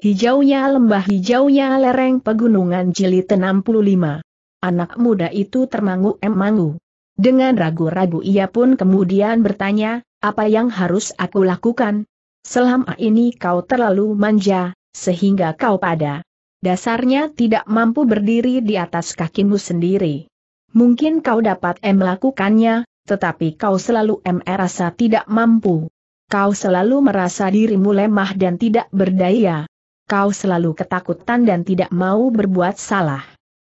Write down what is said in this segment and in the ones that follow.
Hijaunya lembah hijaunya lereng pegunungan Jilid 65. Anak muda itu termangu-emangu. Dengan ragu-ragu ia pun kemudian bertanya, apa yang harus aku lakukan? Selama ini kau terlalu manja, sehingga kau pada dasarnya tidak mampu berdiri di atas kakimu sendiri. Mungkin kau dapat em melakukannya, tetapi kau selalu em rasa tidak mampu. Kau selalu merasa dirimu lemah dan tidak berdaya kau selalu ketakutan dan tidak mau berbuat salah.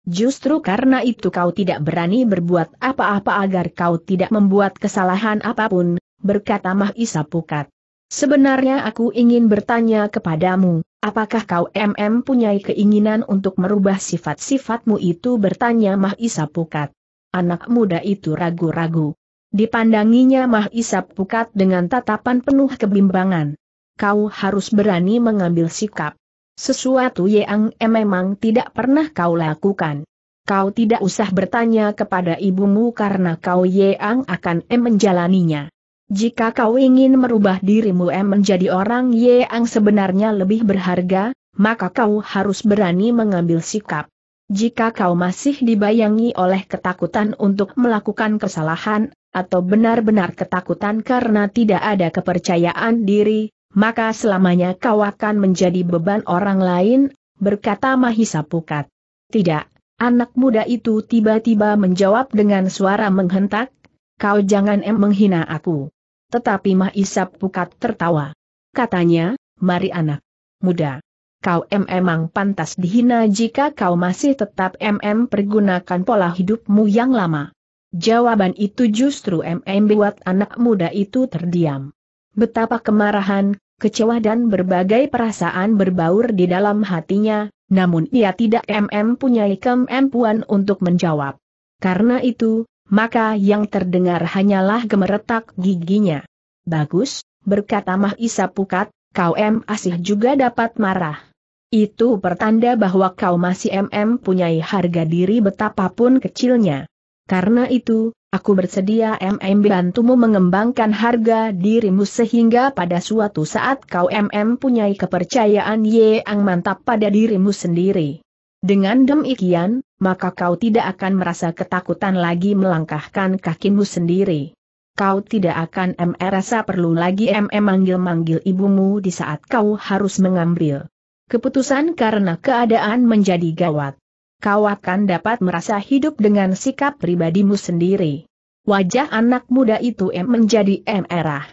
Justru karena itu kau tidak berani berbuat apa-apa agar kau tidak membuat kesalahan apapun, berkata Mahisa Pukat. Sebenarnya aku ingin bertanya kepadamu, apakah kau MM punyai keinginan untuk merubah sifat-sifatmu itu bertanya Mahisa Pukat. Anak muda itu ragu-ragu. Dipandanginya Mahisa Pukat dengan tatapan penuh kebimbangan. Kau harus berani mengambil sikap. Sesuatu yang memang tidak pernah kau lakukan. Kau tidak usah bertanya kepada ibumu karena kau yang akan em menjalaninya. Jika kau ingin merubah dirimu em menjadi orang yang sebenarnya lebih berharga, maka kau harus berani mengambil sikap. Jika kau masih dibayangi oleh ketakutan untuk melakukan kesalahan, atau benar-benar ketakutan karena tidak ada kepercayaan diri, maka selamanya kau akan menjadi beban orang lain, berkata Mahisa Pukat. Tidak, anak muda itu tiba-tiba menjawab dengan suara menghentak, kau jangan em menghina aku. Tetapi Mahisa Pukat tertawa. Katanya, mari anak muda. Kau em emang pantas dihina jika kau masih tetap mm pergunakan pola hidupmu yang lama. Jawaban itu justru mm buat anak muda itu terdiam. Betapa kemarahan, kecewa dan berbagai perasaan berbaur di dalam hatinya, namun ia tidak mm punyai kemampuan untuk menjawab. Karena itu, maka yang terdengar hanyalah gemeretak giginya. Bagus, berkata Mah Isa Pukat, kau em juga dapat marah. Itu pertanda bahwa kau masih mm punyai harga diri betapapun kecilnya. Karena itu, Aku bersedia MM bantumu mengembangkan harga dirimu sehingga pada suatu saat kau MM punya kepercayaan yang mantap pada dirimu sendiri. Dengan demikian, maka kau tidak akan merasa ketakutan lagi melangkahkan kakimu sendiri. Kau tidak akan MM rasa perlu lagi MM manggil-manggil ibumu di saat kau harus mengambil keputusan karena keadaan menjadi gawat kau akan dapat merasa hidup dengan sikap pribadimu sendiri. Wajah anak muda itu em menjadi merah.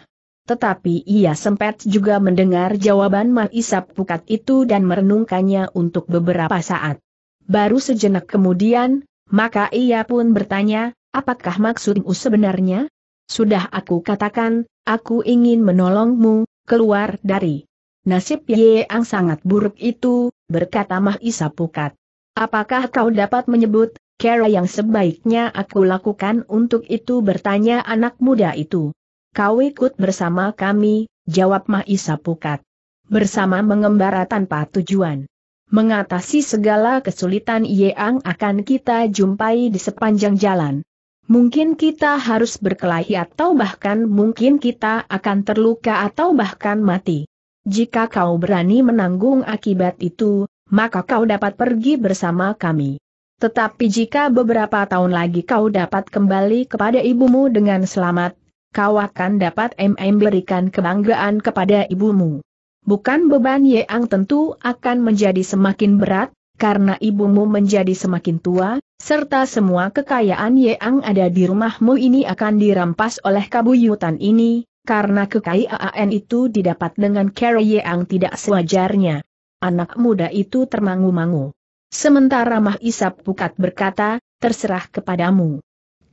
Tetapi ia sempat juga mendengar jawaban Mahisap Pukat itu dan merenungkannya untuk beberapa saat. Baru sejenak kemudian, maka ia pun bertanya, apakah maksudmu sebenarnya? Sudah aku katakan, aku ingin menolongmu, keluar dari nasib Yeang sangat buruk itu, berkata Mahisap Pukat. Apakah kau dapat menyebut, cara yang sebaiknya aku lakukan untuk itu bertanya anak muda itu. Kau ikut bersama kami, jawab Mahisa Pukat. Bersama mengembara tanpa tujuan. Mengatasi segala kesulitan Yeang akan kita jumpai di sepanjang jalan. Mungkin kita harus berkelahi atau bahkan mungkin kita akan terluka atau bahkan mati. Jika kau berani menanggung akibat itu, maka kau dapat pergi bersama kami. Tetapi jika beberapa tahun lagi kau dapat kembali kepada ibumu dengan selamat, kau akan dapat MM berikan kebanggaan kepada ibumu. Bukan beban Yeang tentu akan menjadi semakin berat, karena ibumu menjadi semakin tua, serta semua kekayaan Yeang ada di rumahmu ini akan dirampas oleh kabuyutan ini, karena kekayaan itu didapat dengan cara Yeang tidak sewajarnya. Anak muda itu termangu-mangu. Sementara Mah Isap Pukat berkata, terserah kepadamu.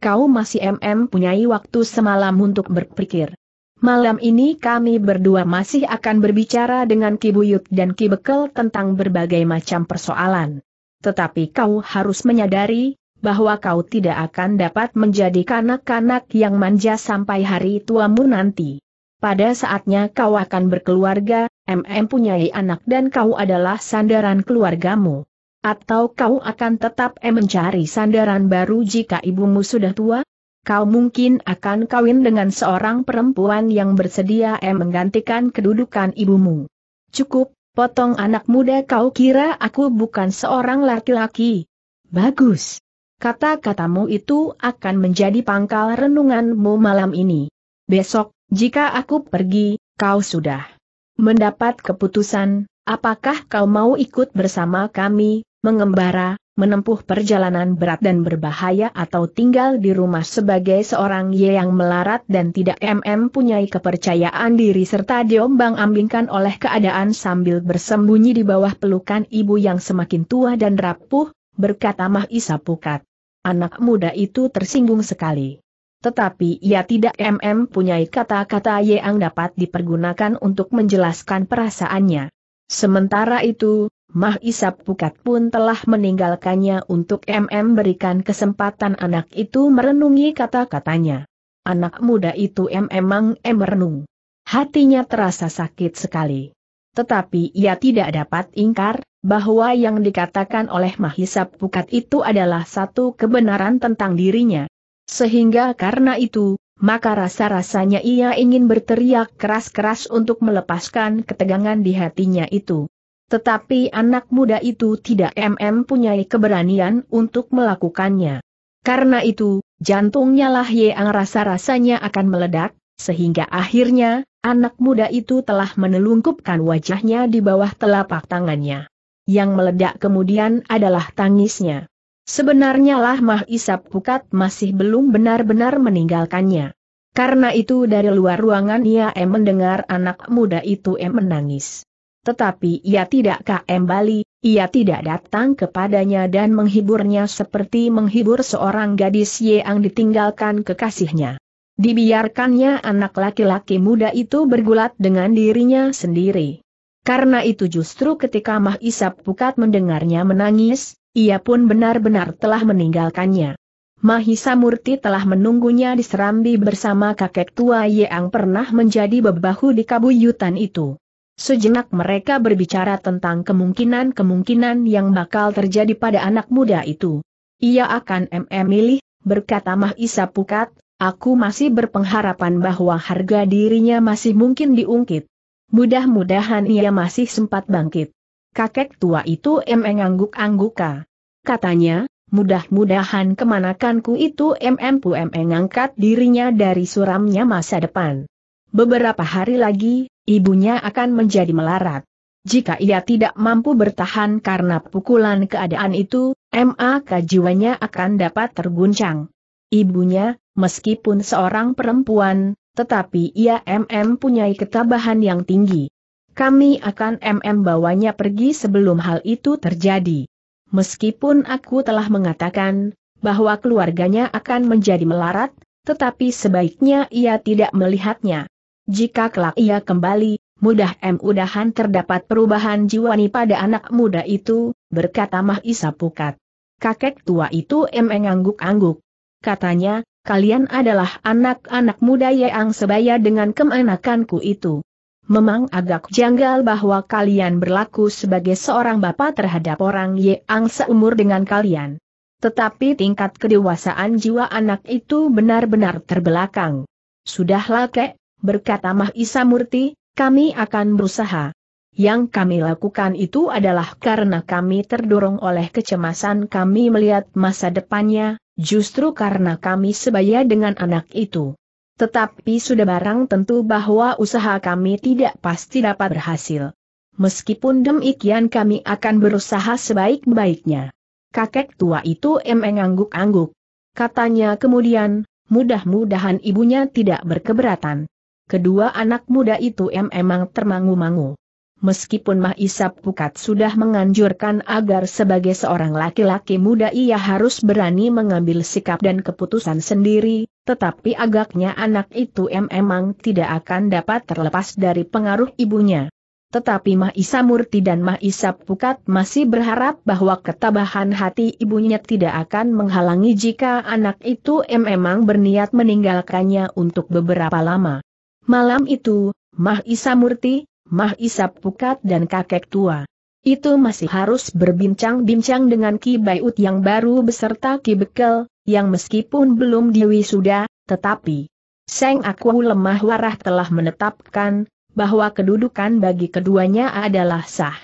Kau masih MM punyai waktu semalam untuk berpikir. Malam ini kami berdua masih akan berbicara dengan Ki Buyut dan Ki Bekel tentang berbagai macam persoalan. Tetapi kau harus menyadari, bahwa kau tidak akan dapat menjadi kanak-kanak yang manja sampai hari tuamu nanti. Pada saatnya kau akan berkeluarga, MM punya anak dan kau adalah sandaran keluargamu. Atau kau akan tetap M mencari sandaran baru jika ibumu sudah tua? Kau mungkin akan kawin dengan seorang perempuan yang bersedia M menggantikan kedudukan ibumu. Cukup, potong anak muda kau kira aku bukan seorang laki-laki. Bagus. Kata-katamu itu akan menjadi pangkal renunganmu malam ini. Besok, jika aku pergi, kau sudah mendapat keputusan, apakah kau mau ikut bersama kami, mengembara, menempuh perjalanan berat dan berbahaya atau tinggal di rumah sebagai seorang ye yang melarat dan tidak mm punyai kepercayaan diri serta diombang ambingkan oleh keadaan sambil bersembunyi di bawah pelukan ibu yang semakin tua dan rapuh, berkata Mah Isa Pukat. Anak muda itu tersinggung sekali. Tetapi ia tidak mm punyai kata-kata yang dapat dipergunakan untuk menjelaskan perasaannya. Sementara itu, Mah Isap Pukat pun telah meninggalkannya untuk MM berikan kesempatan anak itu merenungi kata-katanya. Anak muda itu memang em merenung. Hatinya terasa sakit sekali. Tetapi ia tidak dapat ingkar, bahwa yang dikatakan oleh Mahisap Pukat itu adalah satu kebenaran tentang dirinya. Sehingga karena itu, maka rasa-rasanya ia ingin berteriak keras-keras untuk melepaskan ketegangan di hatinya itu. Tetapi anak muda itu tidak mm punyai keberanian untuk melakukannya. Karena itu, jantungnya lah yang rasa-rasanya akan meledak, sehingga akhirnya, anak muda itu telah menelungkupkan wajahnya di bawah telapak tangannya. Yang meledak kemudian adalah tangisnya. Sebenarnya lah Mah Isap Pukat masih belum benar-benar meninggalkannya. Karena itu dari luar ruangan ia em mendengar anak muda itu em menangis. Tetapi ia tidak kembali, ia tidak datang kepadanya dan menghiburnya seperti menghibur seorang gadis yang ditinggalkan kekasihnya. Dibiarkannya anak laki-laki muda itu bergulat dengan dirinya sendiri. Karena itu justru ketika Mah Isap Pukat mendengarnya menangis, ia pun benar-benar telah meninggalkannya. Mahisa Murti telah menunggunya di Serambi bersama kakek tua yang pernah menjadi bebahu di kabuyutan itu. Sejenak mereka berbicara tentang kemungkinan-kemungkinan yang bakal terjadi pada anak muda itu. Ia akan MM milih, berkata Mahisa Pukat, aku masih berpengharapan bahwa harga dirinya masih mungkin diungkit. Mudah-mudahan ia masih sempat bangkit kakek tua itu MM angguk angguka Katanya, mudah-mudahan kemanakanku itu MM Pu MM angkat dirinya dari suramnya masa depan. Beberapa hari lagi, ibunya akan menjadi melarat. Jika ia tidak mampu bertahan karena pukulan keadaan itu, maka jiwanya akan dapat terguncang. Ibunya, meskipun seorang perempuan, tetapi ia MM punya ketabahan yang tinggi. Kami akan MM bawanya pergi sebelum hal itu terjadi. Meskipun aku telah mengatakan bahwa keluarganya akan menjadi melarat, tetapi sebaiknya ia tidak melihatnya. Jika kelak ia kembali, mudah mudahan terdapat perubahan jiwani pada anak muda itu, berkata Mah Isa Pukat. Kakek tua itu emeng angguk-angguk. Katanya, kalian adalah anak-anak muda yang sebaya dengan kemanakanku itu memang agak janggal bahwa kalian berlaku sebagai seorang bapak terhadap orang yang seumur dengan kalian. Tetapi tingkat kedewasaan jiwa anak itu benar-benar terbelakang. Sudahlah kek, berkata Mahisa Murti, kami akan berusaha. Yang kami lakukan itu adalah karena kami terdorong oleh kecemasan kami melihat masa depannya, justru karena kami sebaya dengan anak itu. Tetapi sudah barang tentu bahwa usaha kami tidak pasti dapat berhasil. Meskipun demikian kami akan berusaha sebaik-baiknya. Kakek tua itu emang angguk-angguk. Katanya kemudian, mudah-mudahan ibunya tidak berkeberatan. Kedua anak muda itu emang termangu-mangu meskipun Mah Isap Pukat sudah menganjurkan agar sebagai seorang laki-laki muda ia harus berani mengambil sikap dan keputusan sendiri, tetapi agaknya anak itu memang tidak akan dapat terlepas dari pengaruh ibunya. Tetapi Mahisa Murti dan Mah Mahisa Pukat masih berharap bahwa ketabahan hati ibunya tidak akan menghalangi jika anak itu memang berniat meninggalkannya untuk beberapa lama. Malam itu, Mahisa Murti, Mah Isap Pukat dan kakek tua. Itu masih harus berbincang-bincang dengan Ki Bayut yang baru beserta Ki Bekel, yang meskipun belum diwisuda, tetapi Seng Aku Lemah Warah telah menetapkan bahwa kedudukan bagi keduanya adalah sah.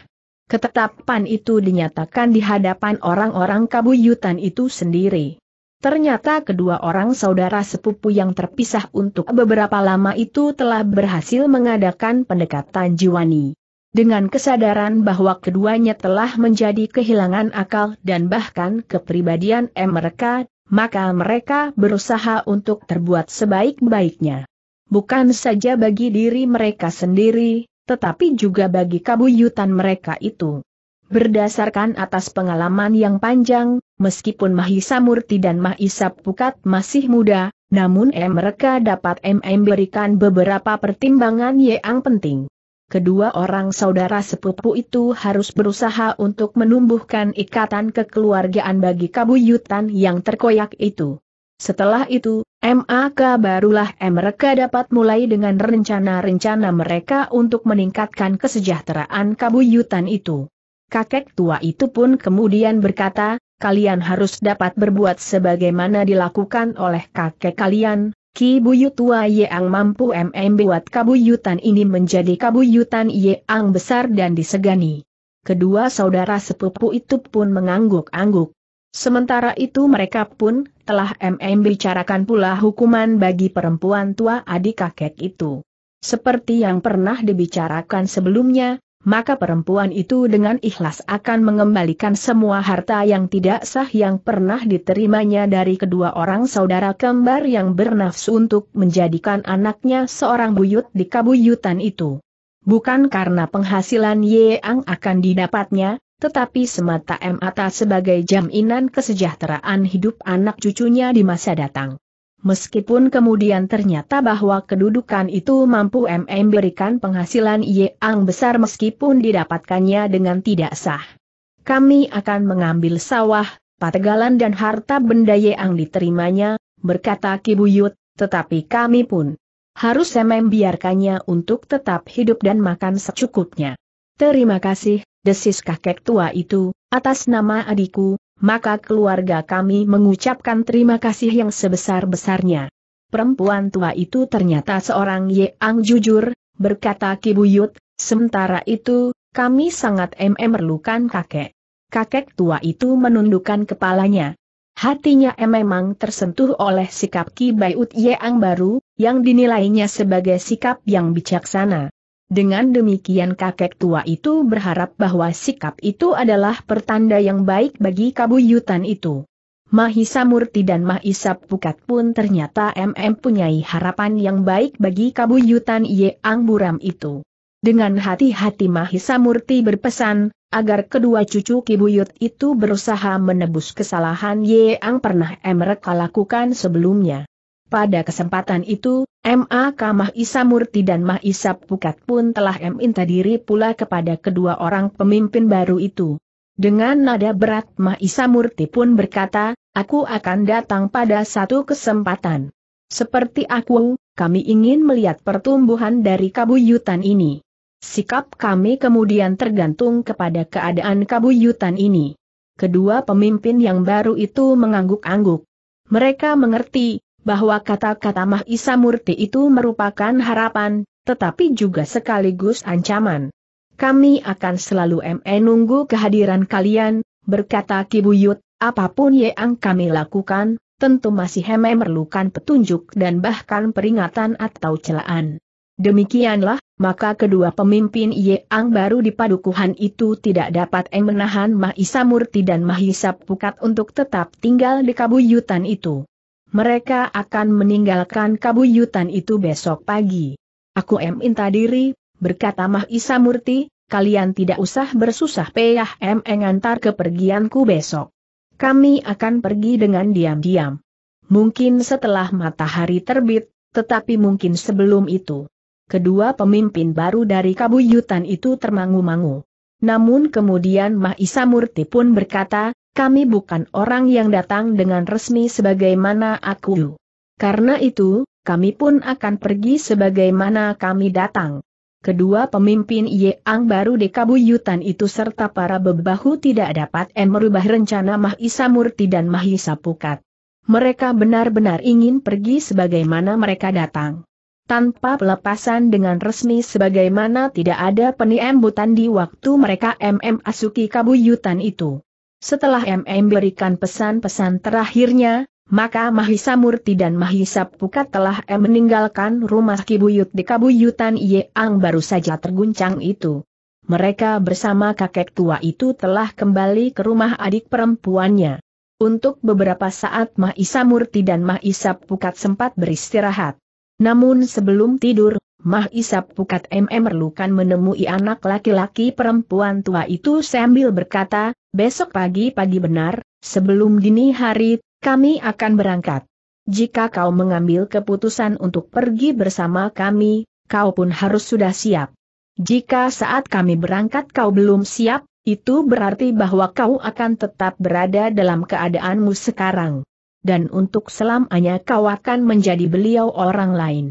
Ketetapan itu dinyatakan di hadapan orang-orang kabuyutan itu sendiri. Ternyata kedua orang saudara sepupu yang terpisah untuk beberapa lama itu telah berhasil mengadakan pendekatan jiwani. Dengan kesadaran bahwa keduanya telah menjadi kehilangan akal dan bahkan kepribadian M mereka, maka mereka berusaha untuk terbuat sebaik-baiknya. Bukan saja bagi diri mereka sendiri, tetapi juga bagi kabuyutan mereka itu. Berdasarkan atas pengalaman yang panjang, meskipun Mahisa Murti dan Mahisa Pukat masih muda, namun eh mereka dapat MM memberikan beberapa pertimbangan yang penting. Kedua orang saudara sepupu itu harus berusaha untuk menumbuhkan ikatan kekeluargaan bagi kabuyutan yang terkoyak itu. Setelah itu, MAK barulah eh, mereka dapat mulai dengan rencana-rencana mereka untuk meningkatkan kesejahteraan kabuyutan itu. Kakek tua itu pun kemudian berkata, kalian harus dapat berbuat sebagaimana dilakukan oleh kakek kalian, Ki Buyut tua Yang mampu buat kabuyutan ini menjadi kabuyutan Yang besar dan disegani. Kedua saudara sepupu itu pun mengangguk-angguk. Sementara itu mereka pun telah MM bicarakan pula hukuman bagi perempuan tua adik kakek itu. Seperti yang pernah dibicarakan sebelumnya, maka perempuan itu dengan ikhlas akan mengembalikan semua harta yang tidak sah yang pernah diterimanya dari kedua orang saudara kembar yang bernafsu untuk menjadikan anaknya seorang buyut di kabuyutan itu. Bukan karena penghasilan yang akan didapatnya, tetapi semata mata sebagai jaminan kesejahteraan hidup anak cucunya di masa datang. Meskipun kemudian ternyata bahwa kedudukan itu mampu MM berikan penghasilan yang besar meskipun didapatkannya dengan tidak sah. Kami akan mengambil sawah, pategalan dan harta benda yang diterimanya, berkata Kibuyut, tetapi kami pun harus MM biarkannya untuk tetap hidup dan makan secukupnya. Terima kasih, desis kakek tua itu, atas nama adikku, maka keluarga kami mengucapkan terima kasih yang sebesar-besarnya. Perempuan tua itu ternyata seorang yang jujur, berkata Kibuyut, sementara itu, kami sangat memerlukan kakek. Kakek tua itu menundukkan kepalanya. Hatinya memang tersentuh oleh sikap Ki Yeang baru, yang dinilainya sebagai sikap yang bijaksana. Dengan demikian kakek tua itu berharap bahwa sikap itu adalah pertanda yang baik bagi kabuyutan itu. Mahisa Murti dan Mahisa Pukat pun ternyata MM punyai harapan yang baik bagi kabuyutan Yeang Buram itu. Dengan hati-hati Mahisa Murti berpesan, agar kedua cucu kibuyut itu berusaha menebus kesalahan Yeang pernah mereka lakukan sebelumnya. Pada kesempatan itu, M.A. Kamah Murti dan Mah Pukat pun telah minta diri pula kepada kedua orang pemimpin baru itu. Dengan nada berat Mah Murti pun berkata, aku akan datang pada satu kesempatan. Seperti aku, kami ingin melihat pertumbuhan dari kabuyutan ini. Sikap kami kemudian tergantung kepada keadaan kabuyutan ini. Kedua pemimpin yang baru itu mengangguk-angguk. Mereka mengerti, bahwa kata-kata Mahisa Murti itu merupakan harapan, tetapi juga sekaligus ancaman. Kami akan selalu menunggu kehadiran kalian, berkata Kibuyut, apapun yang kami lakukan, tentu masih memerlukan petunjuk dan bahkan peringatan atau celaan. Demikianlah, maka kedua pemimpin Yang baru di padukuhan itu tidak dapat menahan Mahisa Murti dan Mahisa Pukat untuk tetap tinggal di kabuyutan itu mereka akan meninggalkan kabuyutan itu besok pagi. Aku em minta diri, berkata Mah Isa Murti, kalian tidak usah bersusah payah em mengantar kepergianku besok. Kami akan pergi dengan diam-diam. Mungkin setelah matahari terbit, tetapi mungkin sebelum itu. Kedua pemimpin baru dari kabuyutan itu termangu-mangu. Namun kemudian Mah Isa Murti pun berkata, kami bukan orang yang datang dengan resmi sebagaimana aku. Karena itu, kami pun akan pergi sebagaimana kami datang. Kedua pemimpin Yeang baru di Kabuyutan itu serta para bebahu tidak dapat en merubah rencana Mahisa Murti dan Mahisa Pukat. Mereka benar-benar ingin pergi sebagaimana mereka datang. Tanpa pelepasan dengan resmi sebagaimana tidak ada peniembutan di waktu mereka MM Asuki kabuyutan itu. Setelah MM berikan pesan-pesan terakhirnya, maka Mahisa Murti dan Mahisa Pukat telah M meninggalkan rumah Kibuyut di Kabuyutan Yeang baru saja terguncang itu. Mereka bersama kakek tua itu telah kembali ke rumah adik perempuannya. Untuk beberapa saat Mahisa Murti dan Mahisa Pukat sempat beristirahat. Namun sebelum tidur, Mah Isap Pukat MM memerlukan menemui anak laki-laki perempuan tua itu sambil berkata, besok pagi-pagi benar, sebelum dini hari, kami akan berangkat. Jika kau mengambil keputusan untuk pergi bersama kami, kau pun harus sudah siap. Jika saat kami berangkat kau belum siap, itu berarti bahwa kau akan tetap berada dalam keadaanmu sekarang. Dan untuk selamanya kau akan menjadi beliau orang lain.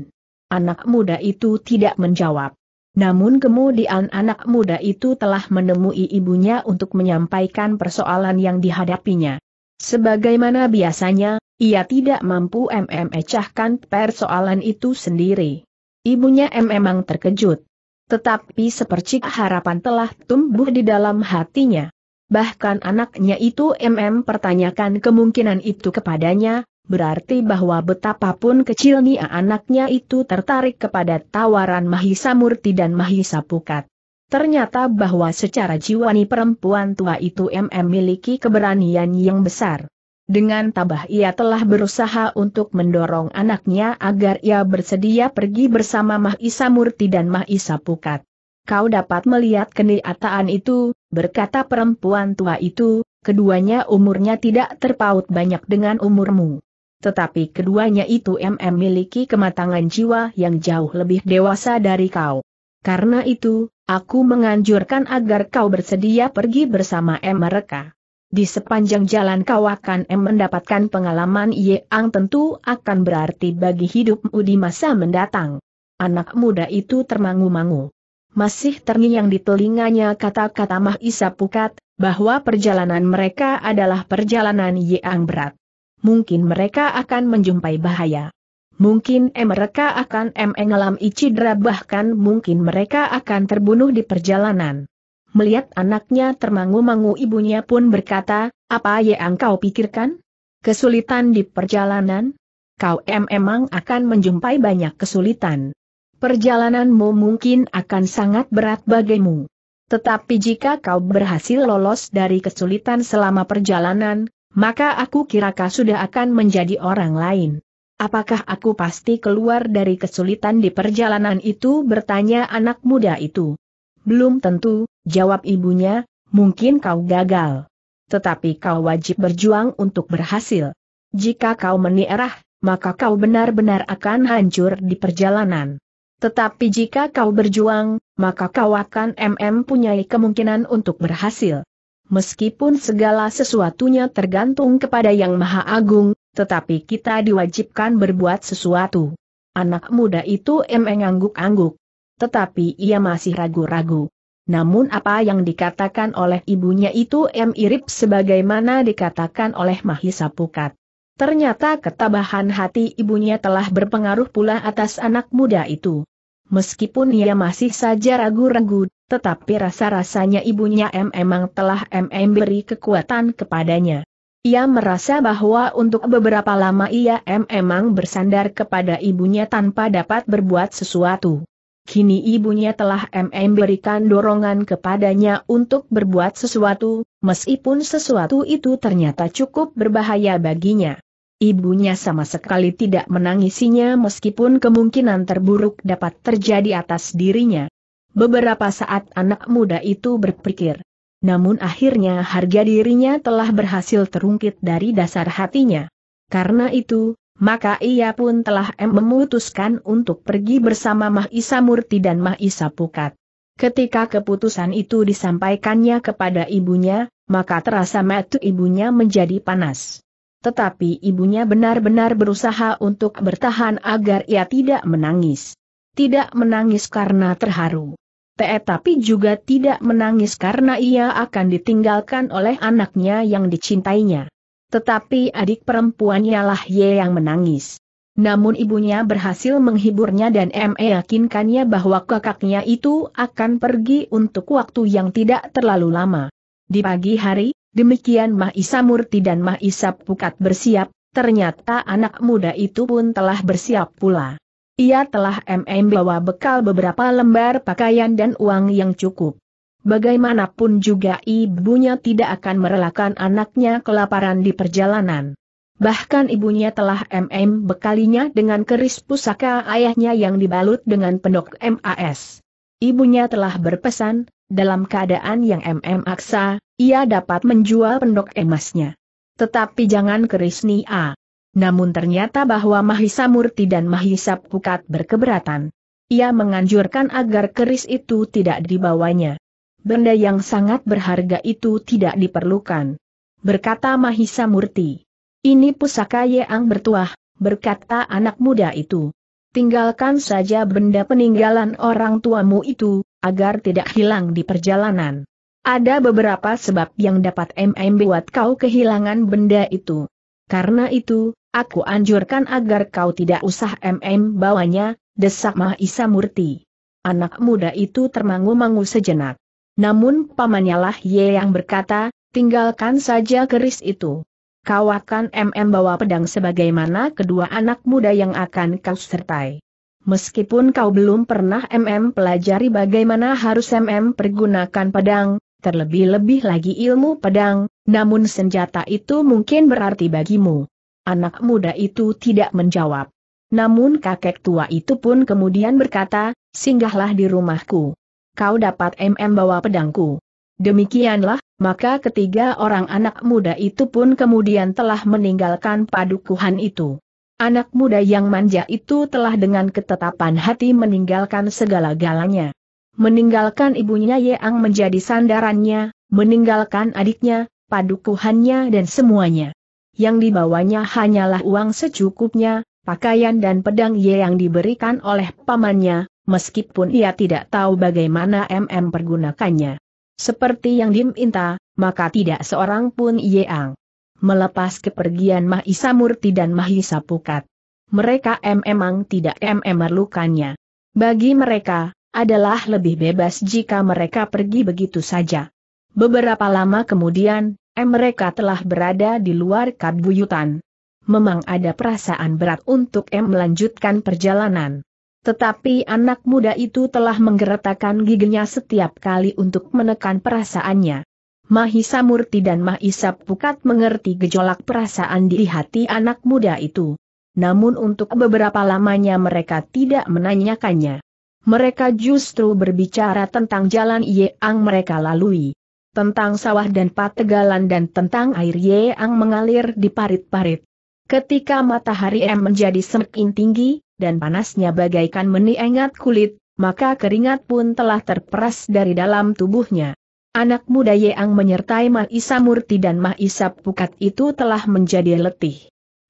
Anak muda itu tidak menjawab. Namun kemudian anak muda itu telah menemui ibunya untuk menyampaikan persoalan yang dihadapinya. Sebagaimana biasanya, ia tidak mampu memecahkan persoalan itu sendiri. Ibunya memang terkejut. Tetapi sepercik harapan telah tumbuh di dalam hatinya. Bahkan anaknya itu MM pertanyakan kemungkinan itu kepadanya, berarti bahwa betapapun kecilnya anaknya itu tertarik kepada tawaran Mahisa Murti dan Mahisa Pukat. Ternyata bahwa secara jiwani perempuan tua itu MM miliki keberanian yang besar. Dengan tabah ia telah berusaha untuk mendorong anaknya agar ia bersedia pergi bersama Mahisa Murti dan Mahisa Pukat. Kau dapat melihat kenyataan itu, berkata perempuan tua itu, keduanya umurnya tidak terpaut banyak dengan umurmu tetapi keduanya itu MM memiliki kematangan jiwa yang jauh lebih dewasa dari kau. Karena itu, aku menganjurkan agar kau bersedia pergi bersama M mereka. Di sepanjang jalan kau akan M mendapatkan pengalaman yang tentu akan berarti bagi hidupmu di masa mendatang. Anak muda itu termangu-mangu. Masih terngiang di telinganya kata-kata Isa Pukat, bahwa perjalanan mereka adalah perjalanan yang berat mungkin mereka akan menjumpai bahaya. Mungkin eh, mereka akan mengalami cedera. bahkan mungkin mereka akan terbunuh di perjalanan. Melihat anaknya termangu-mangu ibunya pun berkata, apa yang kau pikirkan? Kesulitan di perjalanan? Kau em emang akan menjumpai banyak kesulitan. Perjalananmu mungkin akan sangat berat bagimu. Tetapi jika kau berhasil lolos dari kesulitan selama perjalanan, maka aku kira kau sudah akan menjadi orang lain. Apakah aku pasti keluar dari kesulitan di perjalanan itu bertanya anak muda itu. Belum tentu, jawab ibunya, mungkin kau gagal. Tetapi kau wajib berjuang untuk berhasil. Jika kau menierah, maka kau benar-benar akan hancur di perjalanan. Tetapi jika kau berjuang, maka kau akan mm punya kemungkinan untuk berhasil meskipun segala sesuatunya tergantung kepada Yang Maha Agung, tetapi kita diwajibkan berbuat sesuatu. Anak muda itu emang angguk-angguk. Tetapi ia masih ragu-ragu. Namun apa yang dikatakan oleh ibunya itu em irip sebagaimana dikatakan oleh Mahisa Pukat. Ternyata ketabahan hati ibunya telah berpengaruh pula atas anak muda itu. Meskipun ia masih saja ragu-ragu, tetapi rasa-rasanya ibunya M memang telah MM beri kekuatan kepadanya. Ia merasa bahwa untuk beberapa lama ia M memang bersandar kepada ibunya tanpa dapat berbuat sesuatu. Kini ibunya telah MM berikan dorongan kepadanya untuk berbuat sesuatu, meskipun sesuatu itu ternyata cukup berbahaya baginya. Ibunya sama sekali tidak menangisinya meskipun kemungkinan terburuk dapat terjadi atas dirinya. Beberapa saat anak muda itu berpikir. Namun akhirnya harga dirinya telah berhasil terungkit dari dasar hatinya. Karena itu, maka ia pun telah memutuskan untuk pergi bersama Mahisa Murti dan Mahisa Pukat. Ketika keputusan itu disampaikannya kepada ibunya, maka terasa metu ibunya menjadi panas tetapi ibunya benar-benar berusaha untuk bertahan agar ia tidak menangis. Tidak menangis karena terharu. Tetapi juga tidak menangis karena ia akan ditinggalkan oleh anaknya yang dicintainya. Tetapi adik perempuannya lah Ye yang menangis. Namun ibunya berhasil menghiburnya dan meyakinkannya bahwa kakaknya itu akan pergi untuk waktu yang tidak terlalu lama. Di pagi hari, Demikian Mah Isa Murti dan Mah Isa Pukat bersiap, ternyata anak muda itu pun telah bersiap pula. Ia telah MM bawa bekal beberapa lembar pakaian dan uang yang cukup. Bagaimanapun juga ibunya tidak akan merelakan anaknya kelaparan di perjalanan. Bahkan ibunya telah MM bekalinya dengan keris pusaka ayahnya yang dibalut dengan pendok MAS. Ibunya telah berpesan, dalam keadaan yang MM aksa, ia dapat menjual pendok emasnya. Tetapi jangan keris Nia. Namun ternyata bahwa Mahisa Murti dan Mahisa Pukat berkeberatan. Ia menganjurkan agar keris itu tidak dibawanya. Benda yang sangat berharga itu tidak diperlukan. Berkata Mahisa Murti. Ini pusaka Yeang bertuah, berkata anak muda itu. Tinggalkan saja benda peninggalan orang tuamu itu, agar tidak hilang di perjalanan. Ada beberapa sebab yang dapat MM buat kau kehilangan benda itu. Karena itu, aku anjurkan agar kau tidak usah MM bawanya, desak Mahisa Murti. Anak muda itu termangu-mangu sejenak. Namun pamannya lah Ye yang berkata, tinggalkan saja keris itu. Kau akan MM bawa pedang sebagaimana kedua anak muda yang akan kau sertai. Meskipun kau belum pernah MM pelajari bagaimana harus MM pergunakan pedang, terlebih-lebih lagi ilmu pedang, namun senjata itu mungkin berarti bagimu. Anak muda itu tidak menjawab. Namun kakek tua itu pun kemudian berkata, singgahlah di rumahku. Kau dapat MM bawa pedangku. Demikianlah, maka ketiga orang anak muda itu pun kemudian telah meninggalkan padukuhan itu. Anak muda yang manja itu telah dengan ketetapan hati meninggalkan segala galanya meninggalkan ibunya Yeang menjadi sandarannya, meninggalkan adiknya, padukuhannya dan semuanya. Yang dibawanya hanyalah uang secukupnya, pakaian dan pedang Yeang diberikan oleh pamannya, meskipun ia tidak tahu bagaimana MM pergunakannya. Seperti yang diminta, maka tidak seorang pun Yeang melepas kepergian Mahisa Murti dan Mahisa Pukat. Mereka memang tidak memerlukannya. Bagi mereka, adalah lebih bebas jika mereka pergi begitu saja. Beberapa lama kemudian, mereka telah berada di luar kabuyutan. Memang ada perasaan berat untuk M melanjutkan perjalanan. Tetapi anak muda itu telah menggeretakkan giginya setiap kali untuk menekan perasaannya. Mahisa Murti dan Mahisa Pukat mengerti gejolak perasaan di hati anak muda itu. Namun untuk beberapa lamanya mereka tidak menanyakannya. Mereka justru berbicara tentang jalan Yeang mereka lalui. Tentang sawah dan pategalan dan tentang air Yeang mengalir di parit-parit. Ketika matahari M menjadi semakin tinggi, dan panasnya bagaikan meniengat kulit, maka keringat pun telah terperas dari dalam tubuhnya. Anak muda Yeang menyertai Mahisa Murti dan Mahisa Pukat itu telah menjadi letih.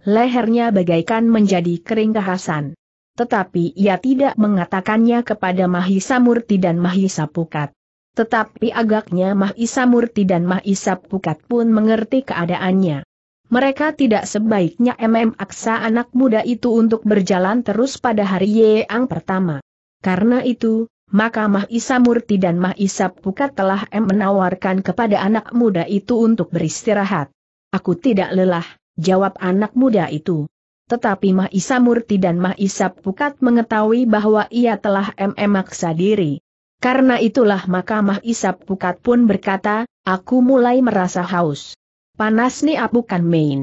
Lehernya bagaikan menjadi kering kehasan. Tetapi ia tidak mengatakannya kepada Mahisa Murti dan Mahisa Pukat. Tetapi agaknya Mahisa Murti dan Mahisa Pukat pun mengerti keadaannya. Mereka tidak sebaiknya MM aksa anak muda itu untuk berjalan terus pada hari yang pertama. Karena itu, maka Mahisa Murti dan Mahisa Pukat telah M menawarkan kepada anak muda itu untuk beristirahat. Aku tidak lelah, jawab anak muda itu. Tetapi Mahisa Murti dan Mahisa Pukat mengetahui bahwa ia telah memaksa diri. Karena itulah maka Mah Isap Pukat pun berkata, aku mulai merasa haus. Panas nih ah, bukan main.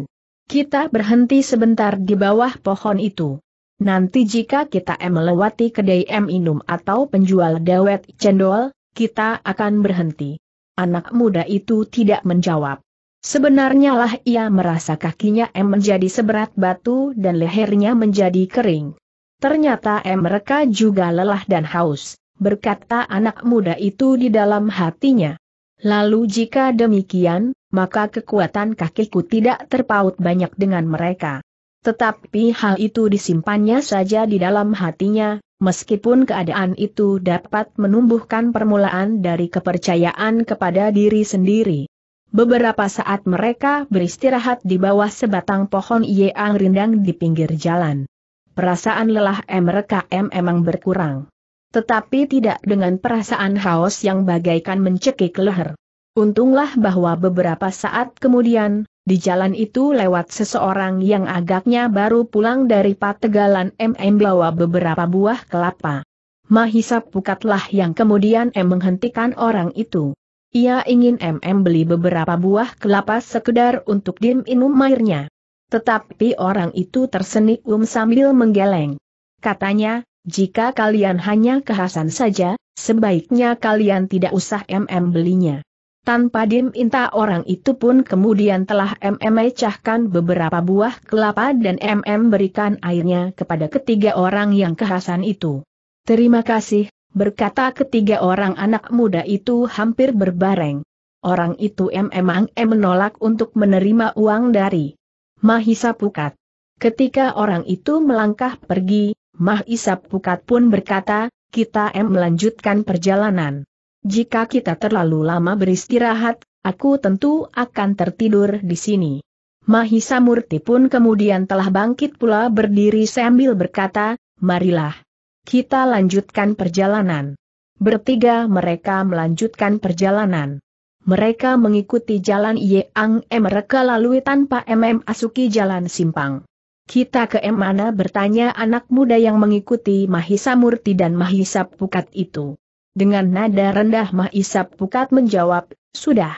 Kita berhenti sebentar di bawah pohon itu. Nanti jika kita melewati kedai M minum atau penjual dawet cendol, kita akan berhenti. Anak muda itu tidak menjawab. Sebenarnya lah ia merasa kakinya M menjadi seberat batu dan lehernya menjadi kering. Ternyata M mereka juga lelah dan haus, berkata anak muda itu di dalam hatinya. Lalu jika demikian, maka kekuatan kakiku tidak terpaut banyak dengan mereka. Tetapi hal itu disimpannya saja di dalam hatinya, meskipun keadaan itu dapat menumbuhkan permulaan dari kepercayaan kepada diri sendiri. Beberapa saat mereka beristirahat di bawah sebatang pohon yang rindang di pinggir jalan. Perasaan lelah MRKM emang berkurang. Tetapi tidak dengan perasaan haus yang bagaikan mencekik leher. Untunglah bahwa beberapa saat kemudian, di jalan itu lewat seseorang yang agaknya baru pulang dari pategalan MM bawa beberapa buah kelapa. Mahisap Pukatlah yang kemudian M menghentikan orang itu. Ia ingin MM beli beberapa buah kelapa sekedar untuk Dim airnya. Tetapi orang itu tersenyum sambil menggeleng. Katanya, jika kalian hanya kehasan saja, sebaiknya kalian tidak usah MM belinya. Tanpa Dim Inta orang itu pun kemudian telah MM ecahkan beberapa buah kelapa dan MM berikan airnya kepada ketiga orang yang kehasan itu. Terima kasih, berkata ketiga orang anak muda itu hampir berbareng. Orang itu memang menolak untuk menerima uang dari Mahisa Pukat. Ketika orang itu melangkah pergi, Mahisa Pukat pun berkata, kita em melanjutkan perjalanan. Jika kita terlalu lama beristirahat, aku tentu akan tertidur di sini. Mahisa Murti pun kemudian telah bangkit pula berdiri sambil berkata, marilah. Kita lanjutkan perjalanan. Bertiga mereka melanjutkan perjalanan. Mereka mengikuti jalan Yeang E mereka lalui tanpa MM Asuki jalan simpang. Kita ke M mana bertanya anak muda yang mengikuti Mahisa Murti dan Mahisa Pukat itu. Dengan nada rendah Mahisa Pukat menjawab, sudah.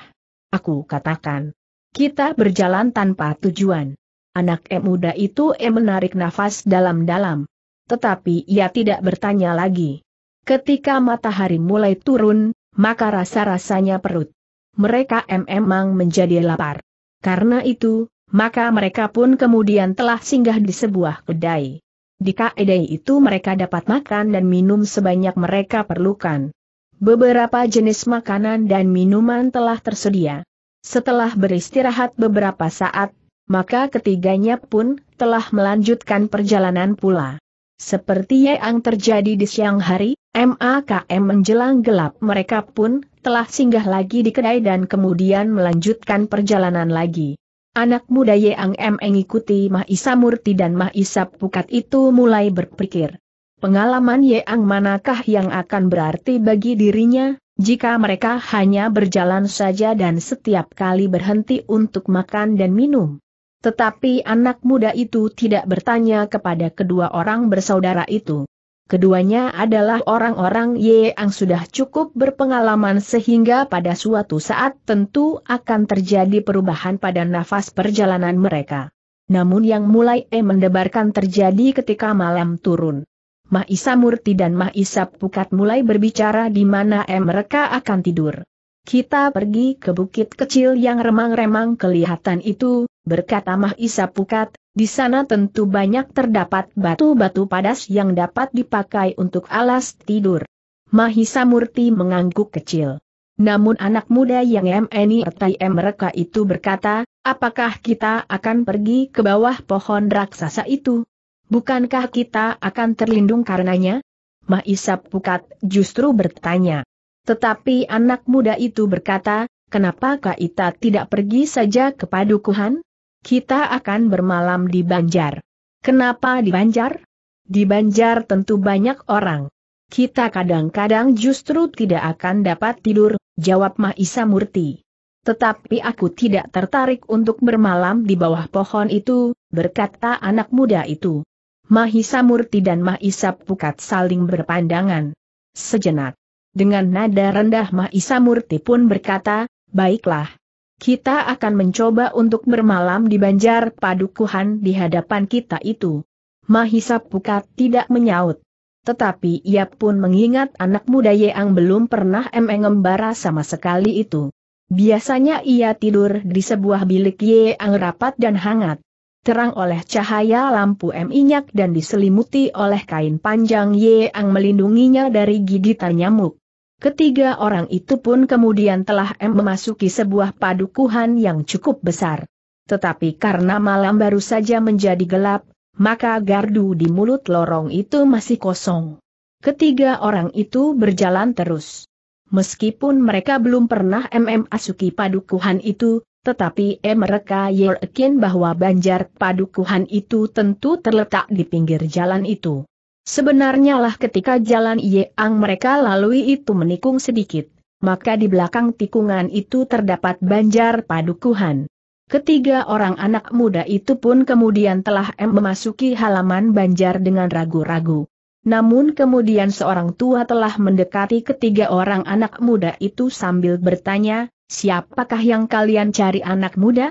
Aku katakan. Kita berjalan tanpa tujuan. Anak E muda itu E menarik nafas dalam-dalam tetapi ia tidak bertanya lagi. Ketika matahari mulai turun, maka rasa-rasanya perut. Mereka memang menjadi lapar. Karena itu, maka mereka pun kemudian telah singgah di sebuah kedai. Di kedai itu mereka dapat makan dan minum sebanyak mereka perlukan. Beberapa jenis makanan dan minuman telah tersedia. Setelah beristirahat beberapa saat, maka ketiganya pun telah melanjutkan perjalanan pula. Seperti yang terjadi di siang hari, MAKM menjelang gelap mereka pun telah singgah lagi di kedai dan kemudian melanjutkan perjalanan lagi. Anak muda Yang M mengikuti Mahisa Murti dan Mahisa Pukat itu mulai berpikir. Pengalaman Yang manakah yang akan berarti bagi dirinya, jika mereka hanya berjalan saja dan setiap kali berhenti untuk makan dan minum. Tetapi anak muda itu tidak bertanya kepada kedua orang bersaudara itu. Keduanya adalah orang-orang yang sudah cukup berpengalaman sehingga pada suatu saat tentu akan terjadi perubahan pada nafas perjalanan mereka. Namun yang mulai e mendebarkan terjadi ketika malam turun. Maisa Murti dan Maisa Pukat mulai berbicara di mana eh mereka akan tidur. Kita pergi ke bukit kecil yang remang-remang kelihatan itu, berkata Mahisa Pukat, di sana tentu banyak terdapat batu-batu padas yang dapat dipakai untuk alas tidur. Mahisa Murti mengangguk kecil. Namun anak muda yang MNI Ertai mereka itu berkata, apakah kita akan pergi ke bawah pohon raksasa itu? Bukankah kita akan terlindung karenanya? Mahisa Pukat justru bertanya. Tetapi anak muda itu berkata, kenapa kita tidak pergi saja ke padukuhan? Kita akan bermalam di Banjar. Kenapa di Banjar? Di Banjar tentu banyak orang. Kita kadang-kadang justru tidak akan dapat tidur, jawab Mahisa Murti. Tetapi aku tidak tertarik untuk bermalam di bawah pohon itu, berkata anak muda itu. Mahisa Murti dan Mahisa Pukat saling berpandangan. Sejenak. Dengan nada rendah Mahisa Murti pun berkata, baiklah, kita akan mencoba untuk bermalam di banjar padukuhan di hadapan kita itu. Mahisa Pukat tidak menyaut. Tetapi ia pun mengingat anak muda Yeang belum pernah mengembara sama sekali itu. Biasanya ia tidur di sebuah bilik Yeang rapat dan hangat. Terang oleh cahaya lampu minyak dan diselimuti oleh kain panjang Yeang melindunginya dari gigitan nyamuk. Ketiga orang itu pun kemudian telah memasuki sebuah padukuhan yang cukup besar. Tetapi karena malam baru saja menjadi gelap, maka gardu di mulut lorong itu masih kosong. Ketiga orang itu berjalan terus. Meskipun mereka belum pernah MM asuki padukuhan itu, tetapi M mereka yakin bahwa banjar padukuhan itu tentu terletak di pinggir jalan itu. Sebenarnya lah ketika jalan Yeang mereka lalui itu menikung sedikit, maka di belakang tikungan itu terdapat banjar padukuhan. Ketiga orang anak muda itu pun kemudian telah memasuki halaman banjar dengan ragu-ragu. Namun kemudian seorang tua telah mendekati ketiga orang anak muda itu sambil bertanya, siapakah yang kalian cari anak muda?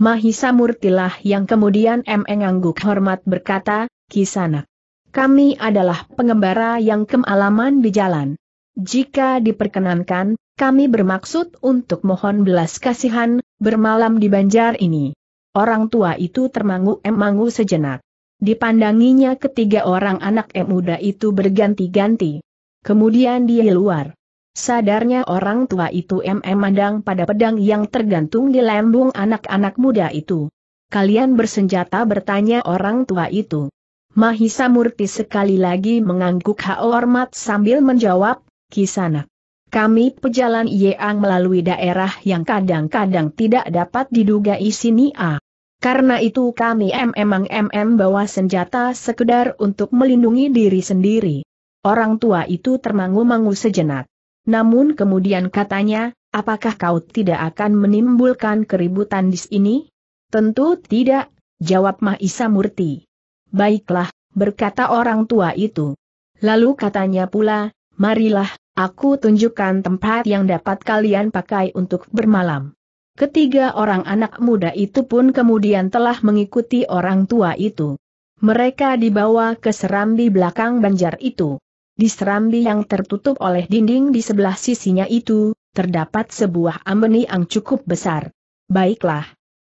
Mahisa Murtilah yang kemudian M. mengangguk hormat berkata, Kisanak. Kami adalah pengembara yang kemalaman di jalan. Jika diperkenankan, kami bermaksud untuk mohon belas kasihan, bermalam di banjar ini. Orang tua itu termangu-emangu sejenak. Dipandanginya ketiga orang anak em muda itu berganti-ganti. Kemudian dia keluar. Sadarnya orang tua itu memandang pada pedang yang tergantung di lambung anak-anak muda itu. Kalian bersenjata bertanya orang tua itu. Mahisa Murti sekali lagi mengangguk hormat sambil menjawab, Kisana. Kami pejalan Yeang melalui daerah yang kadang-kadang tidak dapat diduga isi Nia. Karena itu kami memang MM bawa senjata sekedar untuk melindungi diri sendiri. Orang tua itu termangu-mangu sejenak. Namun kemudian katanya, apakah kau tidak akan menimbulkan keributan di sini? Tentu tidak, jawab Mahisa Murti. Baiklah, berkata orang tua itu. Lalu katanya pula, marilah, aku tunjukkan tempat yang dapat kalian pakai untuk bermalam. Ketiga orang anak muda itu pun kemudian telah mengikuti orang tua itu. Mereka dibawa ke serambi belakang banjar itu. Di serambi yang tertutup oleh dinding di sebelah sisinya itu, terdapat sebuah ambeni yang cukup besar. Baiklah.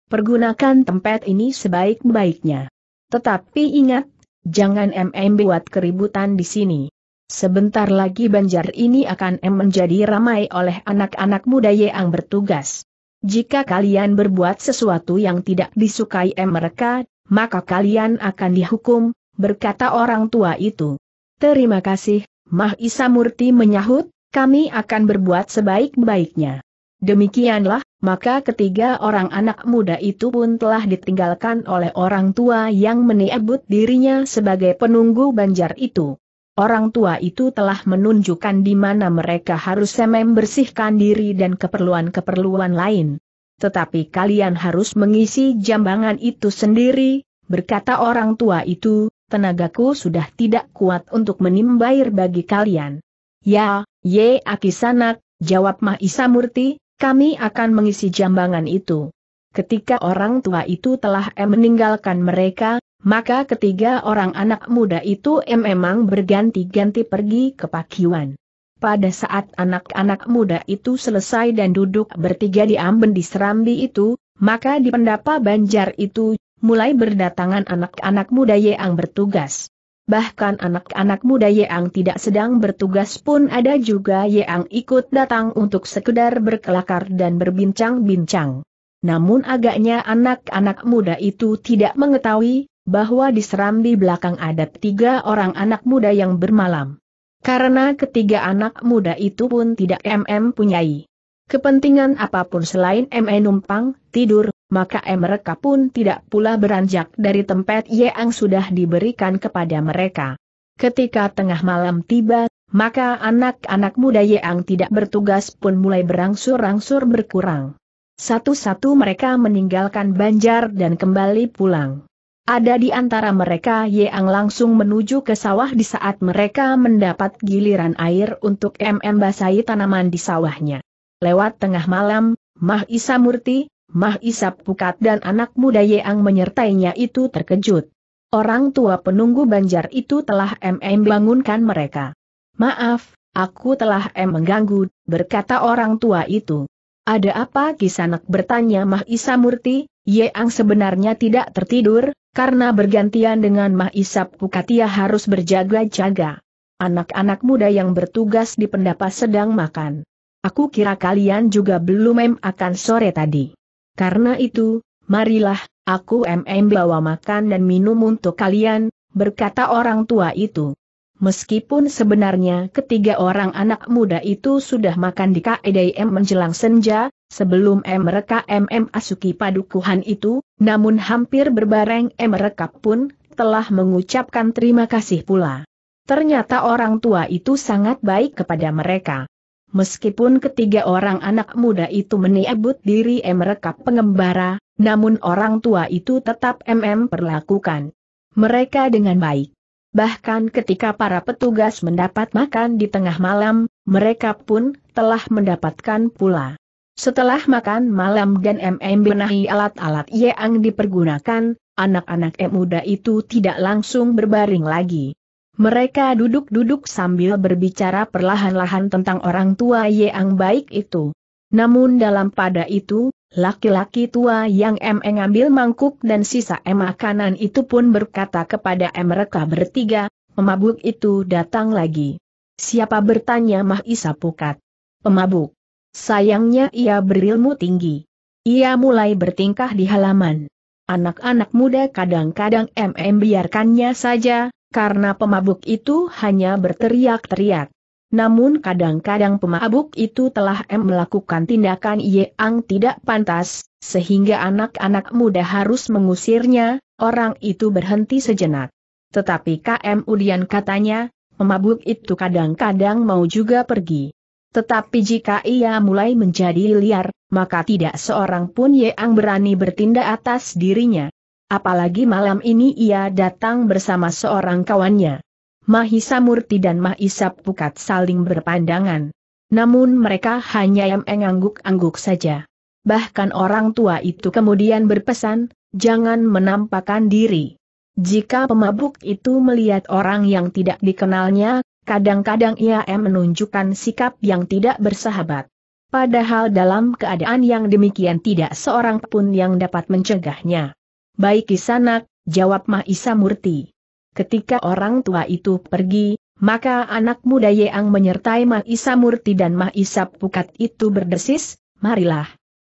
Pergunakan tempat ini sebaik-baiknya. Tetapi ingat, jangan MM buat keributan di sini. Sebentar lagi banjar ini akan M menjadi ramai oleh anak-anak muda yang bertugas. Jika kalian berbuat sesuatu yang tidak disukai M mereka, maka kalian akan dihukum, berkata orang tua itu. Terima kasih, Mah Isa Murti menyahut, kami akan berbuat sebaik-baiknya. Demikianlah, maka ketiga orang anak muda itu pun telah ditinggalkan oleh orang tua yang meniabut dirinya sebagai penunggu banjar itu. Orang tua itu telah menunjukkan di mana mereka harus membersihkan diri dan keperluan-keperluan lain. Tetapi kalian harus mengisi jambangan itu sendiri, berkata orang tua itu, tenagaku sudah tidak kuat untuk menimbair bagi kalian. Ya, ye sanak, jawab Mahisa Murti, kami akan mengisi jambangan itu. Ketika orang tua itu telah em meninggalkan mereka, maka ketiga orang anak muda itu em memang berganti-ganti pergi ke Pakiwan. Pada saat anak-anak muda itu selesai dan duduk bertiga di amben di Serambi itu, maka di pendapa Banjar itu, mulai berdatangan anak-anak muda yang bertugas bahkan anak-anak muda yang tidak sedang bertugas pun ada juga yang ikut datang untuk sekedar berkelakar dan berbincang-bincang. Namun agaknya anak-anak muda itu tidak mengetahui bahwa di serambi belakang ada tiga orang anak muda yang bermalam. Karena ketiga anak muda itu pun tidak MM punyai kepentingan apapun selain ME numpang, tidur, maka e mereka pun tidak pula beranjak dari tempat yang sudah diberikan kepada mereka. Ketika tengah malam tiba, maka anak-anak muda yang tidak bertugas pun mulai berangsur-angsur berkurang. Satu-satu mereka meninggalkan Banjar dan kembali pulang. Ada di antara mereka yang langsung menuju ke sawah di saat mereka mendapat giliran air untuk mm e basahi tanaman di sawahnya lewat tengah malam, Mah Isa Murti, Mah Isa Pukat dan anak muda Yeang menyertainya itu terkejut. Orang tua penunggu banjar itu telah MM bangunkan mereka. Maaf, aku telah M mengganggu, berkata orang tua itu. Ada apa kisanak bertanya Mah Isa Murti, Yeang sebenarnya tidak tertidur, karena bergantian dengan Mah Isa Pukat ia harus berjaga-jaga. Anak-anak muda yang bertugas di pendapat sedang makan. Aku kira kalian juga belum em akan sore tadi. Karena itu, marilah, aku mm bawa makan dan minum untuk kalian, berkata orang tua itu. Meskipun sebenarnya ketiga orang anak muda itu sudah makan di KEDM e menjelang senja, sebelum mereka MM Asuki Padukuhan itu, namun hampir berbareng mereka pun telah mengucapkan terima kasih pula. Ternyata orang tua itu sangat baik kepada mereka. Meskipun ketiga orang anak muda itu menyebut diri mereka pengembara, namun orang tua itu tetap MM perlakukan mereka dengan baik. Bahkan ketika para petugas mendapat makan di tengah malam, mereka pun telah mendapatkan pula. Setelah makan malam dan MM benahi alat-alat yang dipergunakan, anak-anak muda itu tidak langsung berbaring lagi. Mereka duduk-duduk sambil berbicara perlahan-lahan tentang orang tua yang baik itu. Namun dalam pada itu, laki-laki tua yang M mengambil mangkuk dan sisa M makanan itu pun berkata kepada M mereka bertiga, pemabuk itu datang lagi. Siapa bertanya Mah Isa Pukat? Pemabuk. Sayangnya ia berilmu tinggi. Ia mulai bertingkah di halaman. Anak-anak muda kadang-kadang MM biarkannya saja, karena pemabuk itu hanya berteriak-teriak. Namun kadang-kadang pemabuk itu telah M melakukan tindakan yang tidak pantas, sehingga anak-anak muda harus mengusirnya, orang itu berhenti sejenak. Tetapi KM Udian katanya, pemabuk itu kadang-kadang mau juga pergi. Tetapi jika ia mulai menjadi liar, maka tidak seorang pun yang berani bertindak atas dirinya apalagi malam ini ia datang bersama seorang kawannya. Mahisa Murti dan Mahisa Pukat saling berpandangan. Namun mereka hanya yang mengangguk-angguk saja. Bahkan orang tua itu kemudian berpesan, jangan menampakkan diri. Jika pemabuk itu melihat orang yang tidak dikenalnya, kadang-kadang ia menunjukkan sikap yang tidak bersahabat. Padahal dalam keadaan yang demikian tidak seorang pun yang dapat mencegahnya. Baik Kisanak, jawab Mahisa Murti. Ketika orang tua itu pergi, maka anak muda Yeang menyertai Mahisa Murti dan Mahisa Pukat itu berdesis, marilah.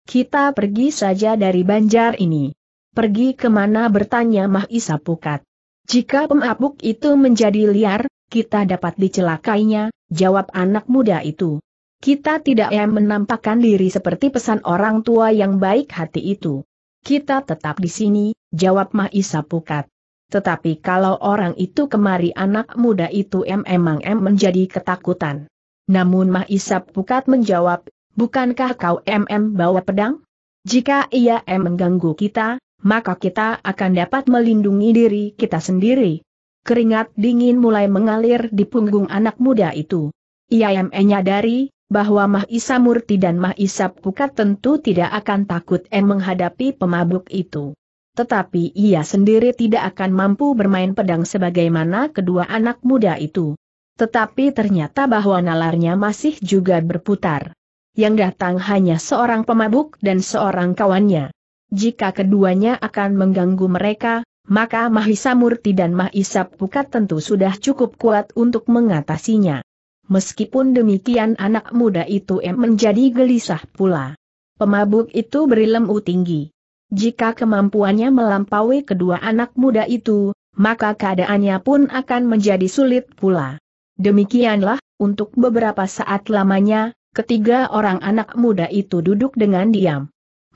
Kita pergi saja dari banjar ini. Pergi kemana bertanya Mahisa Pukat. Jika pemabuk itu menjadi liar, kita dapat dicelakainya, jawab anak muda itu. Kita tidak yang menampakkan diri seperti pesan orang tua yang baik hati itu. Kita tetap di sini, jawab Mahisa Pukat. Tetapi kalau orang itu kemari anak muda itu memang menjadi ketakutan. Namun Mahisa Pukat menjawab, bukankah kau MM bawa pedang? Jika ia M mengganggu kita, maka kita akan dapat melindungi diri kita sendiri. Keringat dingin mulai mengalir di punggung anak muda itu. Ia M menyadari, bahwa Mahisa Murti dan Mahisa Pukat tentu tidak akan takut em menghadapi pemabuk itu. Tetapi ia sendiri tidak akan mampu bermain pedang sebagaimana kedua anak muda itu. Tetapi ternyata bahwa nalarnya masih juga berputar. Yang datang hanya seorang pemabuk dan seorang kawannya. Jika keduanya akan mengganggu mereka, maka Mahisa Murti dan Mahisa Pukat tentu sudah cukup kuat untuk mengatasinya. Meskipun demikian anak muda itu menjadi gelisah pula. Pemabuk itu berilmu tinggi. Jika kemampuannya melampaui kedua anak muda itu, maka keadaannya pun akan menjadi sulit pula. Demikianlah, untuk beberapa saat lamanya, ketiga orang anak muda itu duduk dengan diam.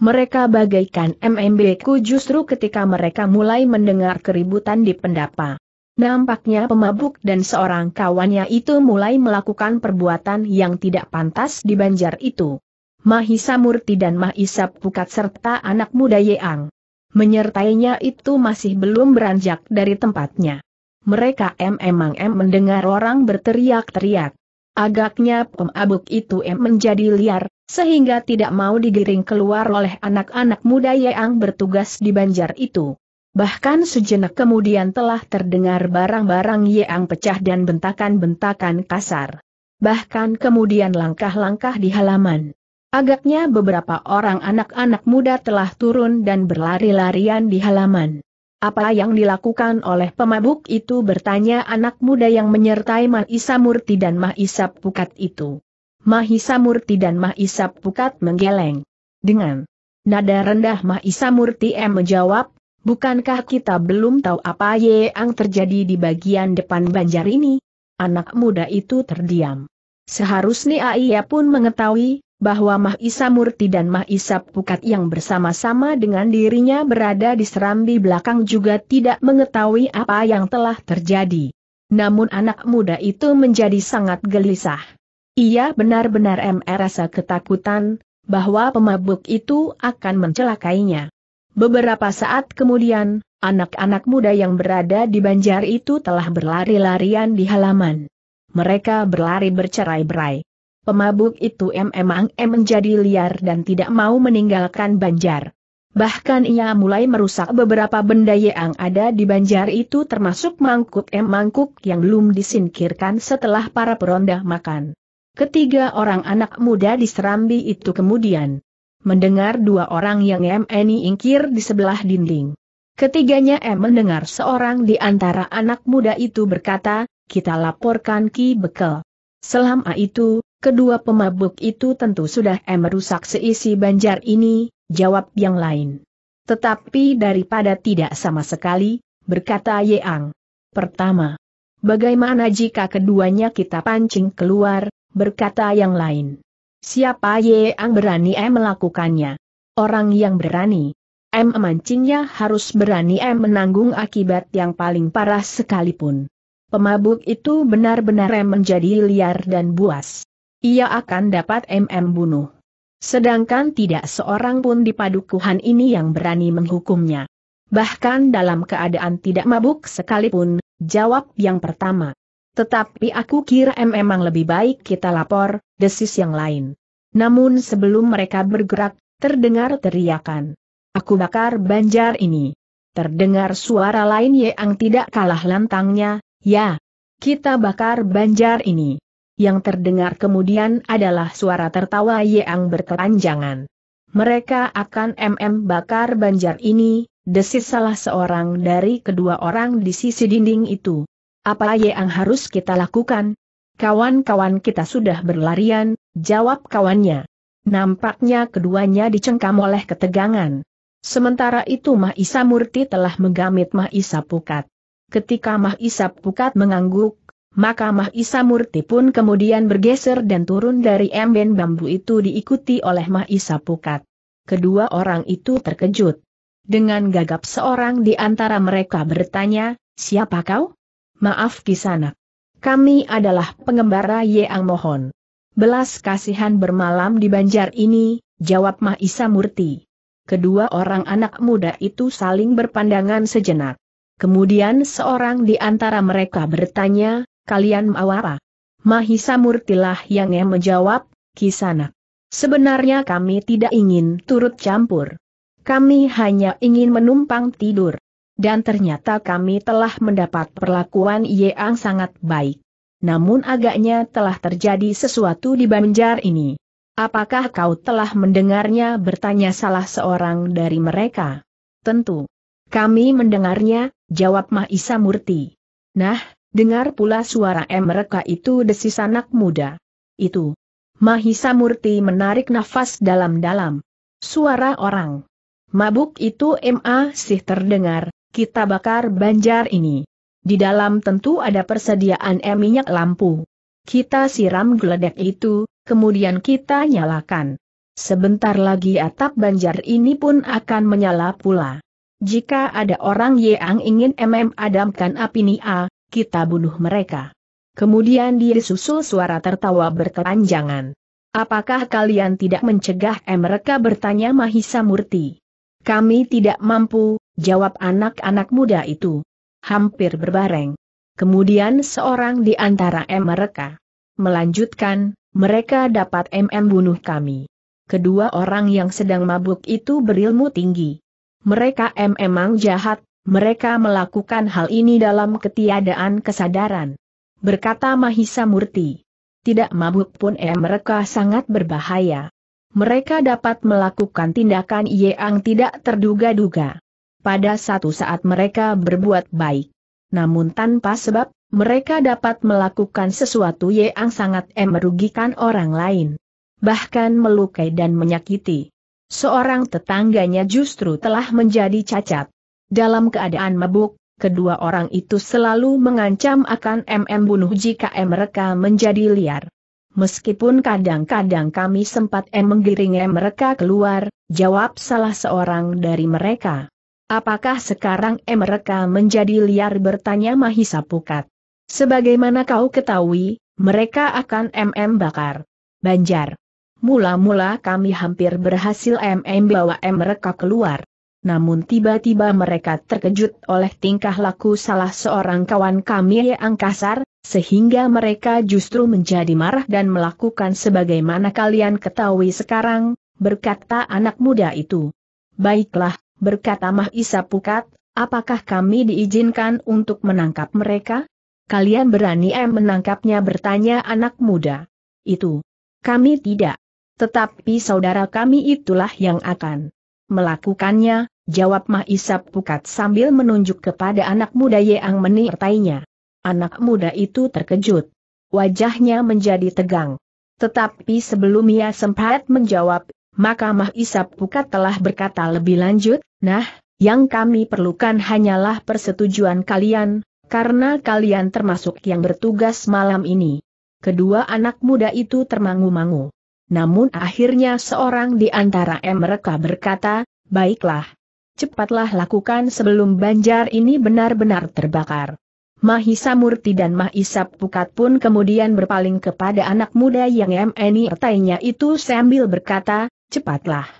Mereka bagaikan MMBku justru ketika mereka mulai mendengar keributan di pendapa. Nampaknya pemabuk dan seorang kawannya itu mulai melakukan perbuatan yang tidak pantas di banjar itu. Mahisa Murti dan Mahisa Pukat serta anak muda Yeang. Menyertainya itu masih belum beranjak dari tempatnya. Mereka M emang em mendengar orang berteriak-teriak. Agaknya pemabuk itu em menjadi liar, sehingga tidak mau digiring keluar oleh anak-anak muda Yeang bertugas di banjar itu. Bahkan sejenak kemudian telah terdengar barang-barang yang pecah dan bentakan-bentakan kasar. Bahkan kemudian langkah-langkah di halaman. Agaknya beberapa orang anak-anak muda telah turun dan berlari-larian di halaman. Apa yang dilakukan oleh pemabuk itu bertanya anak muda yang menyertai Mahisa Murti dan Mahisa Pukat itu. Mahisa Murti dan Mahisa Pukat menggeleng. Dengan nada rendah Mahisa Murti M menjawab, Bukankah kita belum tahu apa yang terjadi di bagian depan banjar ini? Anak muda itu terdiam. Seharusnya ia pun mengetahui, bahwa Mahisa Murti dan Mahisa Pukat yang bersama-sama dengan dirinya berada di serambi belakang juga tidak mengetahui apa yang telah terjadi. Namun anak muda itu menjadi sangat gelisah. Ia benar-benar merasa ketakutan, bahwa pemabuk itu akan mencelakainya. Beberapa saat kemudian, anak-anak muda yang berada di banjar itu telah berlari-larian di halaman. Mereka berlari bercerai-berai. Pemabuk itu memang menjadi liar dan tidak mau meninggalkan banjar. Bahkan ia mulai merusak beberapa benda yang ada di banjar itu termasuk mangkuk-mangkuk yang belum disingkirkan setelah para peronda makan. Ketiga orang anak muda di Serambi itu kemudian mendengar dua orang yang MNI ingkir di sebelah dinding. Ketiganya M mendengar seorang di antara anak muda itu berkata, kita laporkan Ki Bekel. Selama itu, kedua pemabuk itu tentu sudah M merusak seisi banjar ini, jawab yang lain. Tetapi daripada tidak sama sekali, berkata Yeang. Pertama, bagaimana jika keduanya kita pancing keluar, berkata yang lain. Siapa ye yang berani M melakukannya? Orang yang berani. M memancingnya harus berani M menanggung akibat yang paling parah sekalipun. Pemabuk itu benar-benar M menjadi liar dan buas. Ia akan dapat MM bunuh. Sedangkan tidak seorang pun di padukuhan ini yang berani menghukumnya. Bahkan dalam keadaan tidak mabuk sekalipun, jawab yang pertama. Tetapi aku kira memang lebih baik kita lapor, desis yang lain. Namun sebelum mereka bergerak, terdengar teriakan. Aku bakar banjar ini. Terdengar suara lain yang tidak kalah lantangnya, ya. Kita bakar banjar ini. Yang terdengar kemudian adalah suara tertawa yang berkepanjangan. Mereka akan MM bakar banjar ini, desis salah seorang dari kedua orang di sisi dinding itu. Apa yang harus kita lakukan? Kawan-kawan kita sudah berlarian, jawab kawannya. Nampaknya keduanya dicengkam oleh ketegangan. Sementara itu Mahisa Murti telah menggamit Mahisa Pukat. Ketika Mahisa Pukat mengangguk, maka Mahisa Murti pun kemudian bergeser dan turun dari emben bambu itu diikuti oleh Mahisa Pukat. Kedua orang itu terkejut. Dengan gagap seorang di antara mereka bertanya, siapa kau? Maaf Kisanak. Kami adalah pengembara Yang Mohon. Belas kasihan bermalam di banjar ini, jawab Mahisa Murti. Kedua orang anak muda itu saling berpandangan sejenak. Kemudian seorang di antara mereka bertanya, kalian mau apa? Mahisa Murtilah yang menjawab, Kisanak. Sebenarnya kami tidak ingin turut campur. Kami hanya ingin menumpang tidur. Dan ternyata kami telah mendapat perlakuan yang sangat baik. Namun agaknya telah terjadi sesuatu di Banjar ini. Apakah kau telah mendengarnya bertanya salah seorang dari mereka? Tentu. Kami mendengarnya, jawab Mahisa Murti. Nah, dengar pula suara M mereka itu desis anak muda. Itu. Mahisa Murti menarik nafas dalam-dalam. Suara orang. Mabuk itu MA sih terdengar, kita bakar banjar ini. Di dalam tentu ada persediaan e minyak lampu. Kita siram geledek itu, kemudian kita nyalakan. Sebentar lagi atap banjar ini pun akan menyala pula. Jika ada orang yang ingin MM adamkan api Nia, kita bunuh mereka. Kemudian susul suara tertawa berkelanjangan. Apakah kalian tidak mencegah e mereka bertanya Mahisa Murti? Kami tidak mampu, jawab anak-anak muda itu. Hampir berbareng. Kemudian seorang di antara M mereka melanjutkan, mereka dapat MM bunuh kami. Kedua orang yang sedang mabuk itu berilmu tinggi. Mereka M emang jahat, mereka melakukan hal ini dalam ketiadaan kesadaran. Berkata Mahisa Murti. Tidak mabuk pun M mereka sangat berbahaya. Mereka dapat melakukan tindakan yang tidak terduga-duga pada satu saat mereka berbuat baik. Namun tanpa sebab, mereka dapat melakukan sesuatu yang sangat merugikan orang lain. Bahkan melukai dan menyakiti. Seorang tetangganya justru telah menjadi cacat. Dalam keadaan mabuk, kedua orang itu selalu mengancam akan MM bunuh jika mereka menjadi liar. Meskipun kadang-kadang kami sempat menggiring mereka keluar, jawab salah seorang dari mereka. Apakah sekarang mereka menjadi liar bertanya Mahisa Pukat? Sebagaimana kau ketahui, mereka akan MM bakar. Banjar. Mula-mula kami hampir berhasil MM bawa mereka keluar. Namun tiba-tiba mereka terkejut oleh tingkah laku salah seorang kawan kami yang kasar, sehingga mereka justru menjadi marah dan melakukan sebagaimana kalian ketahui sekarang, berkata anak muda itu. Baiklah, berkata Mahisa Pukat, apakah kami diizinkan untuk menangkap mereka? Kalian berani em menangkapnya bertanya anak muda. Itu. Kami tidak. Tetapi saudara kami itulah yang akan melakukannya, jawab Mahisa Pukat sambil menunjuk kepada anak muda yang menirtainya. Anak muda itu terkejut. Wajahnya menjadi tegang. Tetapi sebelum ia sempat menjawab, maka Mahisa Pukat telah berkata lebih lanjut, nah, yang kami perlukan hanyalah persetujuan kalian, karena kalian termasuk yang bertugas malam ini. Kedua anak muda itu termangu-mangu. Namun akhirnya seorang di antara mereka berkata, baiklah. Cepatlah lakukan sebelum banjar ini benar-benar terbakar. Mahisa Murti dan Mahisa Pukat pun kemudian berpaling kepada anak muda yang MNI ertainya itu sambil berkata, Cepatlah.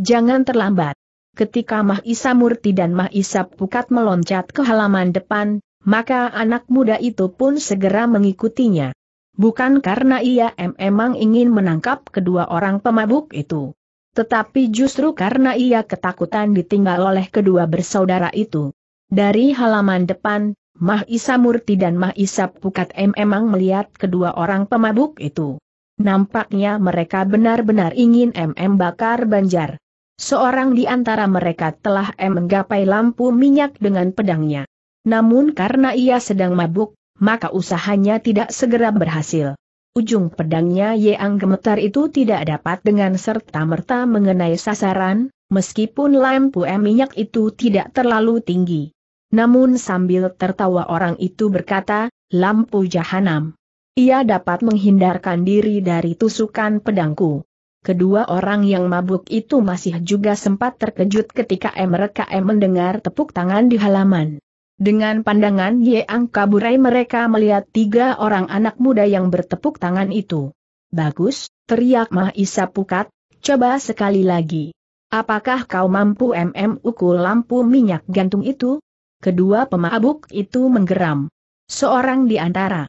Jangan terlambat. Ketika Mah Isa Murti dan Mah Isa Pukat meloncat ke halaman depan, maka anak muda itu pun segera mengikutinya. Bukan karena ia memang ingin menangkap kedua orang pemabuk itu. Tetapi justru karena ia ketakutan ditinggal oleh kedua bersaudara itu. Dari halaman depan, Mah Isa Murti dan Mah Isa Pukat memang melihat kedua orang pemabuk itu. Nampaknya mereka benar-benar ingin MM bakar banjar. Seorang di antara mereka telah M menggapai lampu minyak dengan pedangnya. Namun karena ia sedang mabuk, maka usahanya tidak segera berhasil. Ujung pedangnya Yang gemetar itu tidak dapat dengan serta-merta mengenai sasaran, meskipun lampu M minyak itu tidak terlalu tinggi. Namun sambil tertawa orang itu berkata, lampu jahanam ia dapat menghindarkan diri dari tusukan pedangku. Kedua orang yang mabuk itu masih juga sempat terkejut ketika MRKM mendengar tepuk tangan di halaman. Dengan pandangan Yeang Kaburai mereka melihat tiga orang anak muda yang bertepuk tangan itu. Bagus, teriak Mah Isa Pukat, coba sekali lagi. Apakah kau mampu MM ukul lampu minyak gantung itu? Kedua pemabuk itu menggeram. Seorang di antara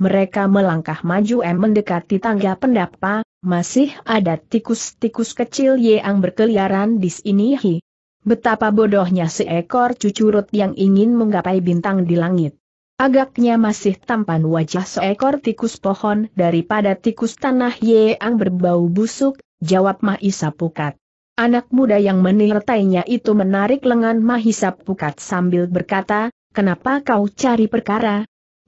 mereka melangkah maju M mendekati tangga pendapa, masih ada tikus-tikus kecil yang berkeliaran di sini hi. Betapa bodohnya seekor cucurut yang ingin menggapai bintang di langit. Agaknya masih tampan wajah seekor tikus pohon daripada tikus tanah yang berbau busuk, jawab Mahisa Pukat. Anak muda yang menirtainya itu menarik lengan Mahisa Pukat sambil berkata, kenapa kau cari perkara,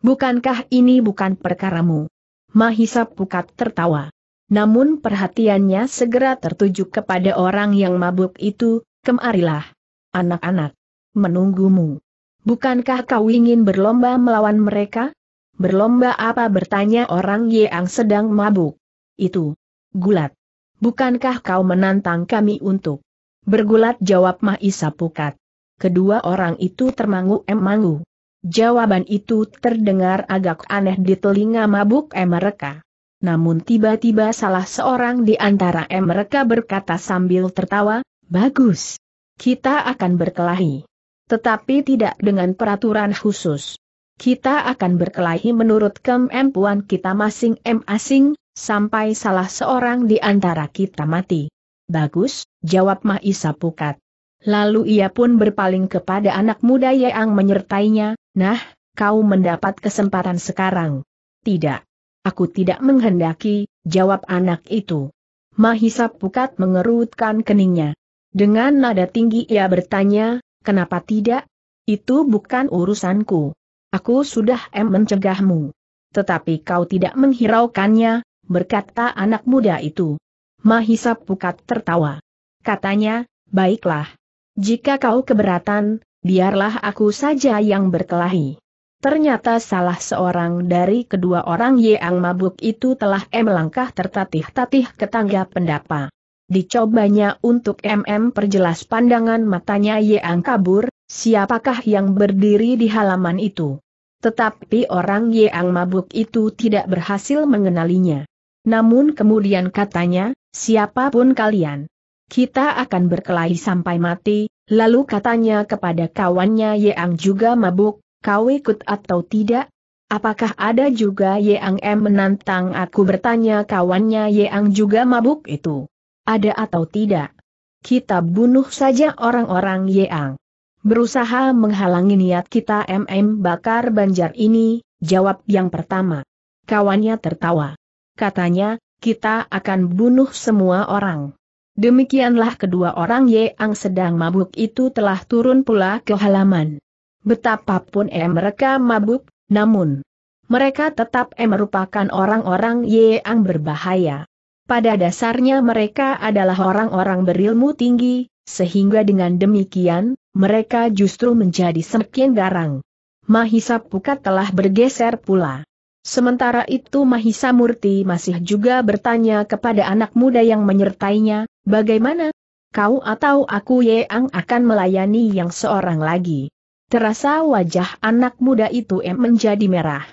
Bukankah ini bukan perkaramu? Mahisa Pukat tertawa. Namun perhatiannya segera tertuju kepada orang yang mabuk itu, kemarilah. Anak-anak, menunggumu. Bukankah kau ingin berlomba melawan mereka? Berlomba apa bertanya orang yang sedang mabuk? Itu. Gulat. Bukankah kau menantang kami untuk bergulat jawab Mahisa Pukat. Kedua orang itu termangu-emangu. Jawaban itu terdengar agak aneh di telinga mabuk mereka. Namun tiba-tiba salah seorang di antara mereka berkata sambil tertawa, Bagus. Kita akan berkelahi. Tetapi tidak dengan peraturan khusus. Kita akan berkelahi menurut kemampuan kita masing-masing, sampai salah seorang di antara kita mati. Bagus, jawab Maisa Pukat. Lalu ia pun berpaling kepada anak muda yang menyertainya, nah, kau mendapat kesempatan sekarang. Tidak. Aku tidak menghendaki, jawab anak itu. Mahisa Pukat mengerutkan keningnya. Dengan nada tinggi ia bertanya, kenapa tidak? Itu bukan urusanku. Aku sudah em mencegahmu. Tetapi kau tidak menghiraukannya, berkata anak muda itu. Mahisa Pukat tertawa. Katanya, baiklah, jika kau keberatan, biarlah aku saja yang berkelahi. Ternyata salah seorang dari kedua orang yang mabuk itu telah M langkah tertatih-tatih ke tangga pendapa. Dicobanya untuk MM perjelas pandangan matanya Yang kabur, siapakah yang berdiri di halaman itu. Tetapi orang Yang mabuk itu tidak berhasil mengenalinya. Namun kemudian katanya, siapapun kalian, kita akan berkelahi sampai mati, lalu katanya kepada kawannya Yang juga mabuk, kau ikut atau tidak? Apakah ada juga Yang M menantang aku bertanya kawannya Yang juga mabuk itu? Ada atau tidak? Kita bunuh saja orang-orang Yang. Berusaha menghalangi niat kita MM bakar banjar ini, jawab yang pertama. Kawannya tertawa. Katanya, kita akan bunuh semua orang. Demikianlah kedua orang yang sedang mabuk itu telah turun pula ke halaman. Betapapun eh mereka mabuk, namun mereka tetap eh merupakan orang-orang yang berbahaya. Pada dasarnya mereka adalah orang-orang berilmu tinggi, sehingga dengan demikian, mereka justru menjadi semakin garang. Mahisa Pukat telah bergeser pula. Sementara itu Mahisa Murti masih juga bertanya kepada anak muda yang menyertainya, bagaimana? Kau atau aku Yeang akan melayani yang seorang lagi. Terasa wajah anak muda itu em menjadi merah.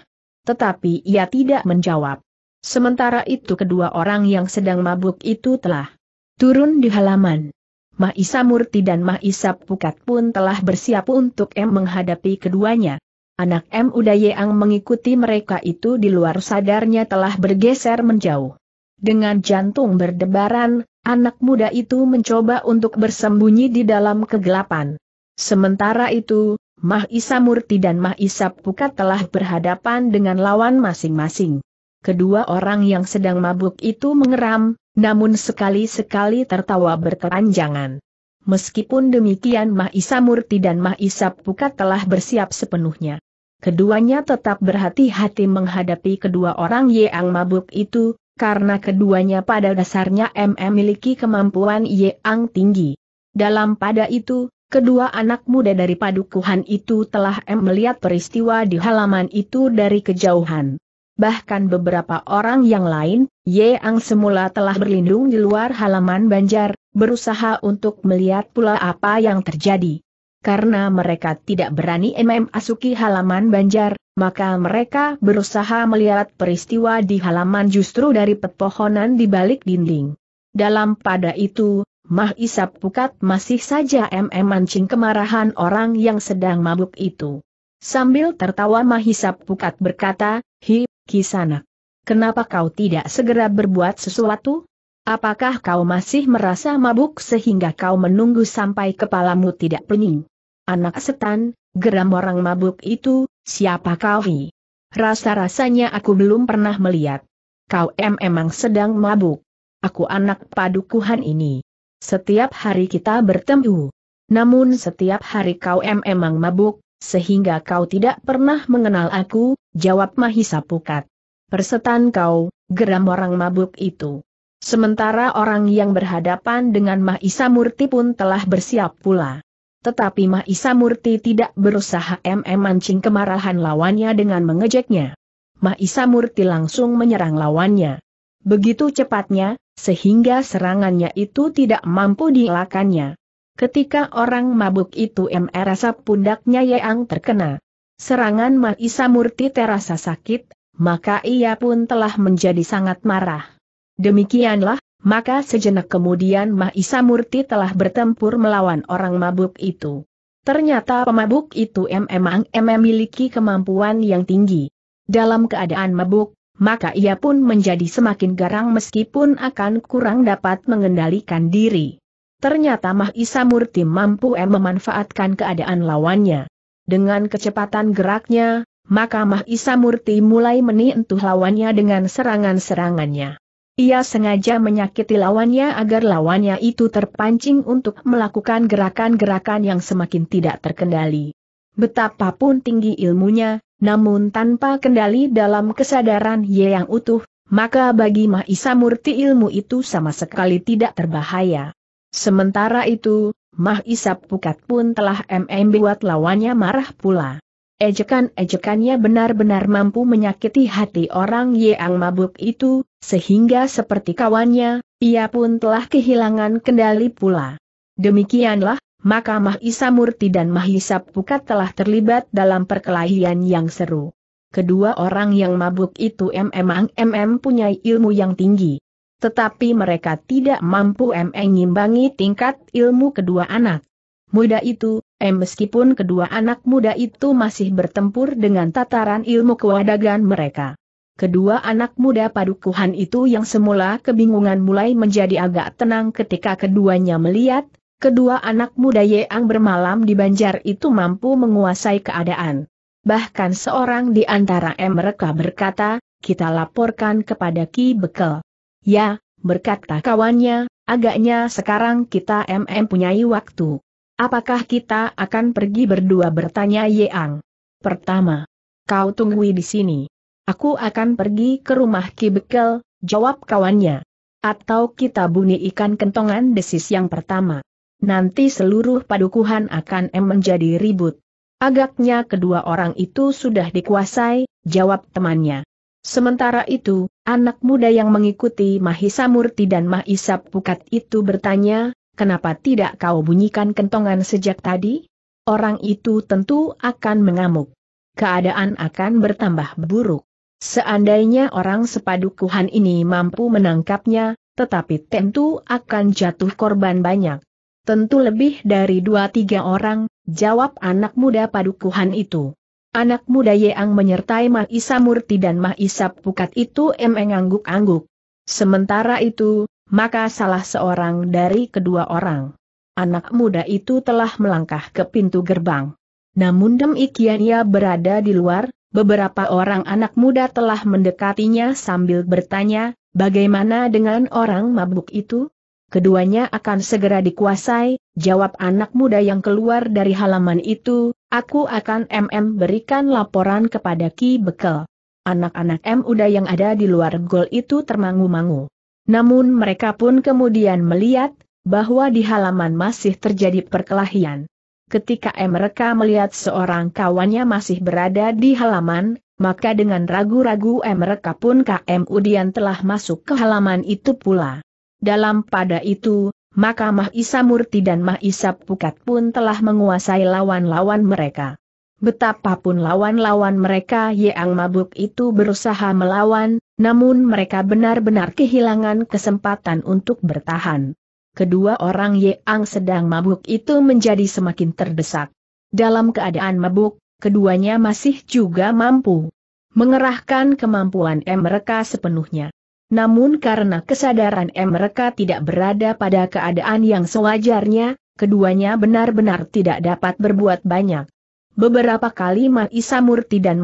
Tetapi ia tidak menjawab. Sementara itu kedua orang yang sedang mabuk itu telah turun di halaman. Mahisa Murti dan Mahisa Pukat pun telah bersiap untuk M menghadapi keduanya. Anak M. Udayeang mengikuti mereka itu di luar sadarnya telah bergeser menjauh. Dengan jantung berdebaran, anak muda itu mencoba untuk bersembunyi di dalam kegelapan. Sementara itu, Mah Isa Murti dan Mah Isa Pukat telah berhadapan dengan lawan masing-masing. Kedua orang yang sedang mabuk itu mengeram, namun sekali-sekali tertawa berkepanjangan. Meskipun demikian Mah Isa Murti dan Mah Isa Pukat telah bersiap sepenuhnya. Keduanya tetap berhati-hati menghadapi kedua orang yang mabuk itu, karena keduanya pada dasarnya MM miliki kemampuan yang tinggi. Dalam pada itu, kedua anak muda dari padukuhan itu telah M melihat peristiwa di halaman itu dari kejauhan. Bahkan beberapa orang yang lain, Yang semula telah berlindung di luar halaman Banjar, berusaha untuk melihat pula apa yang terjadi karena mereka tidak berani MM asuki halaman Banjar, maka mereka berusaha melihat peristiwa di halaman justru dari pepohonan di balik dinding. Dalam pada itu, Mah Isap Pukat masih saja MM mancing kemarahan orang yang sedang mabuk itu. Sambil tertawa Mah Isap Pukat berkata, Hi, Kisanak. Kenapa kau tidak segera berbuat sesuatu? Apakah kau masih merasa mabuk sehingga kau menunggu sampai kepalamu tidak pening? Anak setan, geram orang mabuk itu, siapa kau hi? Rasa-rasanya aku belum pernah melihat. Kau em emang sedang mabuk. Aku anak padukuhan ini. Setiap hari kita bertemu. Namun setiap hari kau em emang mabuk, sehingga kau tidak pernah mengenal aku, jawab Mahisa Pukat. Persetan kau, geram orang mabuk itu. Sementara orang yang berhadapan dengan Mahisa Murti pun telah bersiap pula. Tetapi Mahisa Murti tidak berusaha MM mancing kemarahan lawannya dengan mengejeknya. Mahisa Murti langsung menyerang lawannya. Begitu cepatnya, sehingga serangannya itu tidak mampu dielakannya. Ketika orang mabuk itu MR rasa pundaknya yang terkena. Serangan Mahisa Murti terasa sakit, maka ia pun telah menjadi sangat marah. Demikianlah, maka sejenak kemudian Mahisa Murti telah bertempur melawan orang mabuk itu. Ternyata pemabuk itu memang memiliki kemampuan yang tinggi. Dalam keadaan mabuk, maka ia pun menjadi semakin garang meskipun akan kurang dapat mengendalikan diri. Ternyata Mahisa Murti mampu memanfaatkan keadaan lawannya. Dengan kecepatan geraknya, maka Mahisa Murti mulai menentuh lawannya dengan serangan-serangannya. Ia sengaja menyakiti lawannya agar lawannya itu terpancing untuk melakukan gerakan-gerakan yang semakin tidak terkendali. Betapapun tinggi ilmunya, namun tanpa kendali dalam kesadaran Ye yang utuh, maka bagi Mahisa Murti ilmu itu sama sekali tidak terbahaya. Sementara itu, Mahisa Pukat pun telah mm buat lawannya marah pula. Ejekan-ejekannya benar-benar mampu menyakiti hati orang yang mabuk itu, sehingga seperti kawannya, ia pun telah kehilangan kendali pula. Demikianlah, maka Mahisa Murti dan Mahisa Pukat telah terlibat dalam perkelahian yang seru. Kedua orang yang mabuk itu memang MM punya ilmu yang tinggi. Tetapi mereka tidak mampu MM ngimbangi tingkat ilmu kedua anak. Muda itu, eh meskipun kedua anak muda itu masih bertempur dengan tataran ilmu kewadagan mereka. Kedua anak muda padukuhan itu yang semula kebingungan mulai menjadi agak tenang ketika keduanya melihat, kedua anak muda yang bermalam di banjar itu mampu menguasai keadaan. Bahkan seorang di antara mereka berkata, kita laporkan kepada Ki Bekel. Ya, berkata kawannya, agaknya sekarang kita MM punyai waktu. Apakah kita akan pergi berdua bertanya Yeang? Pertama, kau tunggui di sini. Aku akan pergi ke rumah Ki Bekel, jawab kawannya. Atau kita bunyi ikan kentongan desis yang pertama. Nanti seluruh padukuhan akan em menjadi ribut. Agaknya kedua orang itu sudah dikuasai, jawab temannya. Sementara itu, anak muda yang mengikuti Mahisa Murti dan Mahisa Pukat itu bertanya, kenapa tidak kau bunyikan kentongan sejak tadi? Orang itu tentu akan mengamuk. Keadaan akan bertambah buruk. Seandainya orang sepadukuhan ini mampu menangkapnya, tetapi tentu akan jatuh korban banyak. Tentu lebih dari dua tiga orang, jawab anak muda padukuhan itu. Anak muda Yeang menyertai Mahisa Murti dan Mahisa Pukat itu emeng angguk-angguk. Sementara itu, maka salah seorang dari kedua orang. Anak muda itu telah melangkah ke pintu gerbang. Namun demikian ia berada di luar, beberapa orang anak muda telah mendekatinya sambil bertanya, bagaimana dengan orang mabuk itu? keduanya akan segera dikuasai, jawab anak muda yang keluar dari halaman itu, aku akan MM berikan laporan kepada Ki Bekel. Anak-anak M Uda yang ada di luar gol itu termangu-mangu. Namun mereka pun kemudian melihat, bahwa di halaman masih terjadi perkelahian. Ketika mereka melihat seorang kawannya masih berada di halaman, maka dengan ragu-ragu mereka pun KM Udian telah masuk ke halaman itu pula. Dalam pada itu, maka Mahisa Murti dan Mahisa Pukat pun telah menguasai lawan-lawan mereka. Betapapun lawan-lawan mereka Yeang mabuk itu berusaha melawan, namun mereka benar-benar kehilangan kesempatan untuk bertahan. Kedua orang yang sedang mabuk itu menjadi semakin terdesak. Dalam keadaan mabuk, keduanya masih juga mampu mengerahkan kemampuan M mereka sepenuhnya. Namun karena kesadaran M mereka tidak berada pada keadaan yang sewajarnya, keduanya benar-benar tidak dapat berbuat banyak. Beberapa kali Murti dan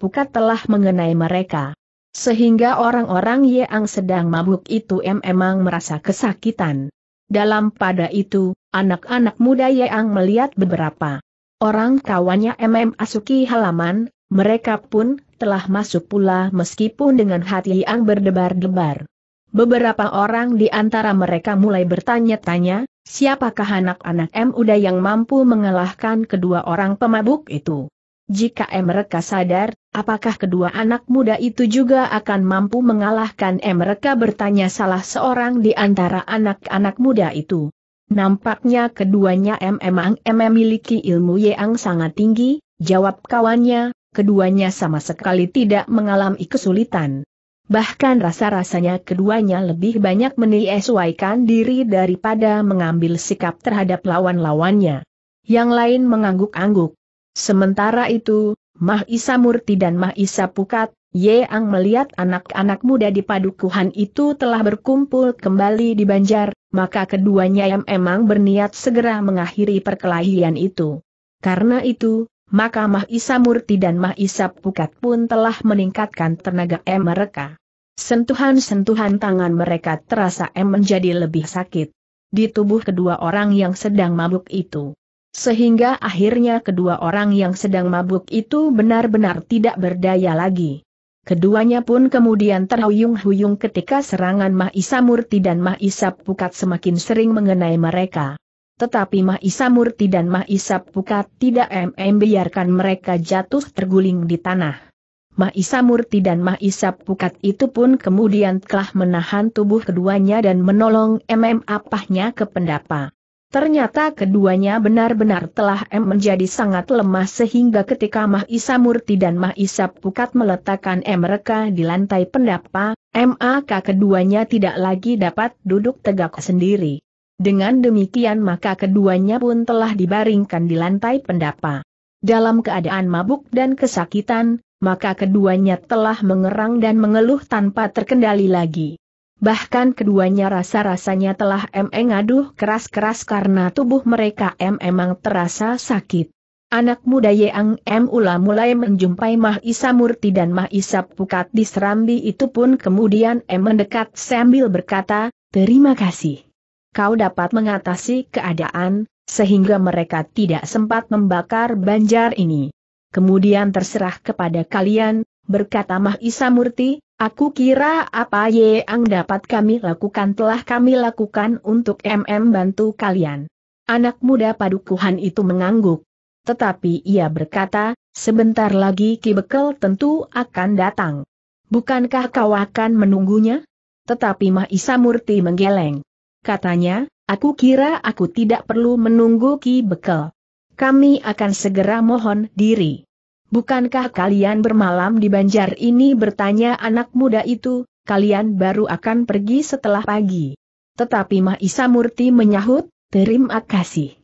Pukat telah mengenai mereka. Sehingga orang-orang yang sedang mabuk itu memang merasa kesakitan. Dalam pada itu, anak-anak muda yang melihat beberapa orang kawannya MM Asuki halaman, mereka pun telah masuk pula meskipun dengan hati yang berdebar-debar. Beberapa orang di antara mereka mulai bertanya-tanya, siapakah anak-anak M udah yang mampu mengalahkan kedua orang pemabuk itu? Jika mereka sadar, Apakah kedua anak muda itu juga akan mampu mengalahkan mereka bertanya salah seorang di antara anak-anak muda itu. Nampaknya keduanya M memang M memiliki ilmu yang sangat tinggi, jawab kawannya, keduanya sama sekali tidak mengalami kesulitan. Bahkan rasa-rasanya keduanya lebih banyak menyesuaikan diri daripada mengambil sikap terhadap lawan-lawannya. Yang lain mengangguk-angguk. Sementara itu, Mah Isa Murti dan Mah Isa Pukat, Ang melihat anak-anak muda di padukuhan itu telah berkumpul kembali di Banjar, maka keduanya yang emang berniat segera mengakhiri perkelahian itu. Karena itu, maka Mah Isa Murti dan Mah Isa Pukat pun telah meningkatkan tenaga M mereka. Sentuhan-sentuhan tangan mereka terasa M menjadi lebih sakit di tubuh kedua orang yang sedang mabuk itu. Sehingga akhirnya kedua orang yang sedang mabuk itu benar-benar tidak berdaya lagi. Keduanya pun kemudian terhuyung-huyung ketika serangan Mahisa Murti dan Mahisa Pukat semakin sering mengenai mereka. Tetapi Mahisa Murti dan Mahisa Pukat tidak membiarkan mereka jatuh terguling di tanah. Mahisa Murti dan Mahisa Pukat itu pun kemudian telah menahan tubuh keduanya dan menolong MM apahnya ke pendapa. Ternyata keduanya benar-benar telah M menjadi sangat lemah sehingga ketika Mah Isa Murti dan Mah Isa Pukat meletakkan M mereka di lantai pendapa, MAK keduanya tidak lagi dapat duduk tegak sendiri. Dengan demikian maka keduanya pun telah dibaringkan di lantai pendapa. Dalam keadaan mabuk dan kesakitan, maka keduanya telah mengerang dan mengeluh tanpa terkendali lagi. Bahkan keduanya rasa-rasanya telah mengaduh keras-keras karena tubuh mereka em memang terasa sakit. Anak muda yeang M Ula mulai menjumpai Mah Isa Murti dan Mah Isa Pukat di Serambi itu pun kemudian M mendekat sambil berkata, terima kasih. Kau dapat mengatasi keadaan, sehingga mereka tidak sempat membakar banjar ini. Kemudian terserah kepada kalian, berkata Mah Isa Murti, Aku kira apa yang dapat kami lakukan telah kami lakukan untuk MM bantu kalian. Anak muda padukuhan itu mengangguk. Tetapi ia berkata, sebentar lagi Ki Bekel tentu akan datang. Bukankah kau akan menunggunya? Tetapi Mahisa Murti menggeleng. Katanya, aku kira aku tidak perlu menunggu Ki Bekel. Kami akan segera mohon diri bukankah kalian bermalam di banjar ini bertanya anak muda itu, kalian baru akan pergi setelah pagi. Tetapi Mahisa Murti menyahut, terima kasih.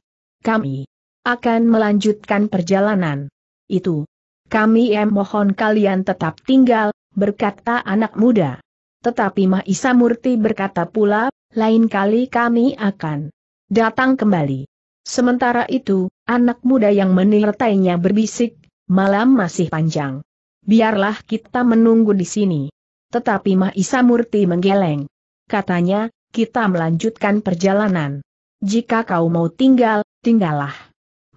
Kami akan melanjutkan perjalanan. Itu. Kami em ya, mohon kalian tetap tinggal, berkata anak muda. Tetapi Mahisa Murti berkata pula, lain kali kami akan datang kembali. Sementara itu, anak muda yang menirtainya berbisik, malam masih panjang. Biarlah kita menunggu di sini. Tetapi Mahisa Murti menggeleng. Katanya, kita melanjutkan perjalanan. Jika kau mau tinggal, tinggallah.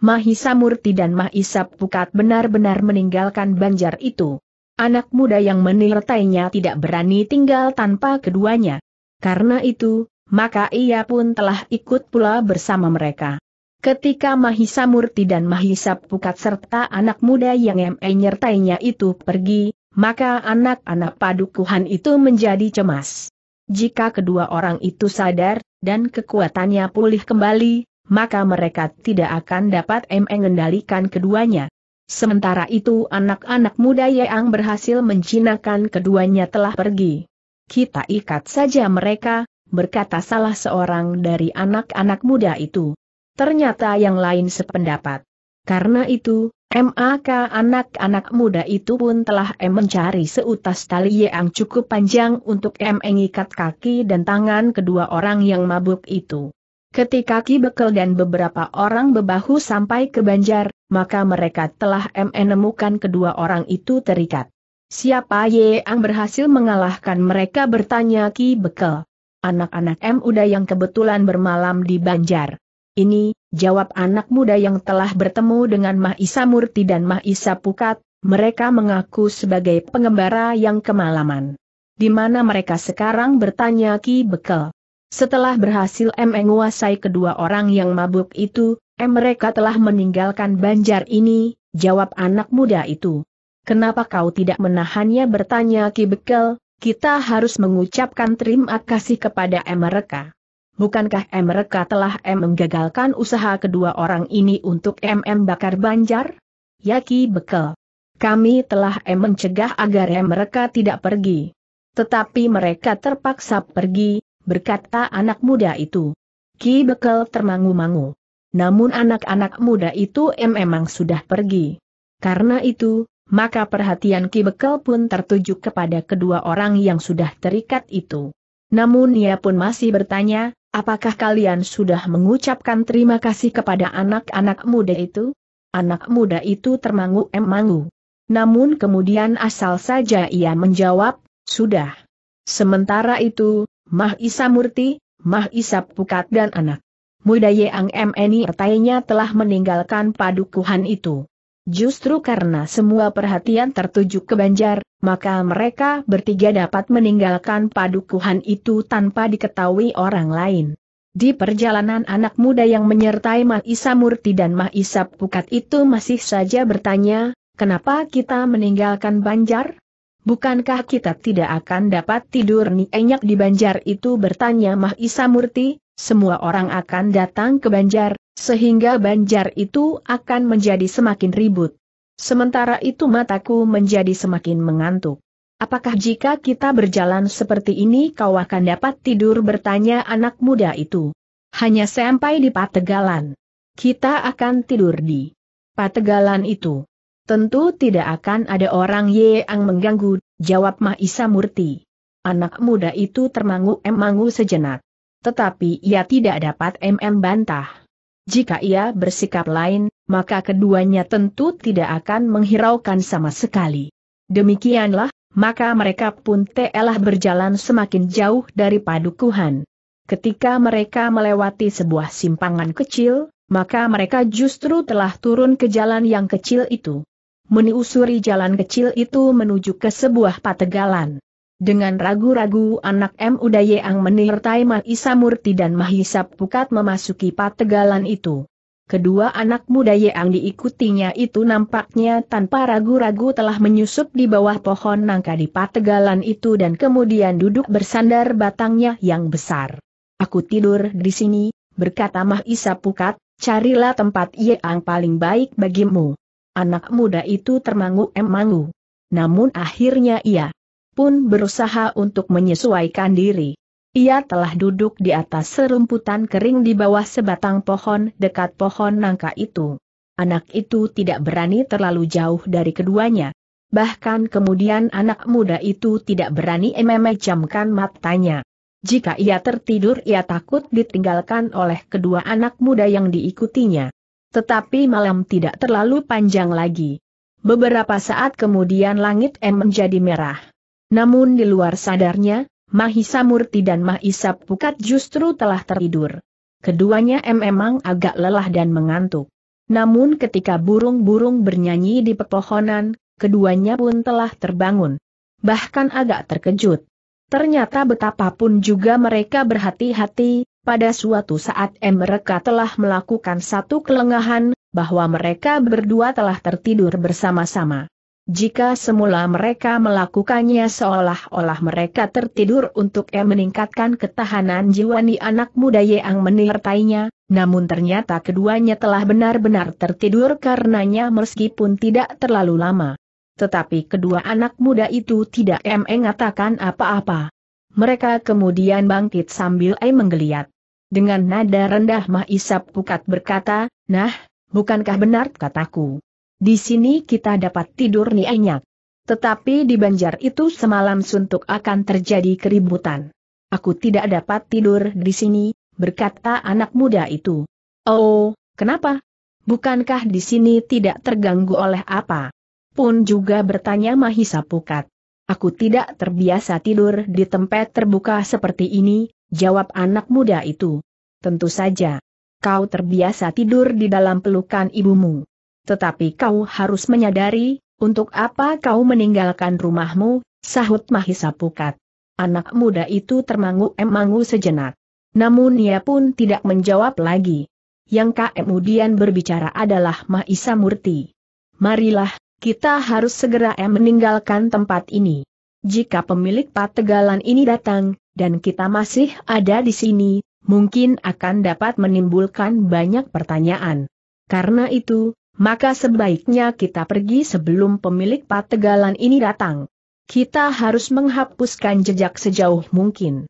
Mahisa Murti dan Mahisa Pukat benar-benar meninggalkan banjar itu. Anak muda yang menirtainya tidak berani tinggal tanpa keduanya. Karena itu, maka ia pun telah ikut pula bersama mereka. Ketika Mahisa Murti dan Mahisa Pukat serta anak muda yang ME nyertainya itu pergi, maka anak-anak padukuhan itu menjadi cemas. Jika kedua orang itu sadar, dan kekuatannya pulih kembali, maka mereka tidak akan dapat e mengendalikan keduanya. Sementara itu anak-anak muda yang berhasil mencinakan keduanya telah pergi. Kita ikat saja mereka, berkata salah seorang dari anak-anak muda itu. Ternyata yang lain sependapat. Karena itu, MAK anak-anak muda itu pun telah M mencari seutas tali yang cukup panjang untuk M mengikat kaki dan tangan kedua orang yang mabuk itu. Ketika Ki Bekel dan beberapa orang bebahu sampai ke Banjar, maka mereka telah menemukan kedua orang itu terikat. Siapa yang berhasil mengalahkan mereka bertanya Ki Bekel. Anak-anak M udah yang kebetulan bermalam di Banjar ini, jawab anak muda yang telah bertemu dengan Mahisa Murti dan Mahisa Pukat, mereka mengaku sebagai pengembara yang kemalaman. Di mana mereka sekarang bertanya Ki Bekel. Setelah berhasil M menguasai kedua orang yang mabuk itu, M mereka telah meninggalkan banjar ini, jawab anak muda itu. Kenapa kau tidak menahannya bertanya Ki Bekel, kita harus mengucapkan terima kasih kepada M mereka bukankah mereka telah menggagalkan usaha kedua orang ini untuk MM bakar banjar? Yaki bekel. Kami telah mencegah agar mereka tidak pergi. Tetapi mereka terpaksa pergi, berkata anak muda itu. Ki Bekel termangu-mangu. Namun anak-anak muda itu memang sudah pergi. Karena itu, maka perhatian Ki Bekel pun tertuju kepada kedua orang yang sudah terikat itu. Namun ia pun masih bertanya, Apakah kalian sudah mengucapkan terima kasih kepada anak-anak muda itu? Anak muda itu termangu-emangu. Namun kemudian asal saja ia menjawab, sudah. Sementara itu, Mah Isa Murti, Mah Isa Pukat dan anak muda Yang Mni Ertainya telah meninggalkan padukuhan itu. Justru karena semua perhatian tertuju ke Banjar, maka mereka bertiga dapat meninggalkan padukuhan itu tanpa diketahui orang lain. Di perjalanan anak muda yang menyertai Mahisa Murti dan Mahisa Pukat itu masih saja bertanya, kenapa kita meninggalkan Banjar? Bukankah kita tidak akan dapat tidur ni di Banjar itu bertanya Mahisa Murti, semua orang akan datang ke Banjar, sehingga banjar itu akan menjadi semakin ribut. Sementara itu mataku menjadi semakin mengantuk. Apakah jika kita berjalan seperti ini kau akan dapat tidur bertanya anak muda itu? Hanya sampai di Pategalan. Kita akan tidur di Pategalan itu. Tentu tidak akan ada orang yang mengganggu, jawab Mahisa Murti. Anak muda itu termangu-emangu sejenak. Tetapi ia tidak dapat MM bantah. Jika ia bersikap lain, maka keduanya tentu tidak akan menghiraukan sama sekali. Demikianlah, maka mereka pun telah berjalan semakin jauh dari padukuhan. Ketika mereka melewati sebuah simpangan kecil, maka mereka justru telah turun ke jalan yang kecil itu. Meniusuri jalan kecil itu menuju ke sebuah pategalan. Dengan ragu-ragu anak M. Udayang menirtai Mahisa Murti dan Mahisa Pukat memasuki pategalan itu. Kedua anak muda yang diikutinya itu nampaknya tanpa ragu-ragu telah menyusup di bawah pohon nangka di pategalan itu dan kemudian duduk bersandar batangnya yang besar. Aku tidur di sini, berkata Mahisa Pukat, carilah tempat yang paling baik bagimu. Anak muda itu termangu-emangu. Namun akhirnya ia pun berusaha untuk menyesuaikan diri. Ia telah duduk di atas serumputan kering di bawah sebatang pohon dekat pohon nangka itu. Anak itu tidak berani terlalu jauh dari keduanya. Bahkan kemudian anak muda itu tidak berani memejamkan matanya. Jika ia tertidur ia takut ditinggalkan oleh kedua anak muda yang diikutinya. Tetapi malam tidak terlalu panjang lagi. Beberapa saat kemudian langit M menjadi merah. Namun di luar sadarnya, Mahisa Murti dan Mahisa Pukat justru telah tertidur. Keduanya memang agak lelah dan mengantuk. Namun ketika burung-burung bernyanyi di pepohonan, keduanya pun telah terbangun. Bahkan agak terkejut. Ternyata betapapun juga mereka berhati-hati, pada suatu saat mereka telah melakukan satu kelengahan, bahwa mereka berdua telah tertidur bersama-sama. Jika semula mereka melakukannya seolah-olah mereka tertidur untuk e meningkatkan ketahanan jiwani anak muda yang menyertainya, namun ternyata keduanya telah benar-benar tertidur karenanya meskipun tidak terlalu lama. Tetapi kedua anak muda itu tidak e mengatakan apa-apa. Mereka kemudian bangkit sambil e menggeliat. Dengan nada rendah Mahisap Pukat berkata, Nah, bukankah benar kataku? Di sini kita dapat tidur nih Tetapi di banjar itu semalam suntuk akan terjadi keributan. Aku tidak dapat tidur di sini, berkata anak muda itu. Oh, kenapa? Bukankah di sini tidak terganggu oleh apa? Pun juga bertanya Mahisa Pukat. Aku tidak terbiasa tidur di tempat terbuka seperti ini, jawab anak muda itu. Tentu saja. Kau terbiasa tidur di dalam pelukan ibumu tetapi kau harus menyadari, untuk apa kau meninggalkan rumahmu, sahut Mahisa Pukat. Anak muda itu termangu-emangu sejenak. Namun ia pun tidak menjawab lagi. Yang kemudian berbicara adalah Mahisa Murti. Marilah, kita harus segera meninggalkan tempat ini. Jika pemilik pategalan ini datang, dan kita masih ada di sini, mungkin akan dapat menimbulkan banyak pertanyaan. Karena itu, maka sebaiknya kita pergi sebelum pemilik pategalan ini datang. Kita harus menghapuskan jejak sejauh mungkin.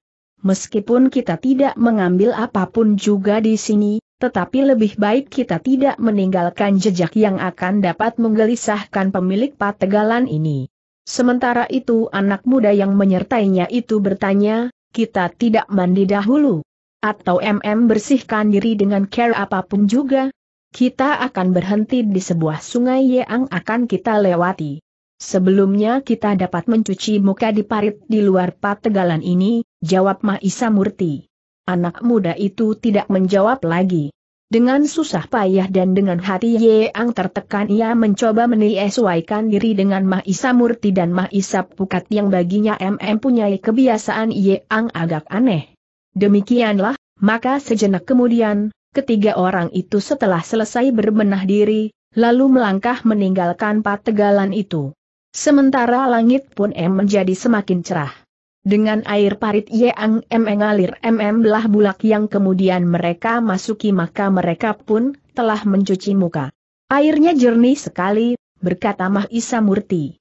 Meskipun kita tidak mengambil apapun juga di sini, tetapi lebih baik kita tidak meninggalkan jejak yang akan dapat menggelisahkan pemilik pategalan ini. Sementara itu anak muda yang menyertainya itu bertanya, kita tidak mandi dahulu. Atau MM bersihkan diri dengan care apapun juga, kita akan berhenti di sebuah sungai yang akan kita lewati. Sebelumnya kita dapat mencuci muka di parit di luar pategalan ini, jawab Mahisa Murti. Anak muda itu tidak menjawab lagi. Dengan susah payah dan dengan hati yang tertekan ia mencoba menyesuaikan diri dengan Mahisa Murti dan Mahisa Pukat yang baginya MM punya kebiasaan yang agak aneh. Demikianlah, maka sejenak kemudian, Ketiga orang itu setelah selesai berbenah diri, lalu melangkah meninggalkan pategalan itu. Sementara langit pun M menjadi semakin cerah. Dengan air parit yang M mengalir MM belah bulak yang kemudian mereka masuki maka mereka pun telah mencuci muka. Airnya jernih sekali, berkata Mah Isa Murti.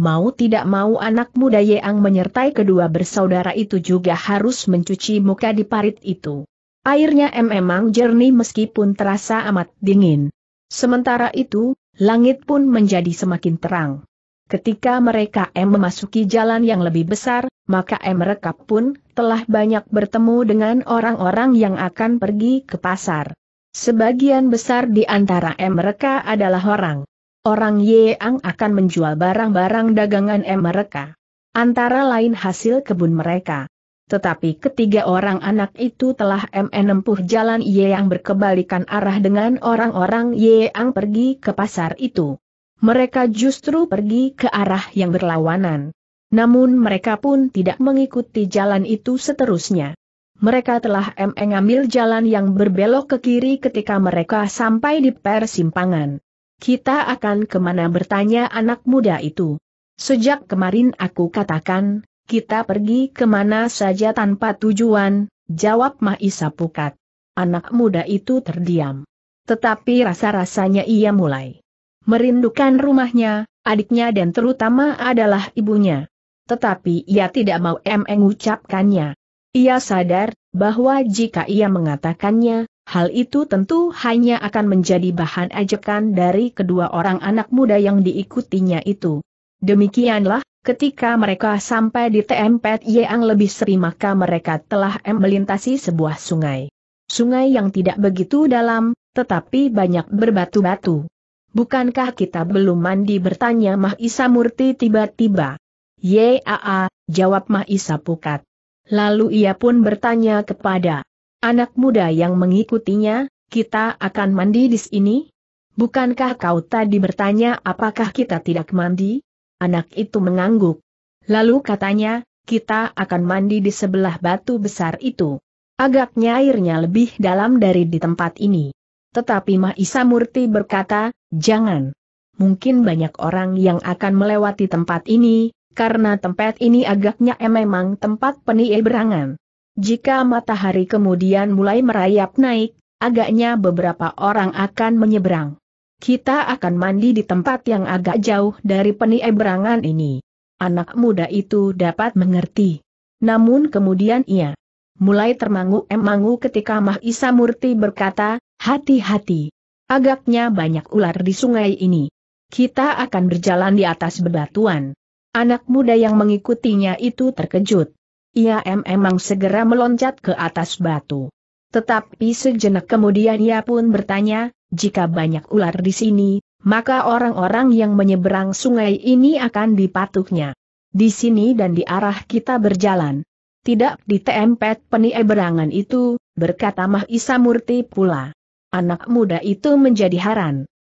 Mau tidak mau anak muda Yeang menyertai kedua bersaudara itu juga harus mencuci muka di parit itu. Airnya memang jernih meskipun terasa amat dingin. Sementara itu, langit pun menjadi semakin terang. Ketika mereka M memasuki jalan yang lebih besar, maka M mereka pun telah banyak bertemu dengan orang-orang yang akan pergi ke pasar. Sebagian besar di antara M mereka adalah orang. Orang Yang akan menjual barang-barang dagangan M mereka. Antara lain hasil kebun mereka. Tetapi ketiga orang anak itu telah menempuh jalan Ye yang berkebalikan arah dengan orang-orang Ye yang pergi ke pasar itu. Mereka justru pergi ke arah yang berlawanan. Namun mereka pun tidak mengikuti jalan itu seterusnya. Mereka telah mengambil jalan yang berbelok ke kiri ketika mereka sampai di persimpangan. Kita akan kemana bertanya anak muda itu. Sejak kemarin aku katakan, kita pergi kemana saja tanpa tujuan, jawab Mahisa Pukat. Anak muda itu terdiam. Tetapi rasa-rasanya ia mulai merindukan rumahnya, adiknya dan terutama adalah ibunya. Tetapi ia tidak mau mengucapkannya. Ia sadar bahwa jika ia mengatakannya, hal itu tentu hanya akan menjadi bahan ajakan dari kedua orang anak muda yang diikutinya itu. Demikianlah Ketika mereka sampai di tempat yang lebih sering, maka mereka telah melintasi sebuah sungai. Sungai yang tidak begitu dalam, tetapi banyak berbatu-batu. Bukankah kita belum mandi bertanya Mah Isa Murti tiba-tiba. Yaa, jawab Mah Isa Pukat. Lalu ia pun bertanya kepada anak muda yang mengikutinya, kita akan mandi di sini? Bukankah kau tadi bertanya apakah kita tidak mandi? anak itu mengangguk. Lalu katanya, kita akan mandi di sebelah batu besar itu. Agaknya airnya lebih dalam dari di tempat ini. Tetapi Mahisa Murti berkata, jangan. Mungkin banyak orang yang akan melewati tempat ini, karena tempat ini agaknya memang tempat berangan. Jika matahari kemudian mulai merayap naik, agaknya beberapa orang akan menyeberang. Kita akan mandi di tempat yang agak jauh dari penyeberangan ini. Anak muda itu dapat mengerti. Namun kemudian ia mulai termangu-emangu ketika Mahisa Murti berkata, hati-hati. Agaknya banyak ular di sungai ini. Kita akan berjalan di atas bebatuan. Anak muda yang mengikutinya itu terkejut. Ia memang segera meloncat ke atas batu. Tetapi sejenak kemudian ia pun bertanya, jika banyak ular di sini, maka orang-orang yang menyeberang sungai ini akan dipatuknya. Di sini dan di arah kita berjalan. Tidak di ditempet penyeberangan itu, berkata Mahisa Murti pula. Anak muda itu menjadi haran.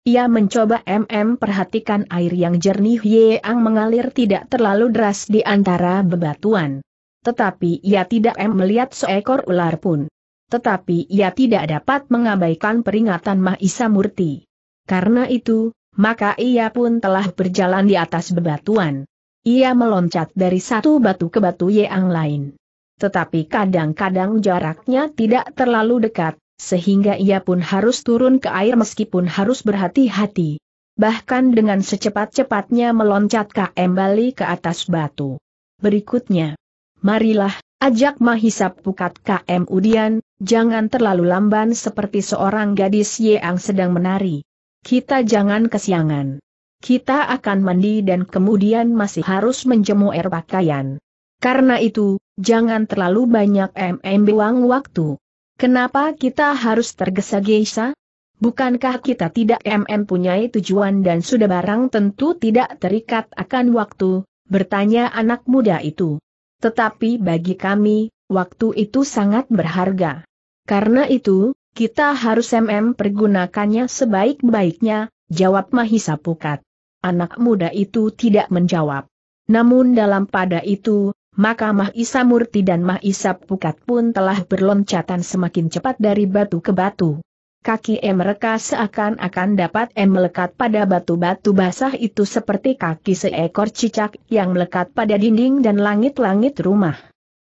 Ia mencoba MM perhatikan air yang jernih yang mengalir tidak terlalu deras di antara bebatuan. Tetapi ia tidak M melihat seekor ular pun tetapi ia tidak dapat mengabaikan peringatan Mahisa Murti. Karena itu, maka ia pun telah berjalan di atas bebatuan. Ia meloncat dari satu batu ke batu yang lain. Tetapi kadang-kadang jaraknya tidak terlalu dekat, sehingga ia pun harus turun ke air meskipun harus berhati-hati. Bahkan dengan secepat-cepatnya meloncat KM Bali ke atas batu. Berikutnya, marilah Ajak mahisap pukat KM Udian, jangan terlalu lamban seperti seorang gadis yang sedang menari. Kita jangan kesiangan. Kita akan mandi dan kemudian masih harus menjemur pakaian. Karena itu, jangan terlalu banyak MM buang waktu. Kenapa kita harus tergesa-gesa? Bukankah kita tidak MM punyai tujuan dan sudah barang tentu tidak terikat akan waktu, bertanya anak muda itu. Tetapi bagi kami, waktu itu sangat berharga. Karena itu, kita harus MM pergunakannya sebaik-baiknya, jawab Mahisa Pukat. Anak muda itu tidak menjawab. Namun dalam pada itu, maka Mahisa Murti dan Mahisa Pukat pun telah berloncatan semakin cepat dari batu ke batu kaki mereka seakan-akan dapat melekat pada batu-batu basah itu seperti kaki seekor cicak yang melekat pada dinding dan langit-langit rumah.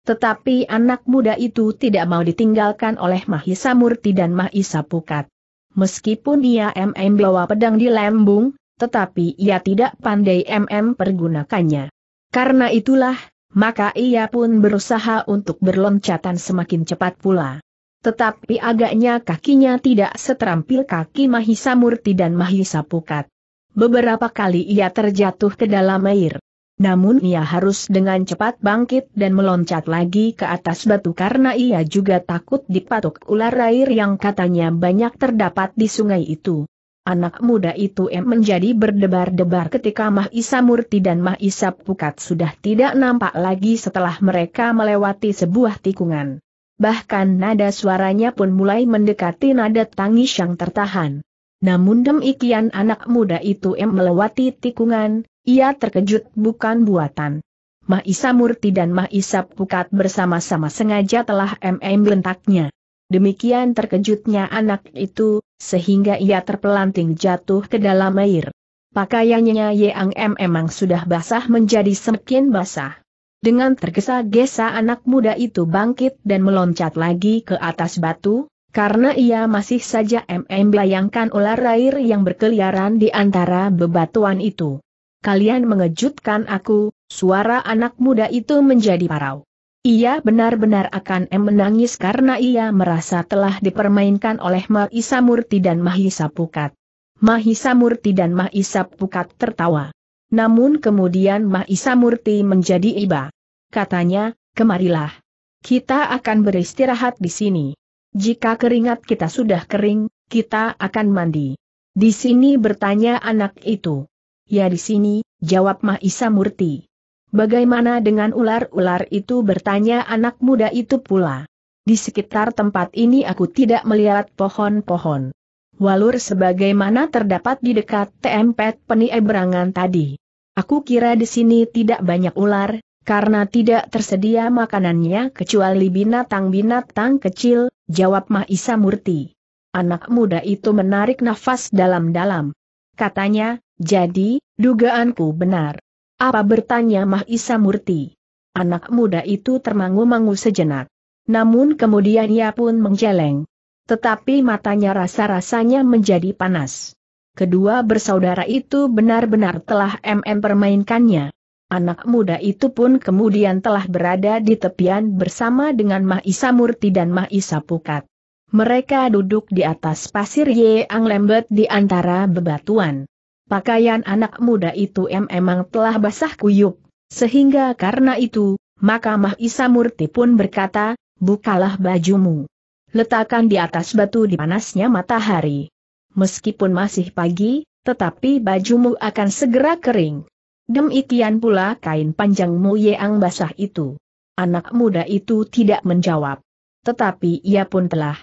Tetapi anak muda itu tidak mau ditinggalkan oleh Mahisa Murti dan Mahisa Pukat. Meskipun ia MM bawa pedang di lembung, tetapi ia tidak pandai MM pergunakannya. Karena itulah, maka ia pun berusaha untuk berloncatan semakin cepat pula tetapi agaknya kakinya tidak seterampil kaki Mahisa Murti dan Mahisa Pukat. Beberapa kali ia terjatuh ke dalam air. Namun ia harus dengan cepat bangkit dan meloncat lagi ke atas batu karena ia juga takut dipatuk ular air yang katanya banyak terdapat di sungai itu. Anak muda itu em menjadi berdebar-debar ketika Mahisa Murti dan Mahisa Pukat sudah tidak nampak lagi setelah mereka melewati sebuah tikungan bahkan nada suaranya pun mulai mendekati nada tangis yang tertahan. Namun demikian anak muda itu em melewati tikungan, ia terkejut bukan buatan. Mahisa Murti dan Mahisa Pukat bersama-sama sengaja telah MM bentaknya. Demikian terkejutnya anak itu, sehingga ia terpelanting jatuh ke dalam air. Pakaiannya Yang M memang sudah basah menjadi semakin basah. Dengan tergesa-gesa anak muda itu bangkit dan meloncat lagi ke atas batu, karena ia masih saja MM bayangkan ular air yang berkeliaran di antara bebatuan itu. Kalian mengejutkan aku, suara anak muda itu menjadi parau. Ia benar-benar akan M menangis karena ia merasa telah dipermainkan oleh Mahisa Murti dan Mahisa Pukat. Mahisa Murti dan Mahisa Pukat tertawa. Namun kemudian Mahisa Murti menjadi iba. Katanya, kemarilah. Kita akan beristirahat di sini. Jika keringat kita sudah kering, kita akan mandi. Di sini bertanya anak itu. Ya di sini, jawab Mahisa Murti. Bagaimana dengan ular-ular itu bertanya anak muda itu pula. Di sekitar tempat ini aku tidak melihat pohon-pohon walur sebagaimana terdapat di dekat tempat peni berangan tadi. Aku kira di sini tidak banyak ular, karena tidak tersedia makanannya kecuali binatang-binatang kecil, jawab Mahisa Murti. Anak muda itu menarik nafas dalam-dalam. Katanya, jadi, dugaanku benar. Apa bertanya Mahisa Murti? Anak muda itu termangu-mangu sejenak. Namun kemudian ia pun menjeleng. Tetapi matanya rasa-rasanya menjadi panas. Kedua bersaudara itu benar-benar telah MM permainkannya. Anak muda itu pun kemudian telah berada di tepian bersama dengan Mahisa Murti dan Mahisa Pukat. Mereka duduk di atas pasir Ang lembet di antara bebatuan. Pakaian anak muda itu memang telah basah kuyup, sehingga karena itu, maka Mahisa Murti pun berkata, bukalah bajumu letakkan di atas batu di panasnya matahari. Meskipun masih pagi, tetapi bajumu akan segera kering. Demikian pula kain panjangmu yang basah itu. Anak muda itu tidak menjawab. Tetapi ia pun telah.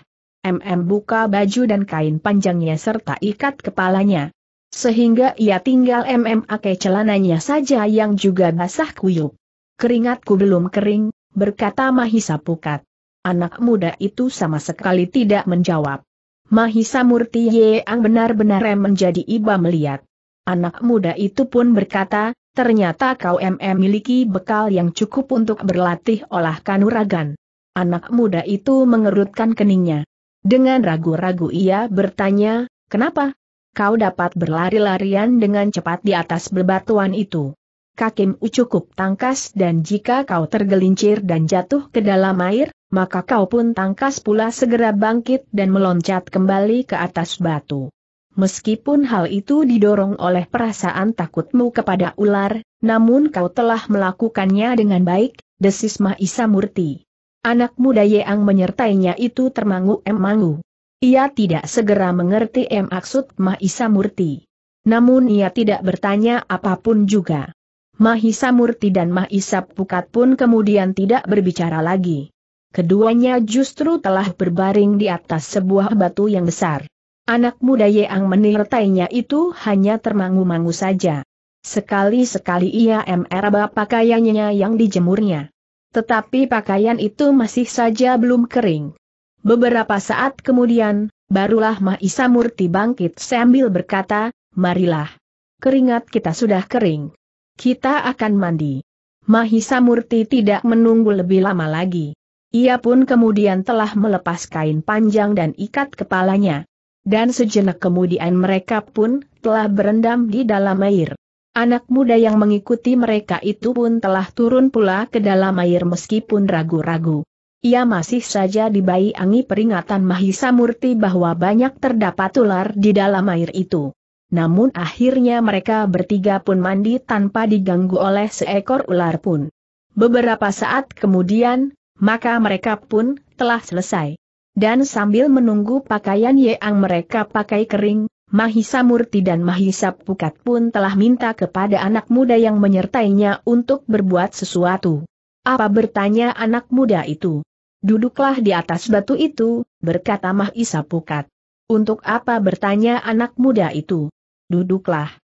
MM buka baju dan kain panjangnya serta ikat kepalanya. Sehingga ia tinggal MM ake celananya saja yang juga basah kuyup. Keringatku belum kering, berkata Mahisa Pukat. Anak muda itu sama sekali tidak menjawab. Mahisa Murti Yeang benar-benar menjadi iba melihat. Anak muda itu pun berkata, ternyata kau MM miliki bekal yang cukup untuk berlatih olah kanuragan. Anak muda itu mengerutkan keningnya. Dengan ragu-ragu ia bertanya, kenapa? Kau dapat berlari-larian dengan cepat di atas bebatuan itu. Kakimu cukup tangkas dan jika kau tergelincir dan jatuh ke dalam air, maka kau pun tangkas pula segera bangkit dan meloncat kembali ke atas batu. Meskipun hal itu didorong oleh perasaan takutmu kepada ular, namun kau telah melakukannya dengan baik, desis Mahisa Murti. Anak muda Yeang menyertainya itu termangu-emangu. Ia tidak segera mengerti em maksud Mahisa Murti. Namun ia tidak bertanya apapun juga. Mahisa Murti dan Mahisa Pukat pun kemudian tidak berbicara lagi keduanya justru telah berbaring di atas sebuah batu yang besar. Anak muda yang menirtainya itu hanya termangu-mangu saja. Sekali-sekali ia meraba pakaiannya yang dijemurnya. Tetapi pakaian itu masih saja belum kering. Beberapa saat kemudian, barulah Mahisa Murti bangkit sambil berkata, Marilah. Keringat kita sudah kering. Kita akan mandi. Mahisa Murti tidak menunggu lebih lama lagi. Ia pun kemudian telah melepas kain panjang dan ikat kepalanya. Dan sejenak kemudian mereka pun telah berendam di dalam air. Anak muda yang mengikuti mereka itu pun telah turun pula ke dalam air meskipun ragu-ragu. Ia masih saja dibayangi peringatan Mahisa Murti bahwa banyak terdapat ular di dalam air itu. Namun akhirnya mereka bertiga pun mandi tanpa diganggu oleh seekor ular pun. Beberapa saat kemudian, maka mereka pun telah selesai. Dan sambil menunggu pakaian yang mereka pakai kering, Mahisa Murti dan Mahisa Pukat pun telah minta kepada anak muda yang menyertainya untuk berbuat sesuatu. Apa bertanya anak muda itu? Duduklah di atas batu itu, berkata Mahisa Pukat. Untuk apa bertanya anak muda itu? Duduklah.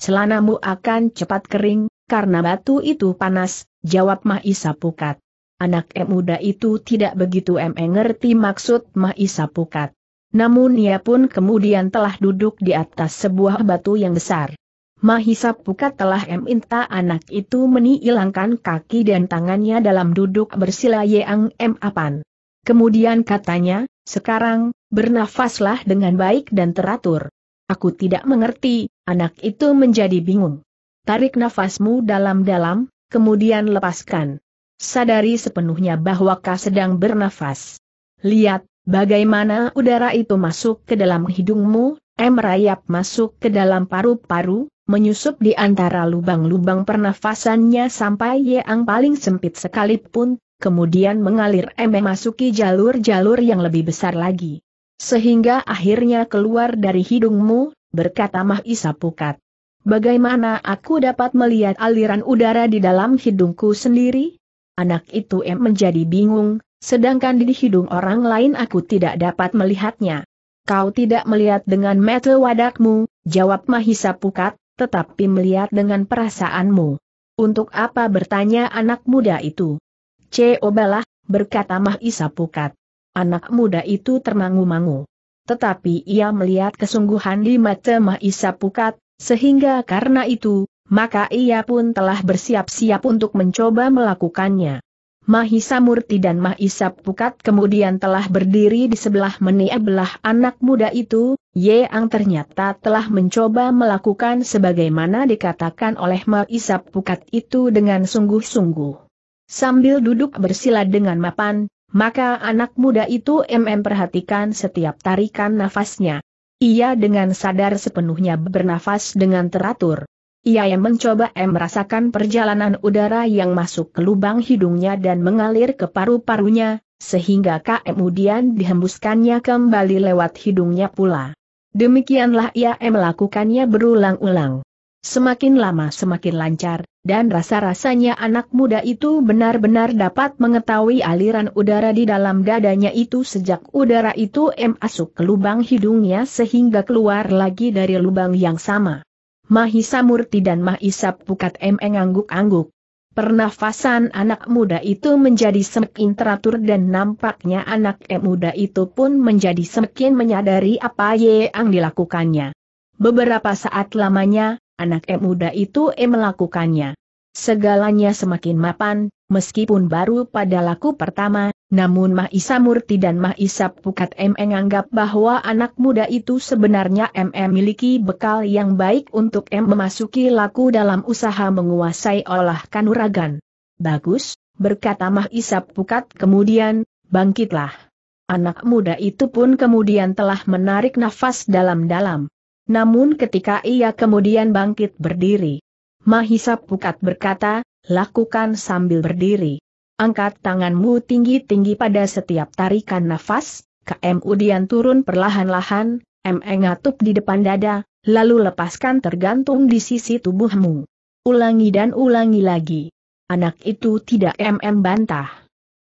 Celanamu akan cepat kering, karena batu itu panas, jawab Mahisa Pukat anak M muda itu tidak begitu M e ngerti maksud Mahisa Pukat. Namun ia pun kemudian telah duduk di atas sebuah batu yang besar. Mahisa Pukat telah minta anak itu menihilangkan kaki dan tangannya dalam duduk bersila Yang M Apan. Kemudian katanya, sekarang, bernafaslah dengan baik dan teratur. Aku tidak mengerti, anak itu menjadi bingung. Tarik nafasmu dalam-dalam, kemudian lepaskan sadari sepenuhnya bahwa kau sedang bernafas. Lihat, bagaimana udara itu masuk ke dalam hidungmu, M rayap masuk ke dalam paru-paru, menyusup di antara lubang-lubang pernafasannya sampai yang paling sempit sekalipun, kemudian mengalir M masuki jalur-jalur yang lebih besar lagi. Sehingga akhirnya keluar dari hidungmu, berkata Mahisa Pukat. Bagaimana aku dapat melihat aliran udara di dalam hidungku sendiri? Anak itu em menjadi bingung, sedangkan di hidung orang lain aku tidak dapat melihatnya. Kau tidak melihat dengan mata wadakmu, jawab Mahisa Pukat, tetapi melihat dengan perasaanmu. Untuk apa bertanya anak muda itu? Cobalah, berkata Mahisa Pukat. Anak muda itu termangu-mangu. Tetapi ia melihat kesungguhan di mata Mahisa Pukat, sehingga karena itu, maka ia pun telah bersiap-siap untuk mencoba melakukannya. Mahisa Murti dan Mahisa Pukat kemudian telah berdiri di sebelah menia anak muda itu, Yeang ternyata telah mencoba melakukan sebagaimana dikatakan oleh Mahisa Pukat itu dengan sungguh-sungguh. Sambil duduk bersila dengan mapan, maka anak muda itu MM perhatikan setiap tarikan nafasnya. Ia dengan sadar sepenuhnya bernafas dengan teratur. Ia yang mencoba M merasakan perjalanan udara yang masuk ke lubang hidungnya dan mengalir ke paru-parunya, sehingga kemudian dihembuskannya kembali lewat hidungnya pula. Demikianlah ia M melakukannya berulang-ulang. Semakin lama semakin lancar, dan rasa-rasanya anak muda itu benar-benar dapat mengetahui aliran udara di dalam dadanya itu sejak udara itu M masuk ke lubang hidungnya sehingga keluar lagi dari lubang yang sama. Mahisa Murti dan Mahisa Pukat M angguk-angguk. Pernafasan anak muda itu menjadi semakin teratur dan nampaknya anak M. muda itu pun menjadi semakin menyadari apa yang dilakukannya. Beberapa saat lamanya, anak M. muda itu e melakukannya. Segalanya semakin mapan, meskipun baru pada laku pertama, namun Mahisa Murti dan Mahisa Pukat M menganggap bahwa anak muda itu sebenarnya M memiliki bekal yang baik untuk M memasuki laku dalam usaha menguasai olah kanuragan. Bagus, berkata Mahisa Pukat kemudian, bangkitlah. Anak muda itu pun kemudian telah menarik nafas dalam-dalam. Namun ketika ia kemudian bangkit berdiri, Mahisa Pukat berkata, lakukan sambil berdiri. Angkat tanganmu tinggi-tinggi pada setiap tarikan nafas, KM Udian turun perlahan-lahan, M e ngatup di depan dada, lalu lepaskan tergantung di sisi tubuhmu. Ulangi dan ulangi lagi. Anak itu tidak MM bantah.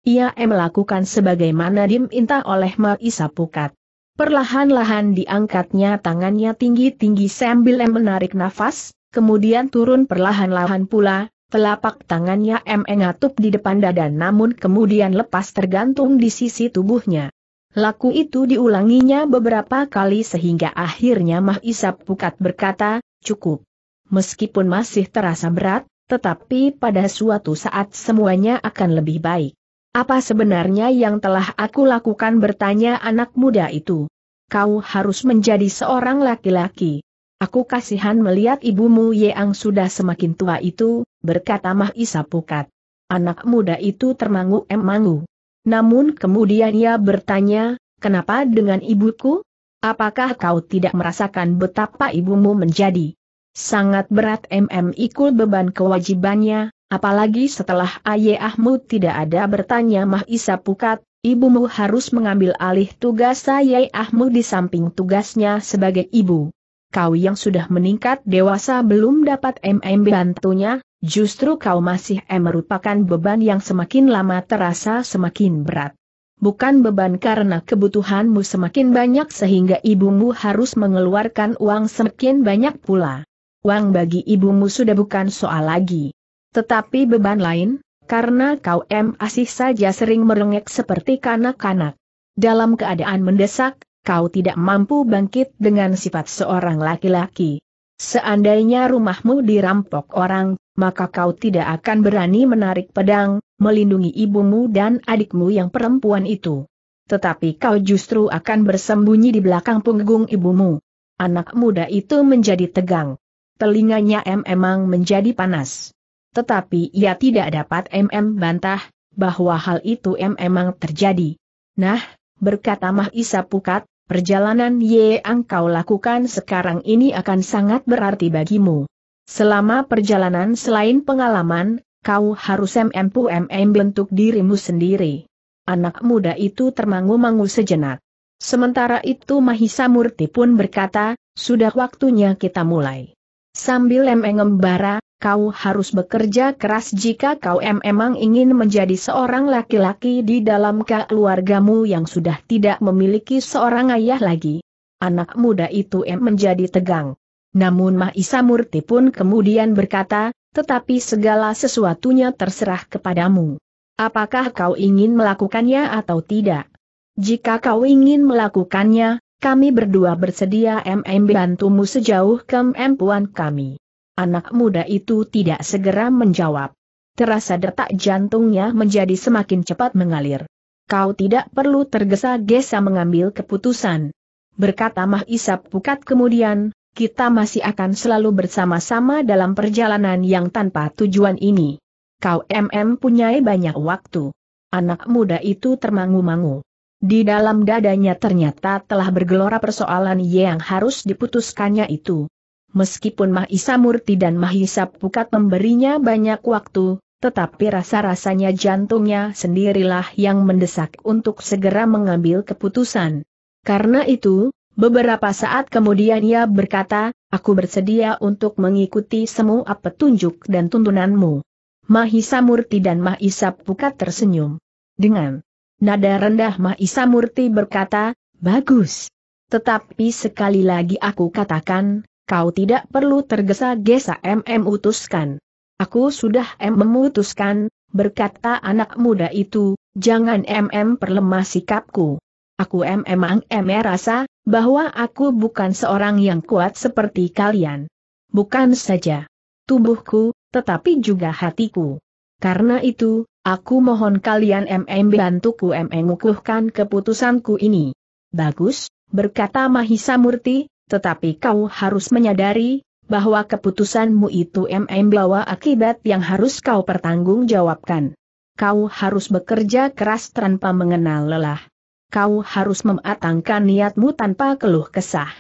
Ia melakukan sebagaimana diminta oleh Maisa Pukat. Perlahan-lahan diangkatnya tangannya tinggi-tinggi sambil menarik nafas, kemudian turun perlahan-lahan pula, Telapak tangannya M mengatup di depan dada namun kemudian lepas tergantung di sisi tubuhnya. Laku itu diulanginya beberapa kali sehingga akhirnya Mah Isap Pukat berkata, cukup. Meskipun masih terasa berat, tetapi pada suatu saat semuanya akan lebih baik. Apa sebenarnya yang telah aku lakukan bertanya anak muda itu? Kau harus menjadi seorang laki-laki. Aku kasihan melihat ibumu Yeang sudah semakin tua itu, berkata Mah Isa Pukat. Anak muda itu termangu-emangu. Namun kemudian ia bertanya, kenapa dengan ibuku? Apakah kau tidak merasakan betapa ibumu menjadi sangat berat MM ikul beban kewajibannya, apalagi setelah Ayahmu tidak ada bertanya Mah Isa Pukat, ibumu harus mengambil alih tugas Ayahmu di samping tugasnya sebagai ibu kau yang sudah meningkat dewasa belum dapat MM bantunya, justru kau masih M merupakan beban yang semakin lama terasa semakin berat. Bukan beban karena kebutuhanmu semakin banyak sehingga ibumu harus mengeluarkan uang semakin banyak pula. Uang bagi ibumu sudah bukan soal lagi. Tetapi beban lain, karena kau M asih saja sering merengek seperti kanak-kanak. Dalam keadaan mendesak, kau tidak mampu bangkit dengan sifat seorang laki-laki. Seandainya rumahmu dirampok orang, maka kau tidak akan berani menarik pedang, melindungi ibumu dan adikmu yang perempuan itu. Tetapi kau justru akan bersembunyi di belakang punggung ibumu. Anak muda itu menjadi tegang. Telinganya M emang menjadi panas. Tetapi ia tidak dapat MM bantah, bahwa hal itu M memang terjadi. Nah, berkata Isa Pukat, perjalanan ye kau lakukan sekarang ini akan sangat berarti bagimu. Selama perjalanan selain pengalaman, kau harus MMPUMM bentuk dirimu sendiri. Anak muda itu termangu-mangu sejenak. Sementara itu Mahisa Murti pun berkata, sudah waktunya kita mulai. Sambil mengembara, kau harus bekerja keras jika kau memang ingin menjadi seorang laki-laki di dalam keluargamu yang sudah tidak memiliki seorang ayah lagi. Anak muda itu em menjadi tegang. Namun Mahisa Murti pun kemudian berkata, tetapi segala sesuatunya terserah kepadamu. Apakah kau ingin melakukannya atau tidak? Jika kau ingin melakukannya, kami berdua bersedia MM bantumu sejauh kemampuan kami. Anak muda itu tidak segera menjawab. Terasa detak jantungnya menjadi semakin cepat mengalir. Kau tidak perlu tergesa-gesa mengambil keputusan. Berkata Mah Isap Pukat kemudian, kita masih akan selalu bersama-sama dalam perjalanan yang tanpa tujuan ini. Kau MM punyai banyak waktu. Anak muda itu termangu-mangu. Di dalam dadanya ternyata telah bergelora persoalan yang harus diputuskannya itu. Meskipun Mahisa Murti dan Mahisa Pukat memberinya banyak waktu, tetapi rasa-rasanya jantungnya sendirilah yang mendesak untuk segera mengambil keputusan. Karena itu, beberapa saat kemudian ia berkata, aku bersedia untuk mengikuti semua petunjuk dan tuntunanmu. Mahisa Murti dan Mahisa Pukat tersenyum. Dengan Nada rendah Mahisa Murti berkata, bagus. Tetapi sekali lagi aku katakan, kau tidak perlu tergesa-gesa MM memutuskan. Aku sudah memutuskan, berkata anak muda itu, jangan MM perlemah sikapku. Aku M emang M rasa, bahwa aku bukan seorang yang kuat seperti kalian. Bukan saja tubuhku, tetapi juga hatiku. Karena itu, Aku mohon kalian MM bantuku MM ngukuhkan keputusanku ini. Bagus, berkata Mahisa Murti, tetapi kau harus menyadari, bahwa keputusanmu itu MM bawa akibat yang harus kau pertanggungjawabkan. Kau harus bekerja keras tanpa mengenal lelah. Kau harus mematangkan niatmu tanpa keluh kesah.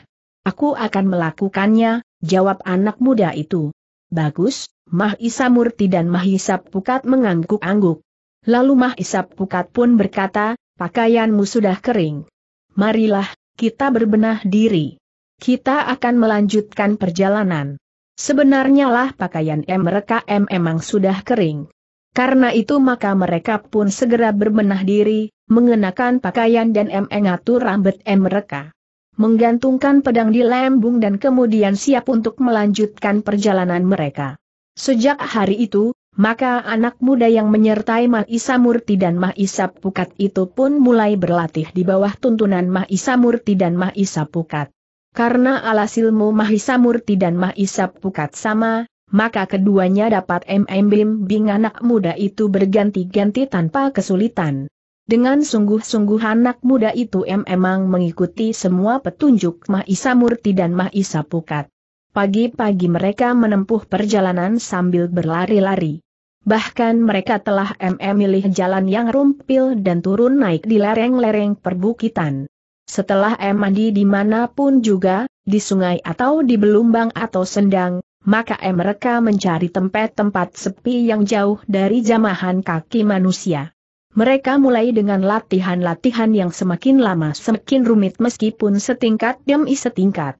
Aku akan melakukannya, jawab anak muda itu. Bagus, Mahisa Murti dan Mahisa Pukat mengangguk-angguk. Lalu Mahisa Pukat pun berkata, pakaianmu sudah kering. Marilah, kita berbenah diri. Kita akan melanjutkan perjalanan. Sebenarnya lah pakaian mereka emang sudah kering. Karena itu maka mereka pun segera berbenah diri, mengenakan pakaian dan mengatur rambut mereka. Menggantungkan pedang di lembung dan kemudian siap untuk melanjutkan perjalanan mereka. Sejak hari itu, maka anak muda yang menyertai Mahisa Murti dan Mahisa Pukat itu pun mulai berlatih di bawah tuntunan Mahisa Murti dan Mahisa Pukat. Karena alas ilmu Mahisa Murti dan Mahisa Pukat sama, maka keduanya dapat membimbing anak muda itu berganti-ganti tanpa kesulitan. Dengan sungguh-sungguh anak muda itu memang mengikuti semua petunjuk Mahisa Murti dan Mahisa Pukat. Pagi-pagi mereka menempuh perjalanan sambil berlari-lari. Bahkan mereka telah memilih jalan yang rumpil dan turun naik di lereng-lereng perbukitan. Setelah M mandi dimanapun juga, di sungai atau di belumbang atau sendang, maka M mereka mencari tempat-tempat sepi yang jauh dari jamahan kaki manusia. Mereka mulai dengan latihan-latihan yang semakin lama semakin rumit meskipun setingkat demi setingkat.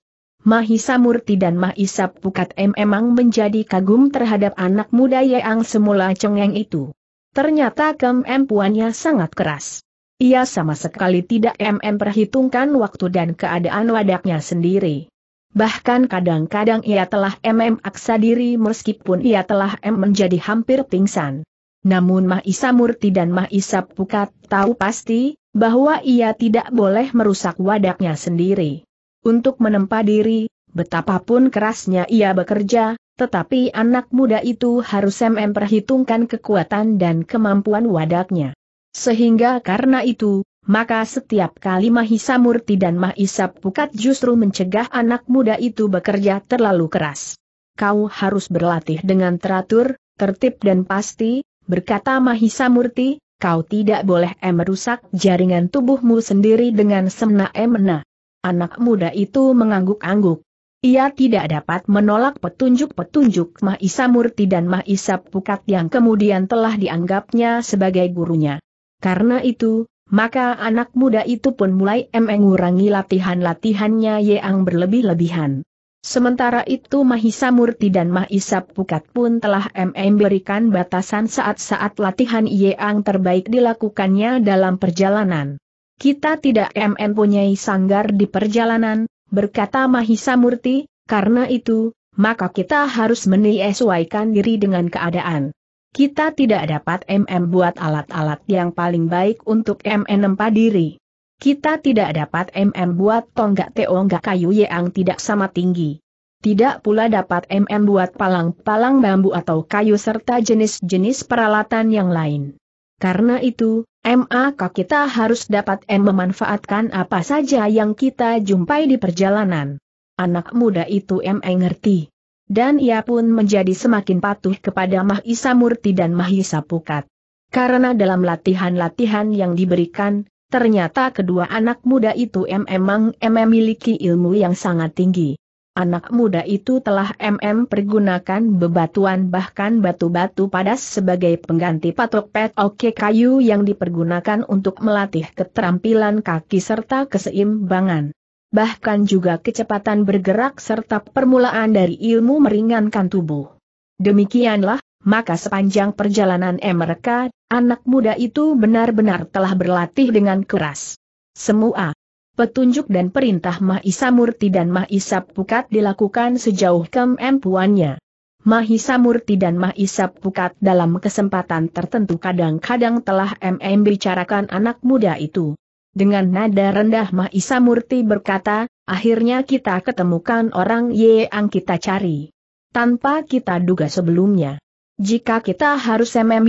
Mahisa Murti dan Mahisa Pukat M memang menjadi kagum terhadap anak muda yang semula cengeng itu. Ternyata kemampuannya sangat keras. Ia sama sekali tidak MM perhitungkan waktu dan keadaan wadaknya sendiri. Bahkan kadang-kadang ia telah MM aksa diri meskipun ia telah M menjadi hampir pingsan. Namun Mahisa Murti dan Mahisa Pukat tahu pasti, bahwa ia tidak boleh merusak wadaknya sendiri untuk menempa diri, betapapun kerasnya ia bekerja, tetapi anak muda itu harus memperhitungkan kekuatan dan kemampuan wadaknya. Sehingga karena itu, maka setiap kali Mahisa Murti dan Mahisa Pukat justru mencegah anak muda itu bekerja terlalu keras. Kau harus berlatih dengan teratur, tertib dan pasti, berkata Mahisa Murti, kau tidak boleh merusak jaringan tubuhmu sendiri dengan semena-mena. Anak muda itu mengangguk-angguk. Ia tidak dapat menolak petunjuk-petunjuk Mahisa Murti dan Mahisa Pukat yang kemudian telah dianggapnya sebagai gurunya. Karena itu, maka anak muda itu pun mulai mengurangi latihan-latihannya yang berlebih-lebihan. Sementara itu Mahisa Murti dan Mahisa Pukat pun telah memberikan batasan saat-saat latihan yang terbaik dilakukannya dalam perjalanan kita tidak punyai sanggar di perjalanan, berkata Mahisa Murti, karena itu, maka kita harus menyesuaikan diri dengan keadaan. Kita tidak dapat MM buat alat-alat yang paling baik untuk empa diri. Kita tidak dapat MM buat tonggak teonggak kayu yang tidak sama tinggi. Tidak pula dapat MM buat palang-palang bambu atau kayu serta jenis-jenis peralatan yang lain. Karena itu, maka kita harus dapat M memanfaatkan apa saja yang kita jumpai di perjalanan. Anak muda itu M mengerti, Dan ia pun menjadi semakin patuh kepada Mahisa Murti dan Mahisa Pukat. Karena dalam latihan-latihan yang diberikan, ternyata kedua anak muda itu M memang M memiliki ilmu yang sangat tinggi anak muda itu telah MM pergunakan bebatuan bahkan batu-batu padas sebagai pengganti patok pet oke kayu yang dipergunakan untuk melatih keterampilan kaki serta keseimbangan. Bahkan juga kecepatan bergerak serta permulaan dari ilmu meringankan tubuh. Demikianlah, maka sepanjang perjalanan mereka, anak muda itu benar-benar telah berlatih dengan keras. Semua petunjuk dan perintah Mahisa Murti dan Mahisa Pukat dilakukan sejauh kemampuannya. Mahisa Murti dan Mahisa Pukat dalam kesempatan tertentu kadang-kadang telah MM bicarakan anak muda itu. Dengan nada rendah Mahisa Murti berkata, akhirnya kita ketemukan orang yang kita cari. Tanpa kita duga sebelumnya. Jika kita harus MM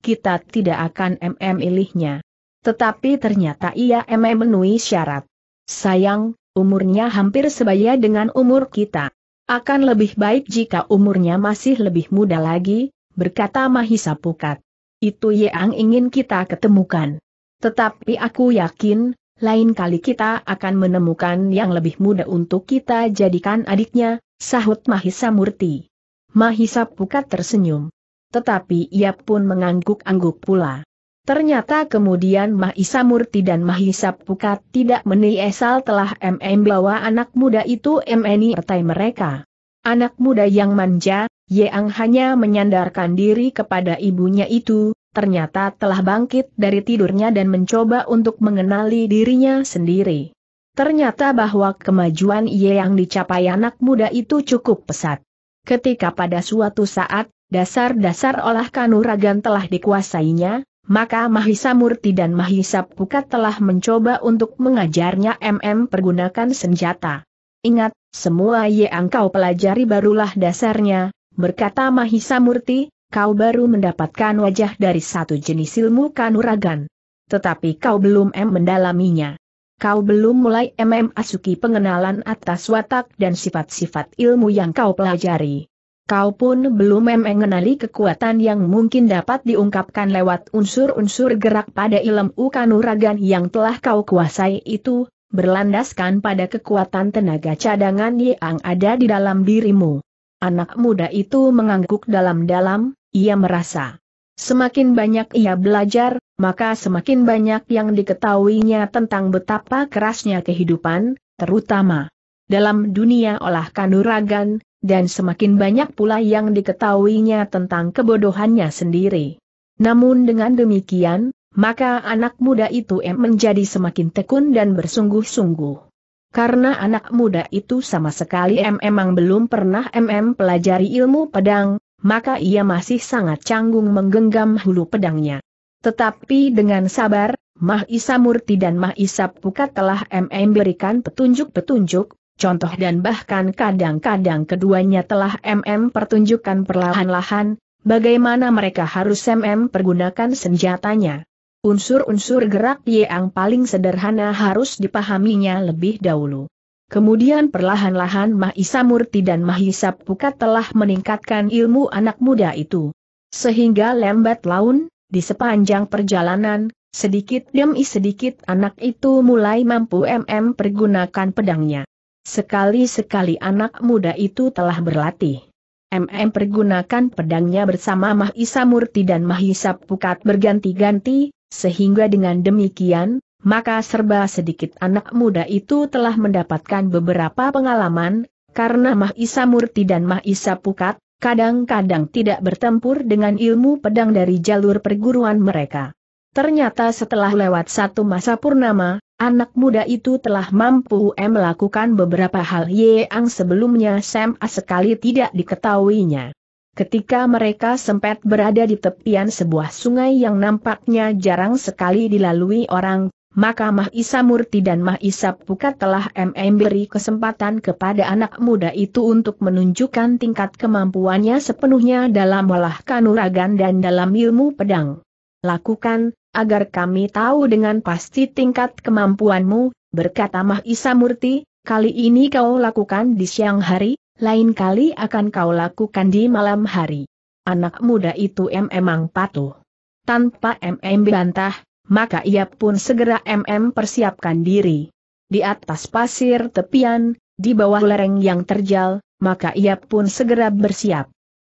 kita tidak akan MM ilihnya. Tetapi ternyata ia memenuhi syarat. Sayang, umurnya hampir sebaya dengan umur kita. Akan lebih baik jika umurnya masih lebih muda lagi, berkata Mahisa Pukat. Itu yang ingin kita ketemukan. Tetapi aku yakin, lain kali kita akan menemukan yang lebih muda untuk kita jadikan adiknya, sahut Mahisa Murti. Mahisa Pukat tersenyum. Tetapi ia pun mengangguk-angguk pula. Ternyata kemudian Mahisa Murti dan Mahisa Pukat tidak menyesal telah MM bawa anak muda itu MNI partai mereka. Anak muda yang manja, Yeang hanya menyandarkan diri kepada ibunya itu, ternyata telah bangkit dari tidurnya dan mencoba untuk mengenali dirinya sendiri. Ternyata bahwa kemajuan Yeang dicapai anak muda itu cukup pesat. Ketika pada suatu saat, dasar-dasar olah kanuragan telah dikuasainya, maka Mahisa Murti dan Mahisa Pukat telah mencoba untuk mengajarnya MM pergunakan senjata. Ingat, semua yang kau pelajari barulah dasarnya, berkata Mahisa Murti, kau baru mendapatkan wajah dari satu jenis ilmu kanuragan. Tetapi kau belum M mendalaminya. Kau belum mulai MM asuki pengenalan atas watak dan sifat-sifat ilmu yang kau pelajari kau pun belum mengenali kekuatan yang mungkin dapat diungkapkan lewat unsur-unsur gerak pada ilmu kanuragan yang telah kau kuasai itu, berlandaskan pada kekuatan tenaga cadangan yang ada di dalam dirimu. Anak muda itu mengangguk dalam-dalam, ia merasa. Semakin banyak ia belajar, maka semakin banyak yang diketahuinya tentang betapa kerasnya kehidupan, terutama dalam dunia olah kanuragan, dan semakin banyak pula yang diketahuinya tentang kebodohannya sendiri. Namun dengan demikian, maka anak muda itu M menjadi semakin tekun dan bersungguh-sungguh. Karena anak muda itu sama sekali M emang belum pernah MM pelajari ilmu pedang, maka ia masih sangat canggung menggenggam hulu pedangnya. Tetapi dengan sabar, Mah Isa Murti dan Mah Isa Pukat telah MM berikan petunjuk-petunjuk, contoh dan bahkan kadang-kadang keduanya telah MM pertunjukkan perlahan-lahan, bagaimana mereka harus MM pergunakan senjatanya. Unsur-unsur gerak yang paling sederhana harus dipahaminya lebih dahulu. Kemudian perlahan-lahan Mahisa Murti dan Mahisa Pukat telah meningkatkan ilmu anak muda itu. Sehingga lembat laun, di sepanjang perjalanan, sedikit demi sedikit anak itu mulai mampu MM pergunakan pedangnya. Sekali-sekali anak muda itu telah berlatih. MM pergunakan pedangnya bersama Mahisa Murti dan Mahisa Pukat berganti-ganti, sehingga dengan demikian, maka serba sedikit anak muda itu telah mendapatkan beberapa pengalaman, karena Mahisa Murti dan Mahisa Pukat, kadang-kadang tidak bertempur dengan ilmu pedang dari jalur perguruan mereka. Ternyata setelah lewat satu masa purnama, Anak muda itu telah mampu melakukan beberapa hal yang sebelumnya Sam sekali tidak diketahuinya. Ketika mereka sempat berada di tepian sebuah sungai yang nampaknya jarang sekali dilalui orang, maka Mah Isa Murti dan Mah Isa Pukat telah memberi kesempatan kepada anak muda itu untuk menunjukkan tingkat kemampuannya sepenuhnya dalam olah kanuragan dan dalam ilmu pedang lakukan, agar kami tahu dengan pasti tingkat kemampuanmu, berkata Mahisa Murti, kali ini kau lakukan di siang hari, lain kali akan kau lakukan di malam hari. Anak muda itu memang patuh. Tanpa MM bantah, maka ia pun segera MM persiapkan diri. Di atas pasir tepian, di bawah lereng yang terjal, maka ia pun segera bersiap.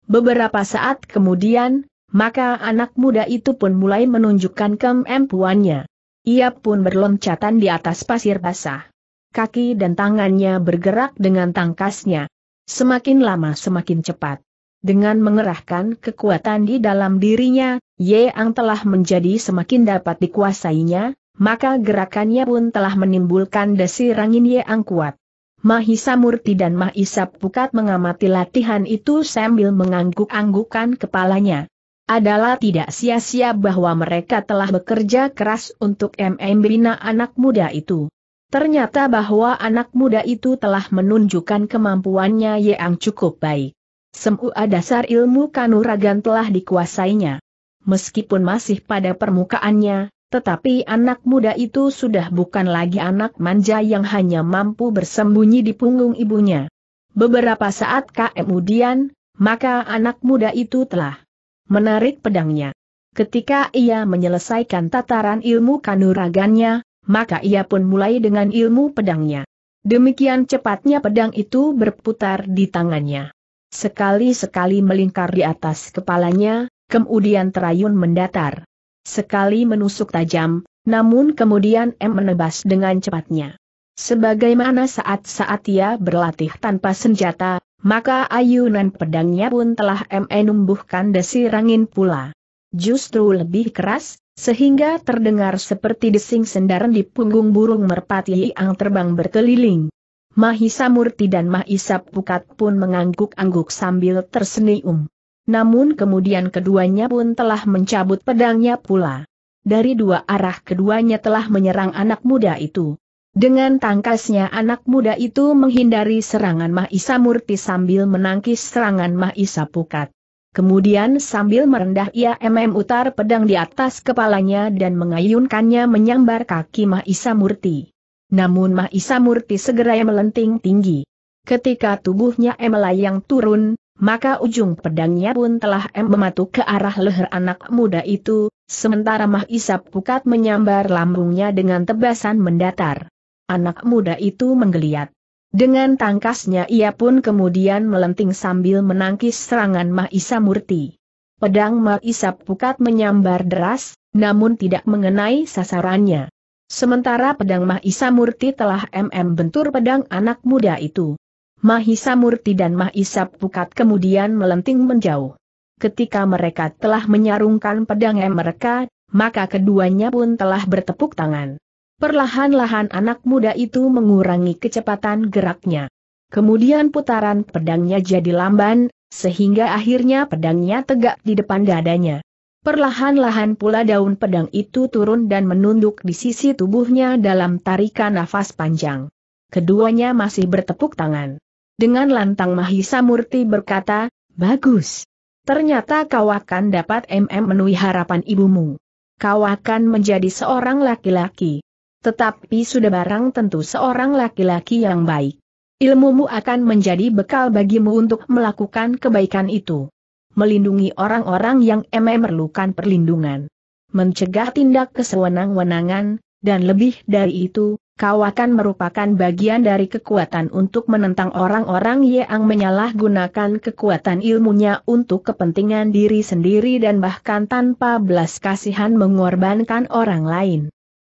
Beberapa saat kemudian, maka anak muda itu pun mulai menunjukkan kemampuannya. Ia pun berloncatan di atas pasir basah. Kaki dan tangannya bergerak dengan tangkasnya. Semakin lama semakin cepat. Dengan mengerahkan kekuatan di dalam dirinya, Yeang telah menjadi semakin dapat dikuasainya, maka gerakannya pun telah menimbulkan desir angin Yeang kuat. Mahisa Murti dan Mahisa Pukat mengamati latihan itu sambil mengangguk-anggukan kepalanya. Adalah tidak sia-sia bahwa mereka telah bekerja keras untuk MM bina anak muda itu. Ternyata bahwa anak muda itu telah menunjukkan kemampuannya yang cukup baik. Semua dasar ilmu kanuragan telah dikuasainya. Meskipun masih pada permukaannya, tetapi anak muda itu sudah bukan lagi anak manja yang hanya mampu bersembunyi di punggung ibunya. Beberapa saat kemudian, maka anak muda itu telah menarik pedangnya. Ketika ia menyelesaikan tataran ilmu kanuragannya, maka ia pun mulai dengan ilmu pedangnya. Demikian cepatnya pedang itu berputar di tangannya. Sekali-sekali melingkar di atas kepalanya, kemudian terayun mendatar. Sekali menusuk tajam, namun kemudian M menebas dengan cepatnya. Sebagaimana saat-saat ia berlatih tanpa senjata, maka ayunan pedangnya pun telah e menumbuhkan desir angin pula. Justru lebih keras, sehingga terdengar seperti desing sendaran di punggung burung merpati yang terbang berkeliling. Mahisa Murti dan Mahisa Pukat pun mengangguk-angguk sambil tersenyum. Namun kemudian keduanya pun telah mencabut pedangnya pula. Dari dua arah keduanya telah menyerang anak muda itu. Dengan tangkasnya anak muda itu menghindari serangan Mahisa Murti sambil menangkis serangan Mahisa Pukat. Kemudian sambil merendah ia MM utar pedang di atas kepalanya dan mengayunkannya menyambar kaki Mahisa Murti. Namun Mahisa Murti segera melenting tinggi. Ketika tubuhnya melayang turun, maka ujung pedangnya pun telah mematuk ke arah leher anak muda itu, sementara Mahisa Pukat menyambar lambungnya dengan tebasan mendatar. Anak muda itu menggeliat. Dengan tangkasnya ia pun kemudian melenting sambil menangkis serangan Mahisa Murti. Pedang Mahisa Pukat menyambar deras, namun tidak mengenai sasarannya. Sementara pedang Mahisa Murti telah MM bentur pedang anak muda itu. Mahisa Murti dan Mahisa Pukat kemudian melenting menjauh. Ketika mereka telah menyarungkan pedang mereka, maka keduanya pun telah bertepuk tangan perlahan-lahan anak muda itu mengurangi kecepatan geraknya. Kemudian putaran pedangnya jadi lamban, sehingga akhirnya pedangnya tegak di depan dadanya. Perlahan-lahan pula daun pedang itu turun dan menunduk di sisi tubuhnya dalam tarikan nafas panjang. Keduanya masih bertepuk tangan. Dengan lantang Mahisa Murti berkata, Bagus. Ternyata kau akan dapat MM memenuhi harapan ibumu. Kau akan menjadi seorang laki-laki. Tetapi sudah barang tentu seorang laki-laki yang baik. Ilmumu akan menjadi bekal bagimu untuk melakukan kebaikan itu. Melindungi orang-orang yang memerlukan perlindungan. Mencegah tindak kesewenang-wenangan, dan lebih dari itu, kau akan merupakan bagian dari kekuatan untuk menentang orang-orang yang menyalahgunakan kekuatan ilmunya untuk kepentingan diri sendiri dan bahkan tanpa belas kasihan mengorbankan orang lain.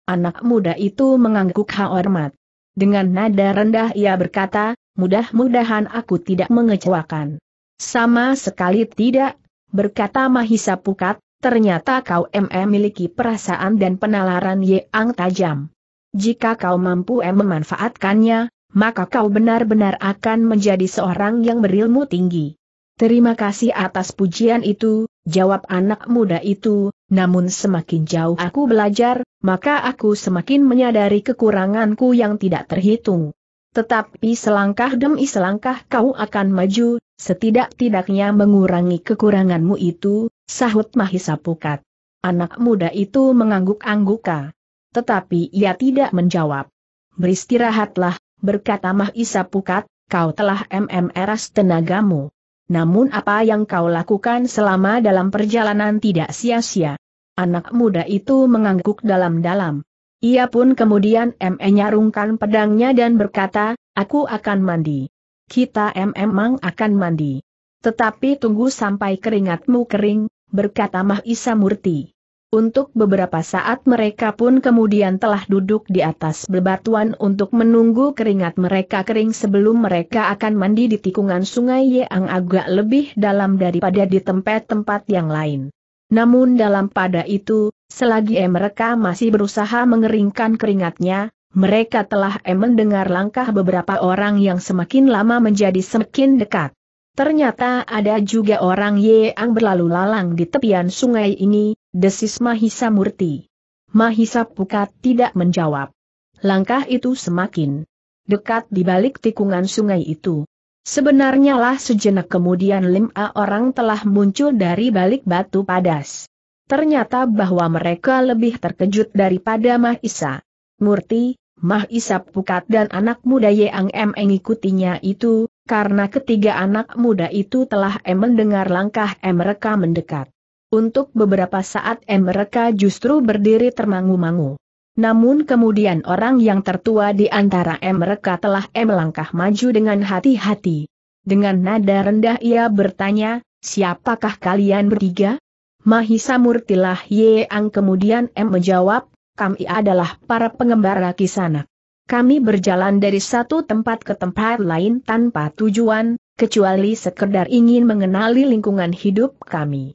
Anak muda itu mengangguk hormat. Dengan nada rendah ia berkata, mudah-mudahan aku tidak mengecewakan. Sama sekali tidak, berkata Mahisa Pukat, ternyata kau MM miliki perasaan dan penalaran yang tajam. Jika kau mampu M memanfaatkannya, maka kau benar-benar akan menjadi seorang yang berilmu tinggi. Terima kasih atas pujian itu, jawab anak muda itu, namun semakin jauh aku belajar, maka aku semakin menyadari kekuranganku yang tidak terhitung. Tetapi selangkah demi selangkah kau akan maju, setidak-tidaknya mengurangi kekuranganmu itu, sahut Mahisa Pukat. Anak muda itu mengangguk-angguka. Tetapi ia tidak menjawab. Beristirahatlah, berkata Mahisa Pukat, kau telah MMRS tenagamu namun apa yang kau lakukan selama dalam perjalanan tidak sia-sia. Anak muda itu mengangguk dalam-dalam. Ia pun kemudian ME nyarungkan pedangnya dan berkata, aku akan mandi. Kita e memang akan mandi. Tetapi tunggu sampai keringatmu kering, berkata Mahisa Murti. Untuk beberapa saat mereka pun kemudian telah duduk di atas bebatuan untuk menunggu keringat mereka kering sebelum mereka akan mandi di tikungan sungai yang agak lebih dalam daripada di tempat-tempat yang lain. Namun dalam pada itu, selagi mereka masih berusaha mengeringkan keringatnya, mereka telah mendengar langkah beberapa orang yang semakin lama menjadi semakin dekat. Ternyata ada juga orang yang berlalu lalang di tepian sungai ini, Desis Mahisa Murti. Mahisa Pukat tidak menjawab. Langkah itu semakin dekat di balik tikungan sungai itu. Sebenarnya lah sejenak kemudian lima orang telah muncul dari balik batu padas. Ternyata bahwa mereka lebih terkejut daripada Mahisa. Murti, Mahisa Pukat dan anak muda Yang M mengikutinya itu, karena ketiga anak muda itu telah M mendengar langkah M mereka mendekat. Untuk beberapa saat mereka justru berdiri termangu-mangu. Namun kemudian orang yang tertua di antara mereka telah melangkah maju dengan hati-hati. Dengan nada rendah ia bertanya, siapakah kalian bertiga? Mahisa Murtilah Yeang kemudian M menjawab, kami adalah para pengembara kisana. Kami berjalan dari satu tempat ke tempat lain tanpa tujuan, kecuali sekedar ingin mengenali lingkungan hidup kami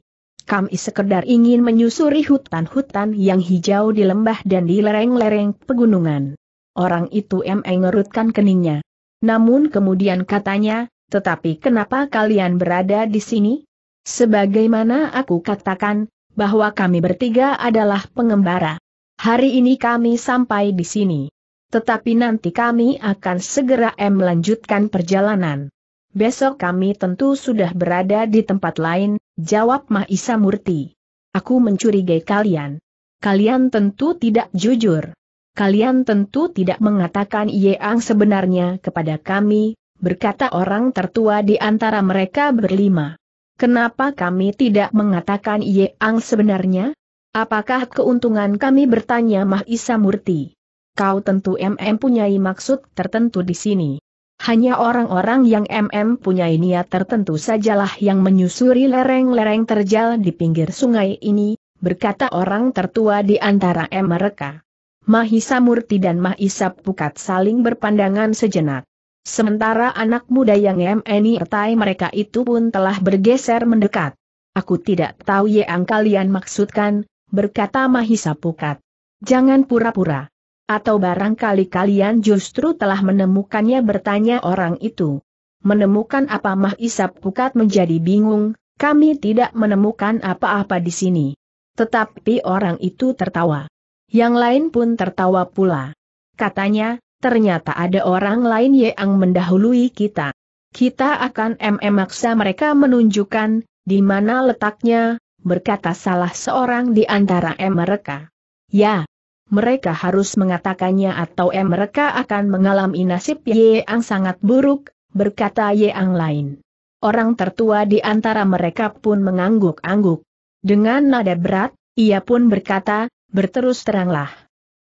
kami sekedar ingin menyusuri hutan-hutan yang hijau di lembah dan di lereng-lereng pegunungan. Orang itu mengerutkan keningnya. Namun kemudian katanya, tetapi kenapa kalian berada di sini? Sebagaimana aku katakan, bahwa kami bertiga adalah pengembara. Hari ini kami sampai di sini. Tetapi nanti kami akan segera M melanjutkan perjalanan. Besok kami tentu sudah berada di tempat lain, jawab Mahisa Murti. Aku mencurigai kalian. Kalian tentu tidak jujur. Kalian tentu tidak mengatakan Yeang sebenarnya kepada kami, berkata orang tertua di antara mereka berlima. Kenapa kami tidak mengatakan Yeang sebenarnya? Apakah keuntungan kami bertanya Mahisa Murti? Kau tentu MM punyai maksud tertentu di sini. Hanya orang-orang yang MM punya niat tertentu sajalah yang menyusuri lereng-lereng terjal di pinggir sungai ini, berkata orang tertua di antara M mereka. Mahisa Murti dan Mahisa Pukat saling berpandangan sejenak. Sementara anak muda yang MNI ertai mereka itu pun telah bergeser mendekat. Aku tidak tahu yang kalian maksudkan, berkata Mahisa Pukat. Jangan pura-pura. Atau barangkali kalian justru telah menemukannya bertanya orang itu. Menemukan apa Mah Isap Pukat menjadi bingung, kami tidak menemukan apa-apa di sini. Tetapi orang itu tertawa. Yang lain pun tertawa pula. Katanya, ternyata ada orang lain yang mendahului kita. Kita akan memaksa mereka menunjukkan, di mana letaknya, berkata salah seorang di antara mereka. Ya, mereka harus mengatakannya atau eh, mereka akan mengalami nasib yang sangat buruk, berkata yang lain. Orang tertua di antara mereka pun mengangguk-angguk. Dengan nada berat, ia pun berkata, berterus teranglah.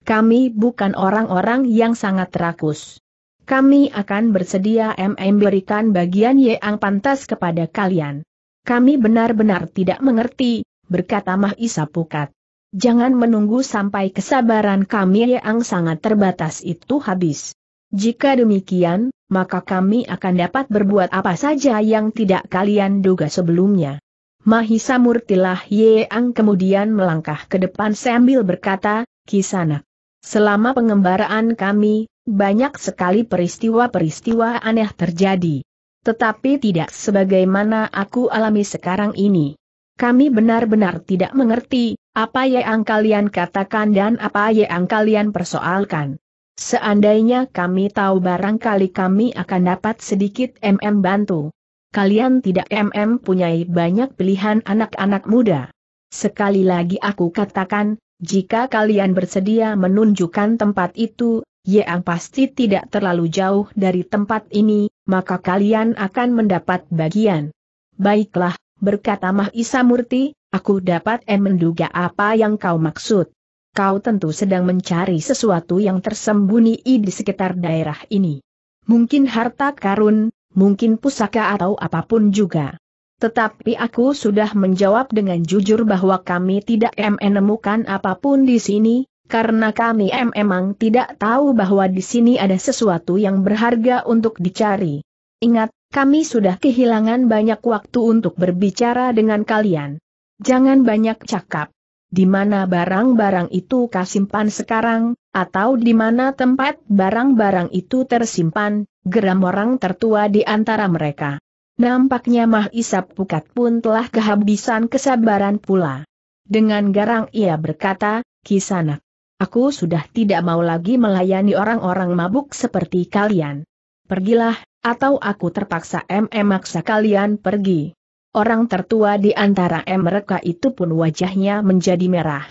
Kami bukan orang-orang yang sangat rakus. Kami akan bersedia memberikan bagian yang pantas kepada kalian. Kami benar-benar tidak mengerti, berkata Mahisa Pukat. Jangan menunggu sampai kesabaran kami yang sangat terbatas itu habis. Jika demikian, maka kami akan dapat berbuat apa saja yang tidak kalian duga sebelumnya. Mahisa Murtilah Yeang kemudian melangkah ke depan sambil berkata, Kisana, Selama pengembaraan kami, banyak sekali peristiwa-peristiwa aneh terjadi. Tetapi tidak sebagaimana aku alami sekarang ini kami benar-benar tidak mengerti, apa yang kalian katakan dan apa yang kalian persoalkan. Seandainya kami tahu barangkali kami akan dapat sedikit MM bantu. Kalian tidak MM punyai banyak pilihan anak-anak muda. Sekali lagi aku katakan, jika kalian bersedia menunjukkan tempat itu, yang pasti tidak terlalu jauh dari tempat ini, maka kalian akan mendapat bagian. Baiklah, berkata Isa Murti, aku dapat em menduga apa yang kau maksud. Kau tentu sedang mencari sesuatu yang tersembunyi di sekitar daerah ini. Mungkin harta karun, mungkin pusaka atau apapun juga. Tetapi aku sudah menjawab dengan jujur bahwa kami tidak menemukan apapun di sini, karena kami memang tidak tahu bahwa di sini ada sesuatu yang berharga untuk dicari. Ingat, kami sudah kehilangan banyak waktu untuk berbicara dengan kalian. Jangan banyak cakap. Di mana barang-barang itu kasimpan sekarang, atau di mana tempat barang-barang itu tersimpan, geram orang tertua di antara mereka. Nampaknya Mah Isap Pukat pun telah kehabisan kesabaran pula. Dengan garang ia berkata, Kisanak, aku sudah tidak mau lagi melayani orang-orang mabuk seperti kalian. Pergilah, atau aku terpaksa MM maksa kalian pergi. Orang tertua di antara M mereka itu pun wajahnya menjadi merah.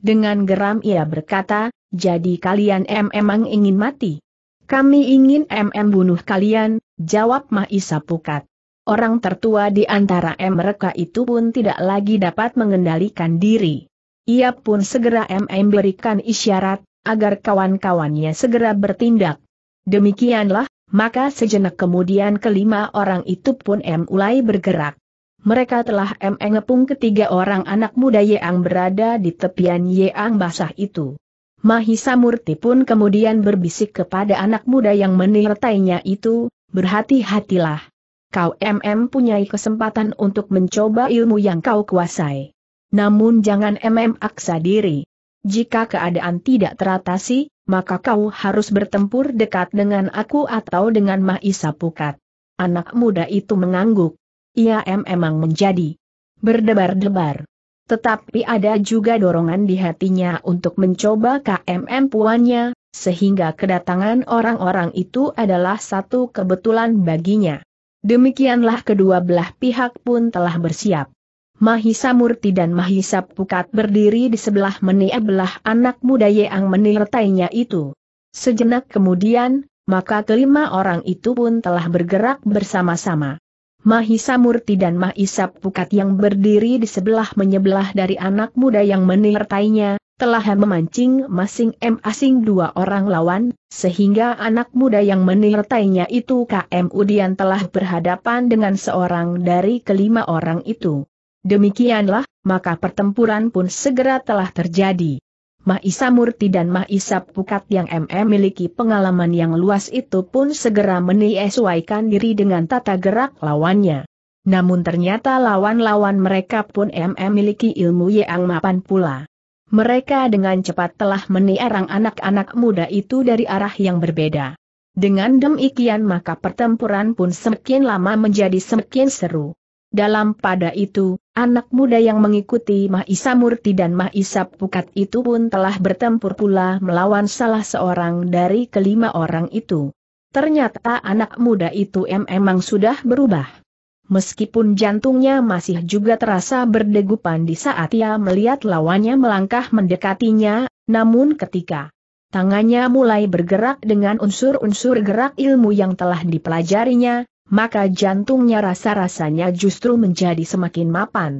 Dengan geram ia berkata, jadi kalian emang ingin mati? Kami ingin MM bunuh kalian, jawab Mahisa Pukat. Orang tertua di antara M mereka itu pun tidak lagi dapat mengendalikan diri. Ia pun segera MM berikan isyarat, agar kawan-kawannya segera bertindak. Demikianlah, maka sejenak kemudian kelima orang itu pun M mulai bergerak. Mereka telah M mengepung ketiga orang anak muda yang berada di tepian yang basah itu. Mahisa Murti pun kemudian berbisik kepada anak muda yang menirtainya itu, berhati-hatilah. Kau MM punyai kesempatan untuk mencoba ilmu yang kau kuasai. Namun jangan MM aksa diri. Jika keadaan tidak teratasi, maka kau harus bertempur dekat dengan aku atau dengan Mahisa Pukat. Anak muda itu mengangguk. Ia memang menjadi berdebar-debar. Tetapi ada juga dorongan di hatinya untuk mencoba KMM puannya, sehingga kedatangan orang-orang itu adalah satu kebetulan baginya. Demikianlah kedua belah pihak pun telah bersiap. Mahisa Murti dan Mahisa Pukat berdiri di sebelah menia belah anak muda yang menirtainya itu. Sejenak kemudian, maka kelima orang itu pun telah bergerak bersama-sama. Mahisa Murti dan Mahisa Pukat yang berdiri di sebelah menyebelah dari anak muda yang menirtainya, telah memancing masing masing dua orang lawan, sehingga anak muda yang menirtainya itu KM Udian telah berhadapan dengan seorang dari kelima orang itu. Demikianlah, maka pertempuran pun segera telah terjadi. Mahisa Murti dan Mahisa Pukat yang MM miliki pengalaman yang luas itu pun segera menyesuaikan diri dengan tata gerak lawannya. Namun ternyata lawan-lawan mereka pun MM miliki ilmu yang mapan pula. Mereka dengan cepat telah meniarang anak-anak muda itu dari arah yang berbeda. Dengan demikian maka pertempuran pun semakin lama menjadi semakin seru. Dalam pada itu, anak muda yang mengikuti Mahisa Murti dan Mahisa Pukat itu pun telah bertempur pula melawan salah seorang dari kelima orang itu. Ternyata anak muda itu memang sudah berubah. Meskipun jantungnya masih juga terasa berdegupan di saat ia melihat lawannya melangkah mendekatinya, namun ketika tangannya mulai bergerak dengan unsur-unsur gerak ilmu yang telah dipelajarinya, maka jantungnya rasa-rasanya justru menjadi semakin mapan.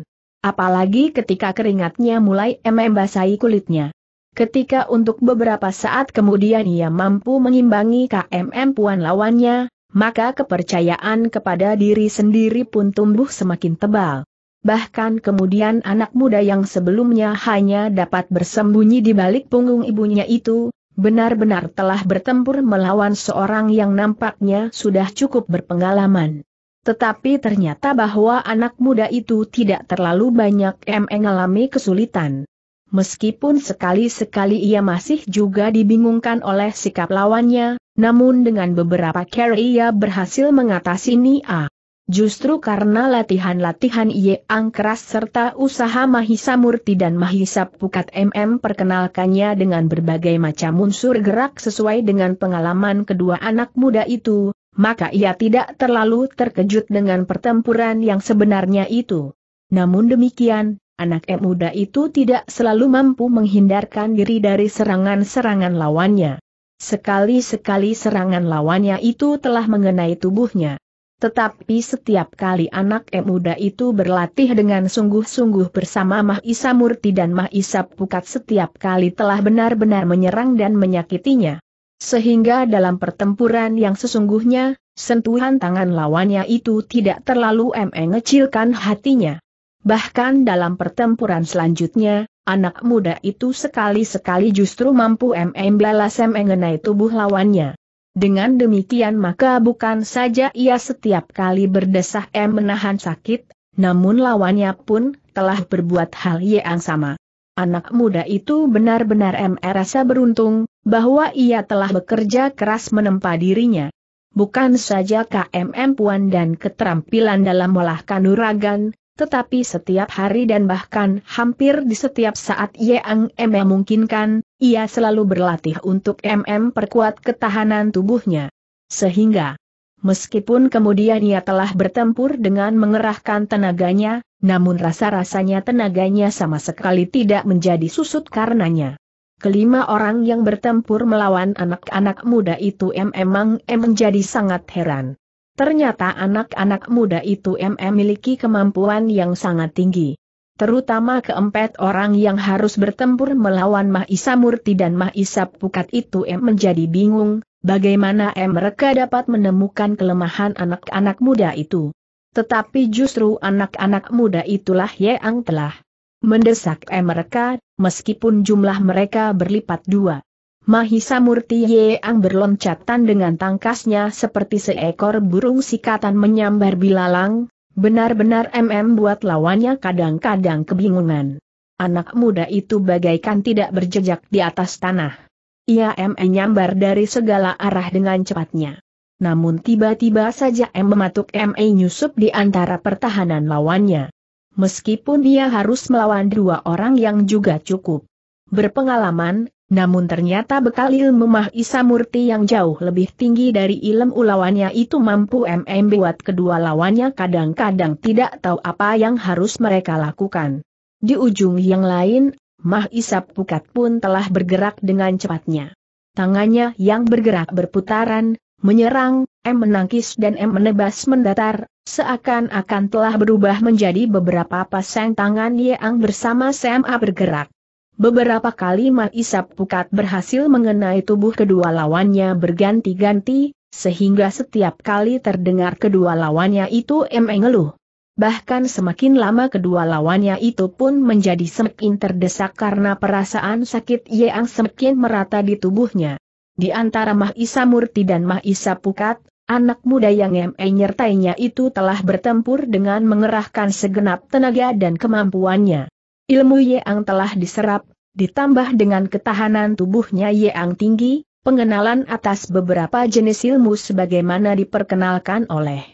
Apalagi ketika keringatnya mulai membasahi kulitnya. Ketika untuk beberapa saat kemudian ia mampu mengimbangi KMM puan lawannya, maka kepercayaan kepada diri sendiri pun tumbuh semakin tebal. Bahkan kemudian anak muda yang sebelumnya hanya dapat bersembunyi di balik punggung ibunya itu, Benar-benar telah bertempur melawan seorang yang nampaknya sudah cukup berpengalaman. Tetapi ternyata bahwa anak muda itu tidak terlalu banyak mengalami kesulitan. Meskipun sekali-sekali ia masih juga dibingungkan oleh sikap lawannya, namun dengan beberapa cara ia berhasil mengatasi Nia. Justru karena latihan-latihan Yeang keras serta usaha Mahisa Murti dan Mahisa Pukat MM perkenalkannya dengan berbagai macam unsur gerak sesuai dengan pengalaman kedua anak muda itu, maka ia tidak terlalu terkejut dengan pertempuran yang sebenarnya itu. Namun demikian, anak muda itu tidak selalu mampu menghindarkan diri dari serangan-serangan lawannya. Sekali-sekali serangan lawannya itu telah mengenai tubuhnya. Tetapi setiap kali anak e muda itu berlatih dengan sungguh-sungguh bersama Mahisa Murti dan Mahisa Pukat setiap kali telah benar-benar menyerang dan menyakitinya. Sehingga dalam pertempuran yang sesungguhnya, sentuhan tangan lawannya itu tidak terlalu mengecilkan hatinya. Bahkan dalam pertempuran selanjutnya, anak muda itu sekali-sekali justru mampu membalas mengenai tubuh lawannya. Dengan demikian maka bukan saja ia setiap kali berdesah M menahan sakit, namun lawannya pun telah berbuat hal yang sama. Anak muda itu benar-benar M rasa beruntung, bahwa ia telah bekerja keras menempa dirinya. Bukan saja KMM puan dan keterampilan dalam olah kanuragan, tetapi setiap hari dan bahkan hampir di setiap saat Yang M memungkinkan, ia selalu berlatih untuk MM perkuat ketahanan tubuhnya. Sehingga, meskipun kemudian ia telah bertempur dengan mengerahkan tenaganya, namun rasa-rasanya tenaganya sama sekali tidak menjadi susut karenanya. Kelima orang yang bertempur melawan anak-anak muda itu memang menjadi sangat heran. Ternyata anak-anak muda itu MM memiliki kemampuan yang sangat tinggi terutama keempat orang yang harus bertempur melawan Mahisa Murti dan Mahisa Pukat itu M menjadi bingung, bagaimana M mereka dapat menemukan kelemahan anak-anak muda itu. Tetapi justru anak-anak muda itulah yang telah mendesak M mereka, meskipun jumlah mereka berlipat dua. Mahisa Murti Yeang berloncatan dengan tangkasnya seperti seekor burung sikatan menyambar bilalang, Benar-benar MM buat lawannya kadang-kadang kebingungan. Anak muda itu bagaikan tidak berjejak di atas tanah. Ia MM nyambar dari segala arah dengan cepatnya. Namun tiba-tiba saja M mematuk MA nyusup di antara pertahanan lawannya. Meskipun dia harus melawan dua orang yang juga cukup berpengalaman, namun ternyata bekal ilmu Mahisa Murti yang jauh lebih tinggi dari ilmu lawannya itu mampu MM buat kedua lawannya kadang-kadang tidak tahu apa yang harus mereka lakukan. Di ujung yang lain, Mahisa Pukat pun telah bergerak dengan cepatnya. Tangannya yang bergerak berputaran, menyerang, M menangkis dan M menebas mendatar, seakan-akan telah berubah menjadi beberapa pasang tangan yang bersama SMA bergerak. Beberapa kali Isap Pukat berhasil mengenai tubuh kedua lawannya berganti-ganti, sehingga setiap kali terdengar kedua lawannya itu emengeluh. Bahkan semakin lama kedua lawannya itu pun menjadi semakin terdesak karena perasaan sakit yang semakin merata di tubuhnya. Di antara Mahisa Murti dan Mahisa Pukat, anak muda yang ME nyertainya itu telah bertempur dengan mengerahkan segenap tenaga dan kemampuannya. Ilmu Yeang telah diserap, ditambah dengan ketahanan tubuhnya Yeang tinggi, pengenalan atas beberapa jenis ilmu sebagaimana diperkenalkan oleh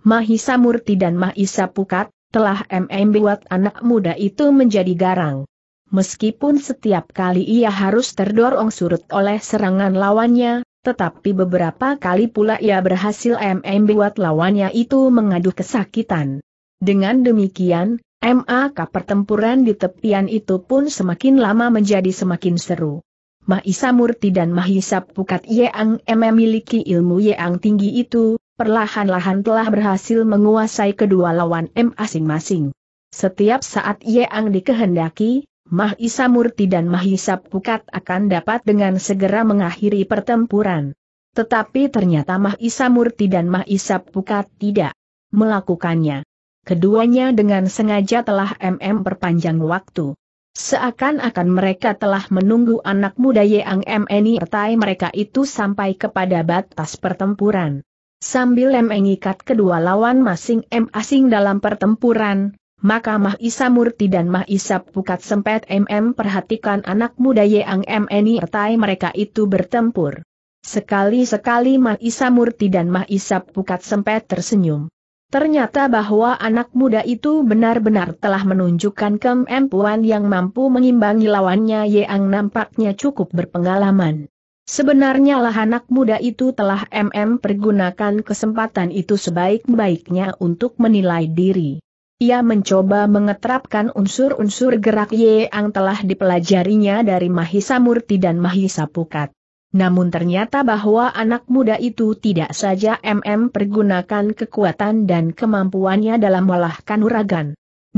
Mahisa Murti dan Mahisa Pukat, telah MM buat anak muda itu menjadi garang. Meskipun setiap kali ia harus terdorong surut oleh serangan lawannya, tetapi beberapa kali pula ia berhasil MM buat lawannya itu mengadu kesakitan. Dengan demikian, MAK pertempuran di tepian itu pun semakin lama menjadi semakin seru. Mahisa Murti dan Mahisa Pukat Yeang memiliki ilmu Yeang tinggi itu, perlahan-lahan telah berhasil menguasai kedua lawan M masing-masing. Setiap saat Yeang dikehendaki, Mahisa Murti dan Mahisa Pukat akan dapat dengan segera mengakhiri pertempuran. Tetapi ternyata Mahisa Murti dan Mahisa Pukat tidak melakukannya keduanya dengan sengaja telah MM perpanjang waktu. Seakan-akan mereka telah menunggu anak muda Yang Meni pertai mereka itu sampai kepada batas pertempuran. Sambil mengikat kedua lawan masing masing dalam pertempuran, maka Mah Isa Murti dan Mah Isa Pukat sempat MM perhatikan anak muda Yang Meni pertai mereka itu bertempur. Sekali-sekali Mah Isa Murti dan Mah Isa Pukat sempat tersenyum. Ternyata bahwa anak muda itu benar-benar telah menunjukkan kemampuan yang mampu mengimbangi lawannya yang nampaknya cukup berpengalaman. Sebenarnya lah anak muda itu telah MM pergunakan kesempatan itu sebaik-baiknya untuk menilai diri. Ia mencoba mengeterapkan unsur-unsur gerak yang telah dipelajarinya dari Mahisa Murti dan Mahisa Pukat. Namun ternyata bahwa anak muda itu tidak saja MM pergunakan kekuatan dan kemampuannya dalam melahkan uragan.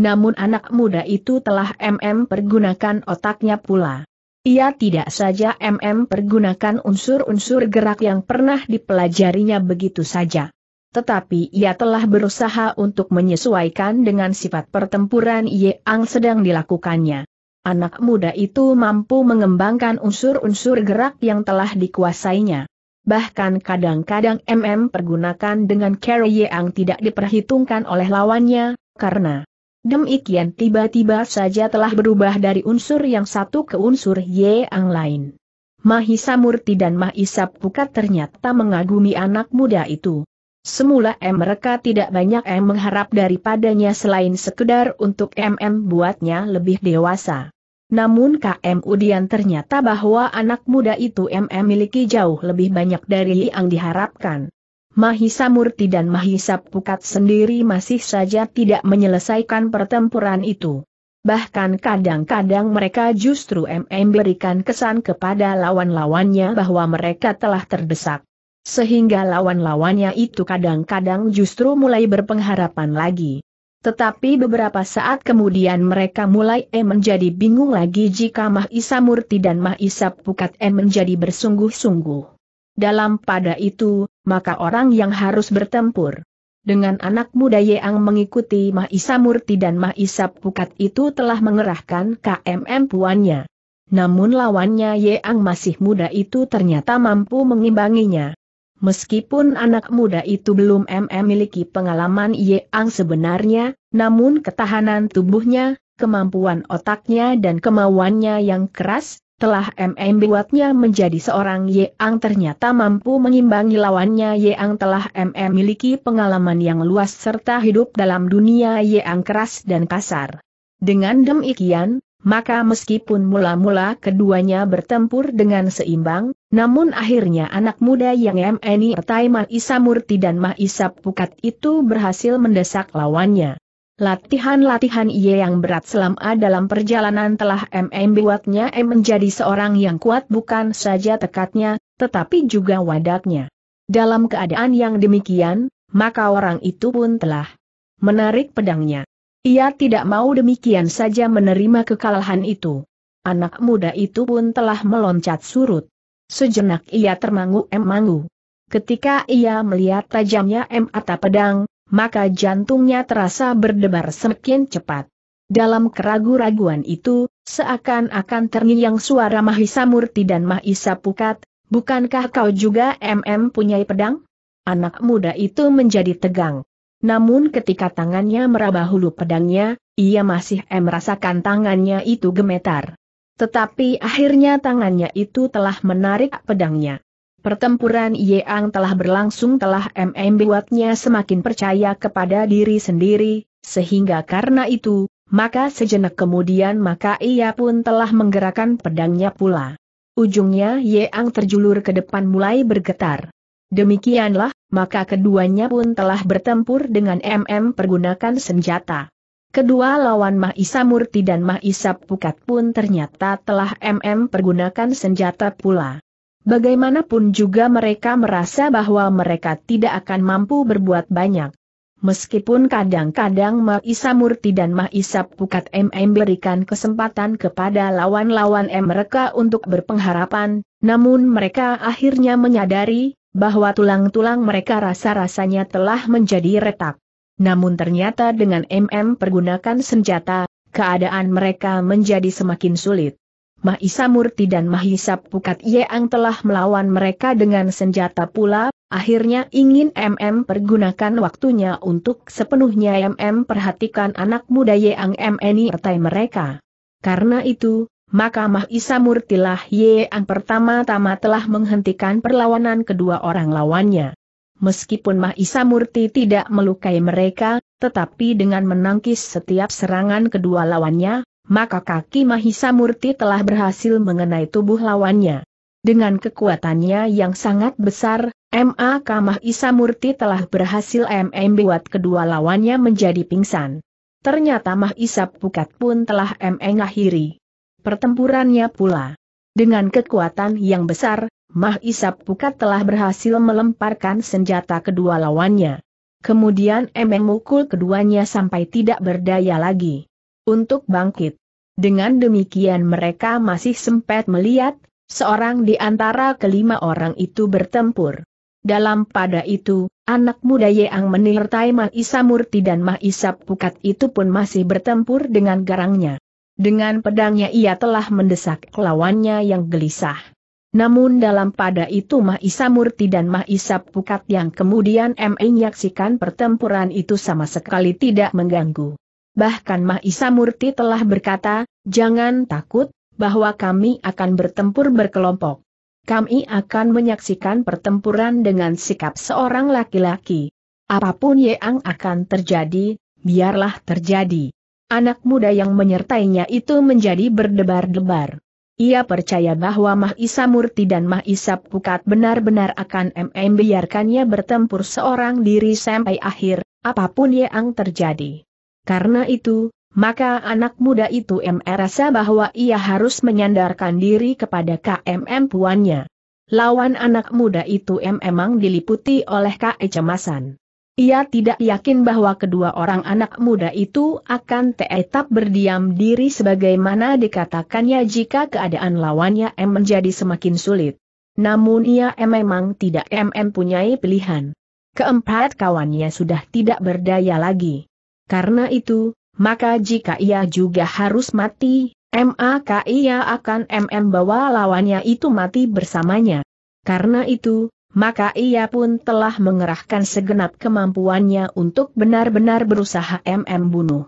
Namun anak muda itu telah MM pergunakan otaknya pula. Ia tidak saja MM pergunakan unsur-unsur gerak yang pernah dipelajarinya begitu saja tetapi ia telah berusaha untuk menyesuaikan dengan sifat pertempuran yang sedang dilakukannya anak muda itu mampu mengembangkan unsur-unsur gerak yang telah dikuasainya. Bahkan kadang-kadang MM pergunakan dengan cara yang tidak diperhitungkan oleh lawannya, karena demikian tiba-tiba saja telah berubah dari unsur yang satu ke unsur yang lain. Mahisa Murti dan Mahisa Pukat ternyata mengagumi anak muda itu. Semula M mereka tidak banyak M mengharap daripadanya selain sekedar untuk MM buatnya lebih dewasa. Namun KM Udian ternyata bahwa anak muda itu MM miliki jauh lebih banyak dari yang diharapkan. Mahisa Murti dan Mahisa Pukat sendiri masih saja tidak menyelesaikan pertempuran itu. Bahkan kadang-kadang mereka justru MM berikan kesan kepada lawan-lawannya bahwa mereka telah terdesak. Sehingga lawan-lawannya itu kadang-kadang justru mulai berpengharapan lagi. Tetapi beberapa saat kemudian mereka mulai eh menjadi bingung lagi jika Mah Isa Murti dan Mah Isa Pukat eh menjadi bersungguh-sungguh. Dalam pada itu, maka orang yang harus bertempur dengan anak muda Yeang mengikuti Mah Isa Murti dan Mah Isa Pukat itu telah mengerahkan KMM puannya. Namun lawannya Yeang masih muda itu ternyata mampu mengimbanginya. Meskipun anak muda itu belum memiliki pengalaman yang sebenarnya, namun ketahanan tubuhnya, kemampuan otaknya dan kemauannya yang keras, telah membuatnya menjadi seorang yang ternyata mampu mengimbangi lawannya yang telah memiliki pengalaman yang luas serta hidup dalam dunia yang keras dan kasar. Dengan demikian, maka meskipun mula-mula keduanya bertempur dengan seimbang, namun akhirnya anak muda yang MNI Taiman Isamurti dan Isap Pukat itu berhasil mendesak lawannya. Latihan-latihan ia yang berat selama dalam perjalanan telah MM buatnya M menjadi seorang yang kuat bukan saja tekatnya, tetapi juga wadaknya. Dalam keadaan yang demikian, maka orang itu pun telah menarik pedangnya. Ia tidak mau demikian saja menerima kekalahan itu. Anak muda itu pun telah meloncat surut. Sejenak ia termangu-emangu. Ketika ia melihat tajamnya M. Ata pedang, maka jantungnya terasa berdebar semakin cepat. Dalam keragu-raguan itu, seakan-akan terngiang suara Mahisa Murti dan Mahisa Pukat, bukankah kau juga MM punyai pedang? Anak muda itu menjadi tegang. Namun ketika tangannya meraba hulu pedangnya, ia masih merasakan tangannya itu gemetar. Tetapi akhirnya tangannya itu telah menarik pedangnya. Pertempuran Yeang telah berlangsung telah MM buatnya semakin percaya kepada diri sendiri, sehingga karena itu, maka sejenak kemudian maka ia pun telah menggerakkan pedangnya pula. Ujungnya Yeang terjulur ke depan mulai bergetar. Demikianlah maka keduanya pun telah bertempur dengan MM pergunakan senjata. Kedua lawan Mahisa Murti dan Mahisa Pukat pun ternyata telah MM pergunakan senjata pula. Bagaimanapun juga mereka merasa bahwa mereka tidak akan mampu berbuat banyak. Meskipun kadang-kadang Mahisa Murti dan Mahisa Pukat MM berikan kesempatan kepada lawan-lawan M mereka untuk berpengharapan, namun mereka akhirnya menyadari bahwa tulang-tulang mereka rasa-rasanya telah menjadi retak. Namun ternyata dengan MM pergunakan senjata, keadaan mereka menjadi semakin sulit. Mahisa Murti dan Mahisa Pukat Yeang telah melawan mereka dengan senjata pula, akhirnya ingin MM pergunakan waktunya untuk sepenuhnya MM perhatikan anak muda Yeang MNI ertai mereka. Karena itu, maka Mahisa Murtilah yang pertama-tama telah menghentikan perlawanan kedua orang lawannya. Meskipun Mahisa Murti tidak melukai mereka, tetapi dengan menangkis setiap serangan kedua lawannya, maka kaki Mahisa Murti telah berhasil mengenai tubuh lawannya. Dengan kekuatannya yang sangat besar, MAK Mahisa Murti telah berhasil MM buat kedua lawannya menjadi pingsan. Ternyata Mahisa Pukat pun telah MM akhiri pertempurannya pula. Dengan kekuatan yang besar, Mah Isap Pukat telah berhasil melemparkan senjata kedua lawannya. Kemudian Emeng mukul keduanya sampai tidak berdaya lagi. Untuk bangkit. Dengan demikian mereka masih sempat melihat, seorang di antara kelima orang itu bertempur. Dalam pada itu, anak muda Yeang menirtai Mah Isamurti dan Mah Isap Pukat itu pun masih bertempur dengan garangnya. Dengan pedangnya ia telah mendesak lawannya yang gelisah. Namun dalam pada itu Mah Murti dan Mah Pukat yang kemudian menyaksikan pertempuran itu sama sekali tidak mengganggu. Bahkan Mah Murti telah berkata, jangan takut, bahwa kami akan bertempur berkelompok. Kami akan menyaksikan pertempuran dengan sikap seorang laki-laki. Apapun yang akan terjadi, biarlah terjadi. Anak muda yang menyertainya itu menjadi berdebar-debar. Ia percaya bahwa Mahisa Murti dan Mahisa Pukat benar-benar akan MM biarkannya bertempur seorang diri sampai akhir, apapun yang terjadi. Karena itu, maka anak muda itu MM rasa bahwa ia harus menyandarkan diri kepada KMM puannya. Lawan anak muda itu M memang diliputi oleh kecemasan. Ia tidak yakin bahwa kedua orang anak muda itu akan tetap berdiam diri sebagaimana dikatakannya jika keadaan lawannya M menjadi semakin sulit. Namun ia M memang tidak M mempunyai pilihan. Keempat kawannya sudah tidak berdaya lagi. Karena itu, maka jika ia juga harus mati, maka ia akan MM bawa lawannya itu mati bersamanya. Karena itu, maka ia pun telah mengerahkan segenap kemampuannya untuk benar-benar berusaha MM bunuh.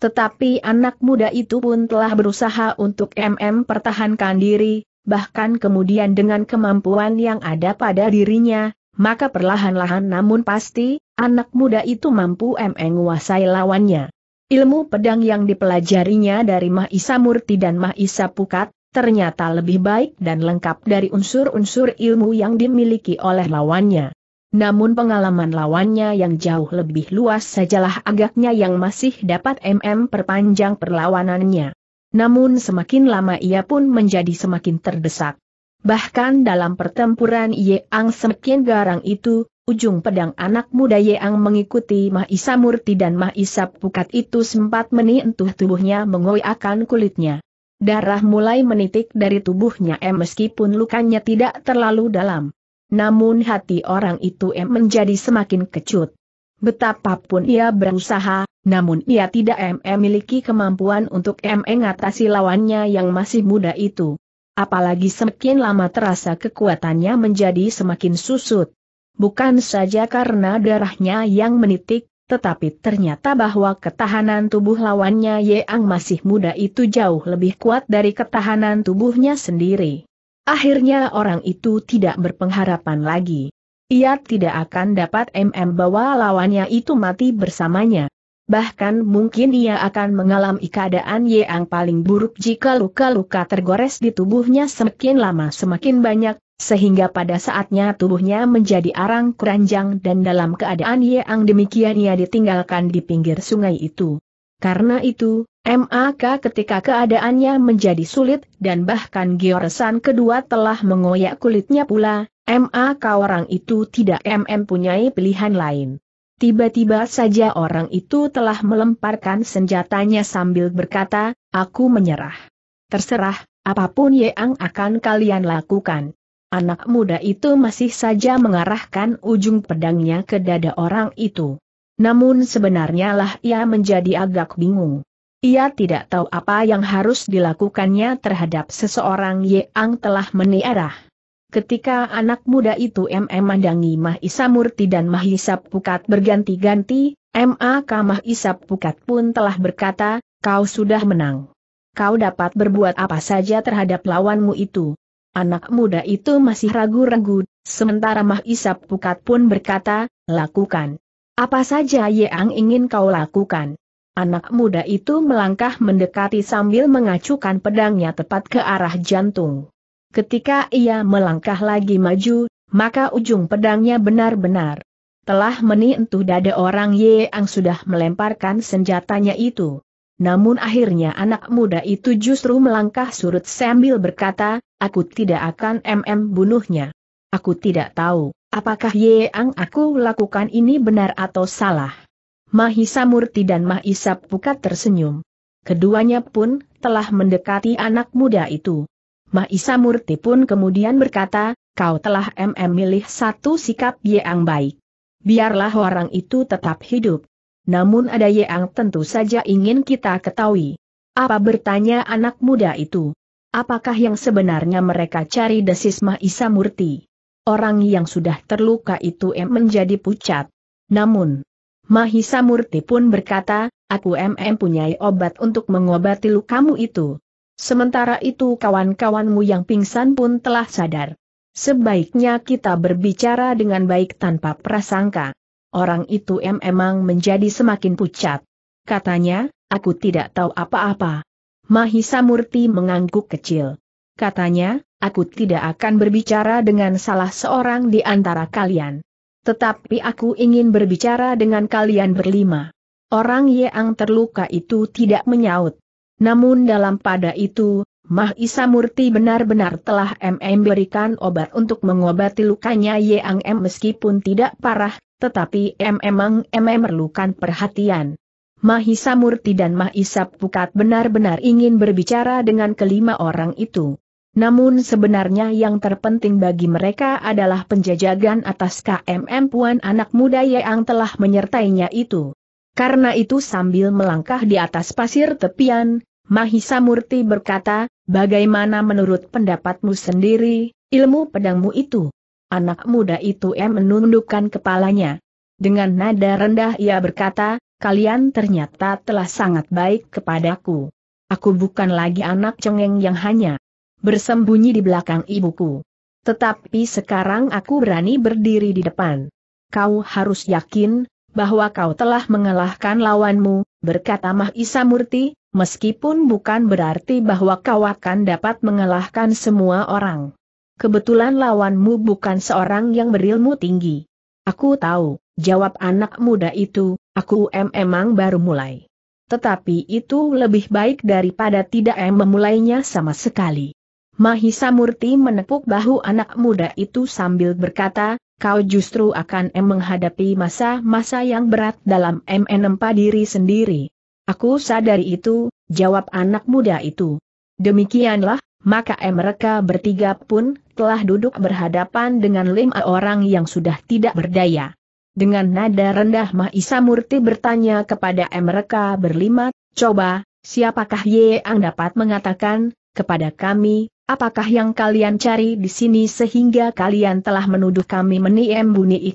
Tetapi anak muda itu pun telah berusaha untuk MM pertahankan diri, bahkan kemudian dengan kemampuan yang ada pada dirinya, maka perlahan-lahan namun pasti, anak muda itu mampu mm menguasai lawannya. Ilmu pedang yang dipelajarinya dari Mahisa Murti dan Mahisa Pukat, ternyata lebih baik dan lengkap dari unsur-unsur ilmu yang dimiliki oleh lawannya. Namun pengalaman lawannya yang jauh lebih luas sajalah agaknya yang masih dapat MM perpanjang perlawanannya. Namun semakin lama ia pun menjadi semakin terdesak. Bahkan dalam pertempuran Yeang semakin garang itu, ujung pedang anak muda Yeang mengikuti Mahisa Murti dan Mahisa Pukat itu sempat menientuh tubuhnya mengoyakkan kulitnya. Darah mulai menitik dari tubuhnya M meskipun lukanya tidak terlalu dalam. Namun hati orang itu M menjadi semakin kecut. Betapapun ia berusaha, namun ia tidak M memiliki kemampuan untuk M mengatasi lawannya yang masih muda itu. Apalagi semakin lama terasa kekuatannya menjadi semakin susut. Bukan saja karena darahnya yang menitik, tetapi ternyata bahwa ketahanan tubuh lawannya Ye Ang masih muda itu jauh lebih kuat dari ketahanan tubuhnya sendiri. Akhirnya orang itu tidak berpengharapan lagi. Ia tidak akan dapat MM bahwa lawannya itu mati bersamanya. Bahkan mungkin ia akan mengalami keadaan Ye Ang paling buruk jika luka-luka tergores di tubuhnya semakin lama semakin banyak, sehingga pada saatnya tubuhnya menjadi arang keranjang dan dalam keadaan yang demikian ia ditinggalkan di pinggir sungai itu. Karena itu, MAK ketika keadaannya menjadi sulit dan bahkan Gioresan kedua telah mengoyak kulitnya pula, MAK orang itu tidak mm punyai pilihan lain. Tiba-tiba saja orang itu telah melemparkan senjatanya sambil berkata, aku menyerah. Terserah, apapun yang akan kalian lakukan. Anak muda itu masih saja mengarahkan ujung pedangnya ke dada orang itu. Namun sebenarnya lah ia menjadi agak bingung. Ia tidak tahu apa yang harus dilakukannya terhadap seseorang yang telah meniarah. Ketika anak muda itu MM mandangi Mahisa Murti dan Mahisa Pukat berganti-ganti, MAK Mahisa Pukat pun telah berkata, kau sudah menang. Kau dapat berbuat apa saja terhadap lawanmu itu. Anak muda itu masih ragu-ragu, sementara Mah Isap Pukat pun berkata, lakukan. Apa saja yang ingin kau lakukan? Anak muda itu melangkah mendekati sambil mengacukan pedangnya tepat ke arah jantung. Ketika ia melangkah lagi maju, maka ujung pedangnya benar-benar telah menyentuh dada orang Ye yang sudah melemparkan senjatanya itu namun akhirnya anak muda itu justru melangkah surut sambil berkata, aku tidak akan MM bunuhnya. Aku tidak tahu, apakah Yeang aku lakukan ini benar atau salah. Mahisa Murti dan Mahisa Pukat tersenyum. Keduanya pun telah mendekati anak muda itu. Mahisa Murti pun kemudian berkata, kau telah MM milih satu sikap Yeang baik. Biarlah orang itu tetap hidup. Namun ada yang tentu saja ingin kita ketahui. Apa bertanya anak muda itu? Apakah yang sebenarnya mereka cari desis Mahisa Murti? Orang yang sudah terluka itu em menjadi pucat. Namun, Mahisa Murti pun berkata, aku em punyai obat untuk mengobati lukamu itu. Sementara itu kawan-kawanmu yang pingsan pun telah sadar. Sebaiknya kita berbicara dengan baik tanpa prasangka orang itu memang menjadi semakin pucat. Katanya, aku tidak tahu apa-apa. Mahisa Murti mengangguk kecil. Katanya, aku tidak akan berbicara dengan salah seorang di antara kalian. Tetapi aku ingin berbicara dengan kalian berlima. Orang yang terluka itu tidak menyaut. Namun dalam pada itu, Mahisa Murti benar-benar telah MM berikan obat untuk mengobati lukanya Yang M meskipun tidak parah, tetapi em emang em memerlukan perhatian. Mahisa Murti dan Mahisa Pukat benar-benar ingin berbicara dengan kelima orang itu. Namun sebenarnya yang terpenting bagi mereka adalah penjajagan atas KMM Puan anak muda yang telah menyertainya itu. Karena itu sambil melangkah di atas pasir tepian, Mahisa Murti berkata, bagaimana menurut pendapatmu sendiri, ilmu pedangmu itu? Anak muda itu em menundukkan kepalanya. Dengan nada rendah ia berkata, kalian ternyata telah sangat baik kepadaku. Aku bukan lagi anak cengeng yang hanya bersembunyi di belakang ibuku. Tetapi sekarang aku berani berdiri di depan. Kau harus yakin, bahwa kau telah mengalahkan lawanmu, berkata Mahisa Murti, meskipun bukan berarti bahwa kau akan dapat mengalahkan semua orang kebetulan lawanmu bukan seorang yang berilmu tinggi. Aku tahu, jawab anak muda itu, aku em emang baru mulai. Tetapi itu lebih baik daripada tidak em memulainya sama sekali. Mahisa Murti menepuk bahu anak muda itu sambil berkata, kau justru akan em menghadapi masa-masa yang berat dalam em menempa diri sendiri. Aku sadari itu, jawab anak muda itu. Demikianlah, maka mereka bertiga pun telah duduk berhadapan dengan lima orang yang sudah tidak berdaya. Dengan nada rendah Mahisa Murti bertanya kepada mereka berlima, coba, siapakah yang dapat mengatakan, kepada kami, apakah yang kalian cari di sini sehingga kalian telah menuduh kami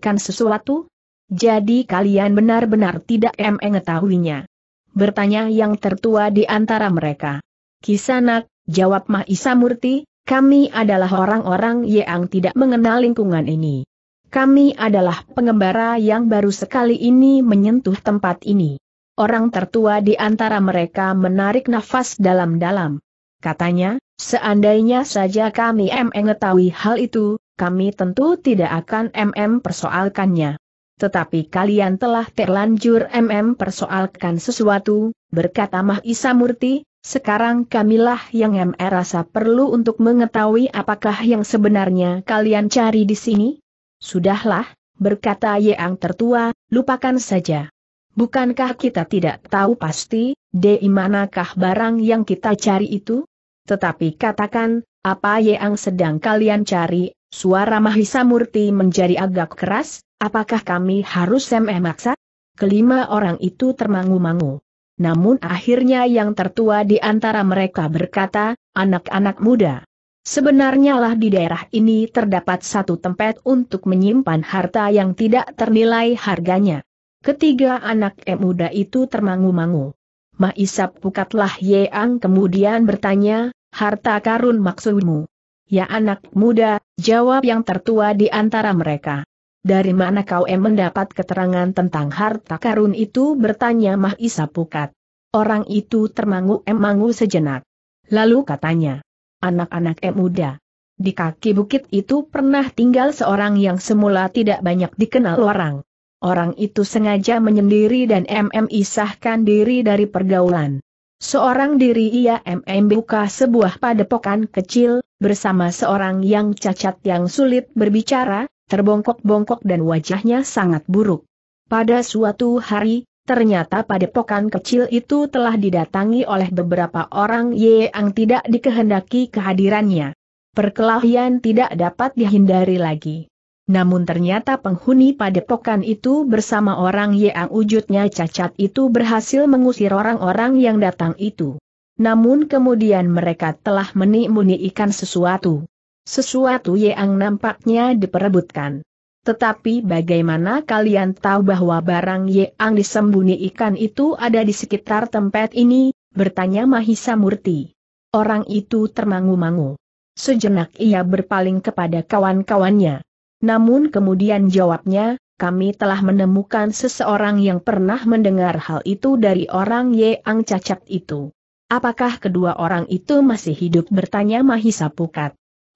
ikan sesuatu? Jadi kalian benar-benar tidak mengetahuinya. Bertanya yang tertua di antara mereka. Kisanak, jawab Mahisa Murti, kami adalah orang-orang yang tidak mengenal lingkungan ini. Kami adalah pengembara yang baru sekali ini menyentuh tempat ini. Orang tertua di antara mereka menarik nafas dalam-dalam. Katanya, seandainya saja kami mengetahui hal itu, kami tentu tidak akan MM persoalkannya. Tetapi kalian telah terlanjur MM persoalkan sesuatu, berkata Mahisa Murti, sekarang kamilah yang MR rasa perlu untuk mengetahui apakah yang sebenarnya kalian cari di sini? Sudahlah, berkata Yang tertua, lupakan saja. Bukankah kita tidak tahu pasti, di manakah barang yang kita cari itu? Tetapi katakan, apa yang sedang kalian cari, suara Mahisa Murti menjadi agak keras, apakah kami harus maksa? Kelima orang itu termangu-mangu. Namun akhirnya yang tertua di antara mereka berkata, anak-anak muda. Sebenarnya lah di daerah ini terdapat satu tempat untuk menyimpan harta yang tidak ternilai harganya. Ketiga anak e muda itu termangu-mangu. Maisap Pukatlah Yeang kemudian bertanya, harta karun maksudmu? Ya anak muda, jawab yang tertua di antara mereka. Dari mana kau em mendapat keterangan tentang harta karun itu bertanya Mahisa Isa Pukat. Orang itu termangu mangu sejenak. Lalu katanya, anak-anak em muda. Di kaki bukit itu pernah tinggal seorang yang semula tidak banyak dikenal orang. Orang itu sengaja menyendiri dan MM isahkan diri dari pergaulan. Seorang diri ia MM buka sebuah padepokan kecil, bersama seorang yang cacat yang sulit berbicara, terbongkok-bongkok dan wajahnya sangat buruk. Pada suatu hari, ternyata padepokan kecil itu telah didatangi oleh beberapa orang yang tidak dikehendaki kehadirannya. Perkelahian tidak dapat dihindari lagi. Namun ternyata penghuni padepokan itu bersama orang yang wujudnya cacat itu berhasil mengusir orang-orang yang datang itu. Namun kemudian mereka telah menimuni ikan sesuatu sesuatu yang nampaknya diperebutkan. Tetapi bagaimana kalian tahu bahwa barang yang disembunyi ikan itu ada di sekitar tempat ini? bertanya Mahisa Murti. Orang itu termangu-mangu. Sejenak ia berpaling kepada kawan-kawannya. Namun kemudian jawabnya, kami telah menemukan seseorang yang pernah mendengar hal itu dari orang yang cacat itu. Apakah kedua orang itu masih hidup bertanya Mahisa Pukat.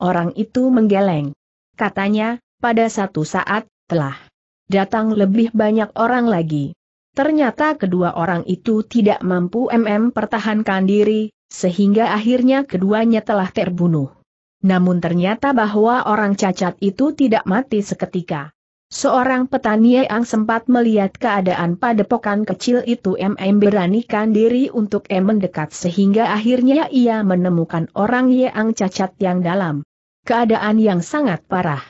Orang itu menggeleng. Katanya, pada satu saat, telah datang lebih banyak orang lagi. Ternyata kedua orang itu tidak mampu MM pertahankan diri, sehingga akhirnya keduanya telah terbunuh. Namun ternyata bahwa orang cacat itu tidak mati seketika. Seorang petani yang sempat melihat keadaan pada padepokan kecil itu MM beranikan diri untuk M mendekat sehingga akhirnya ia menemukan orang yang cacat yang dalam keadaan yang sangat parah.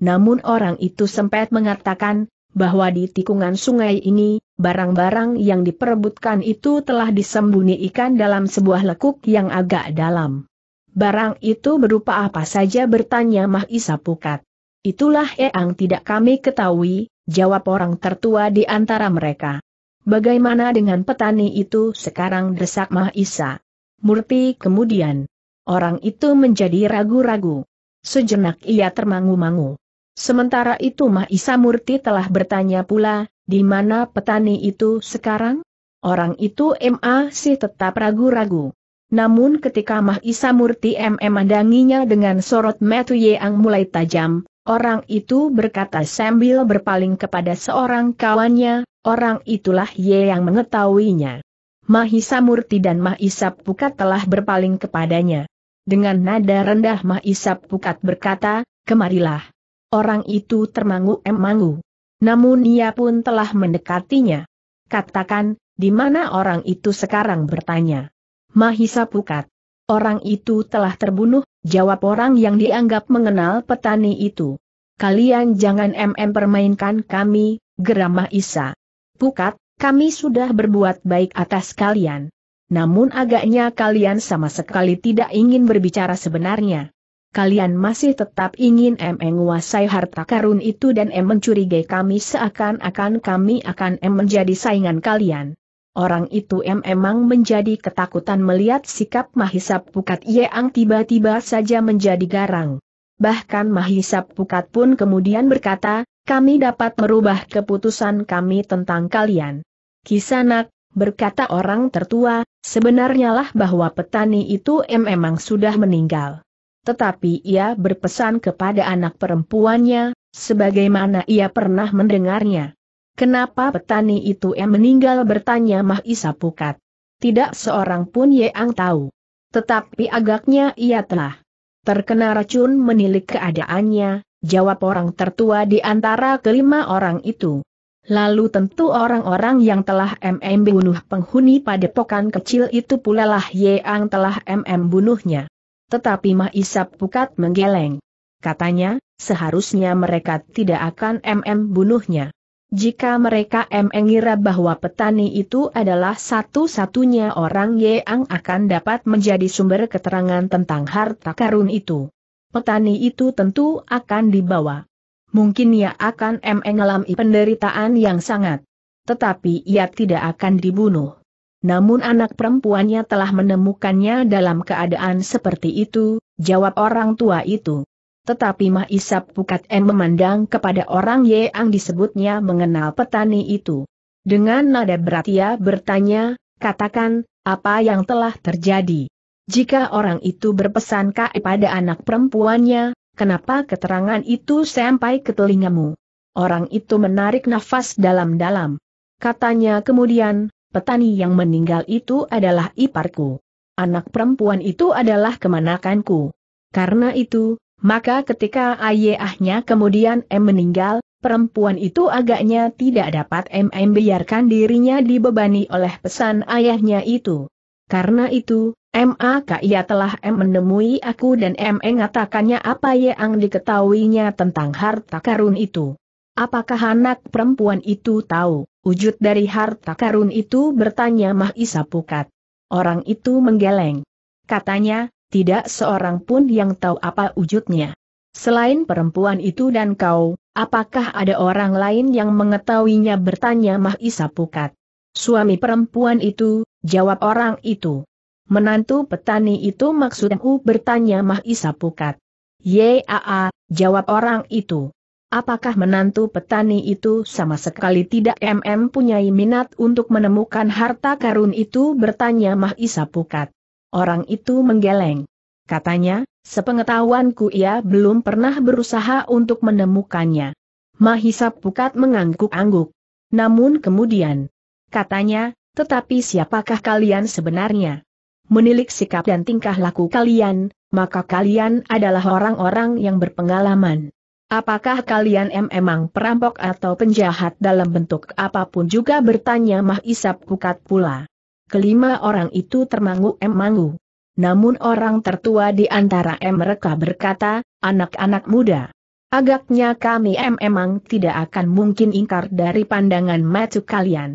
Namun orang itu sempat mengatakan, bahwa di tikungan sungai ini, barang-barang yang diperebutkan itu telah disembunyikan dalam sebuah lekuk yang agak dalam. Barang itu berupa apa saja bertanya Mah Isa Pukat. Itulah yang tidak kami ketahui, jawab orang tertua di antara mereka. Bagaimana dengan petani itu sekarang desak Mah Isa. Murti kemudian. Orang itu menjadi ragu-ragu. Sejenak ia termangu-mangu. Sementara itu Mahisa Murti telah bertanya pula, di mana petani itu sekarang? Orang itu MA masih tetap ragu-ragu. Namun ketika Mahisa Murti MM memandanginya dengan sorot metu yang mulai tajam, orang itu berkata sambil berpaling kepada seorang kawannya, orang itulah Ye yang mengetahuinya. Mahisa Murti dan Mahisa Pukat telah berpaling kepadanya dengan nada rendah Mahisa Pukat berkata, kemarilah. Orang itu termangu-emangu. Namun ia pun telah mendekatinya. Katakan, di mana orang itu sekarang bertanya. Mahisa Pukat. Orang itu telah terbunuh, jawab orang yang dianggap mengenal petani itu. Kalian jangan mm permainkan kami, geram Mahisa. Pukat, kami sudah berbuat baik atas kalian. Namun agaknya kalian sama sekali tidak ingin berbicara sebenarnya. Kalian masih tetap ingin M menguasai harta karun itu dan M mencurigai kami seakan-akan kami akan M menjadi saingan kalian. Orang itu M emang menjadi ketakutan melihat sikap Mahisap Pukat Yeang tiba-tiba saja menjadi garang. Bahkan Mahisap Pukat pun kemudian berkata, kami dapat merubah keputusan kami tentang kalian. Kisanak, berkata orang tertua, sebenarnya lah bahwa petani itu memang sudah meninggal. Tetapi ia berpesan kepada anak perempuannya, sebagaimana ia pernah mendengarnya. Kenapa petani itu yang meninggal bertanya Mah Isa Pukat. Tidak seorang pun yang tahu. Tetapi agaknya ia telah terkena racun menilik keadaannya, jawab orang tertua di antara kelima orang itu. Lalu tentu orang-orang yang telah MM bunuh penghuni padepokan kecil itu pula lah yang telah MM bunuhnya. Tetapi Mah Isap Pukat menggeleng. Katanya, seharusnya mereka tidak akan MM bunuhnya. Jika mereka mengira bahwa petani itu adalah satu-satunya orang Yeang akan dapat menjadi sumber keterangan tentang harta karun itu. Petani itu tentu akan dibawa mungkin ia akan mengalami penderitaan yang sangat. Tetapi ia tidak akan dibunuh. Namun anak perempuannya telah menemukannya dalam keadaan seperti itu, jawab orang tua itu. Tetapi Mahisap Pukat M memandang kepada orang yang disebutnya mengenal petani itu. Dengan nada berat ia bertanya, katakan, apa yang telah terjadi. Jika orang itu berpesan kepada anak perempuannya, Kenapa keterangan itu sampai ke telingamu? Orang itu menarik nafas dalam-dalam. Katanya kemudian, petani yang meninggal itu adalah iparku. Anak perempuan itu adalah kemanakanku. Karena itu, maka ketika ayahnya kemudian M meninggal, perempuan itu agaknya tidak dapat M, -M biarkan dirinya dibebani oleh pesan ayahnya itu. Karena itu, MAK ia telah M menemui aku dan M e mengatakannya apa yang diketahuinya tentang harta karun itu. Apakah anak perempuan itu tahu, wujud dari harta karun itu bertanya Isa Pukat. Orang itu menggeleng. Katanya, tidak seorang pun yang tahu apa wujudnya. Selain perempuan itu dan kau, apakah ada orang lain yang mengetahuinya bertanya Isa Pukat. Suami perempuan itu, Jawab orang itu. Menantu petani itu maksudmu bertanya Mahisa Pukat. Yaa, jawab orang itu. Apakah menantu petani itu sama sekali tidak MM punyai minat untuk menemukan harta karun itu bertanya Mahisa Pukat. Orang itu menggeleng. Katanya, sepengetahuanku ia belum pernah berusaha untuk menemukannya. Mahisa Pukat mengangguk-angguk. Namun kemudian, katanya, tetapi siapakah kalian sebenarnya? Menilik sikap dan tingkah laku kalian, maka kalian adalah orang-orang yang berpengalaman. Apakah kalian memang emang perampok atau penjahat dalam bentuk apapun juga bertanya Mah Isap Pukat pula. Kelima orang itu termangu-emangu. Namun orang tertua di antara mereka berkata, anak-anak muda. Agaknya kami em emang tidak akan mungkin ingkar dari pandangan matu kalian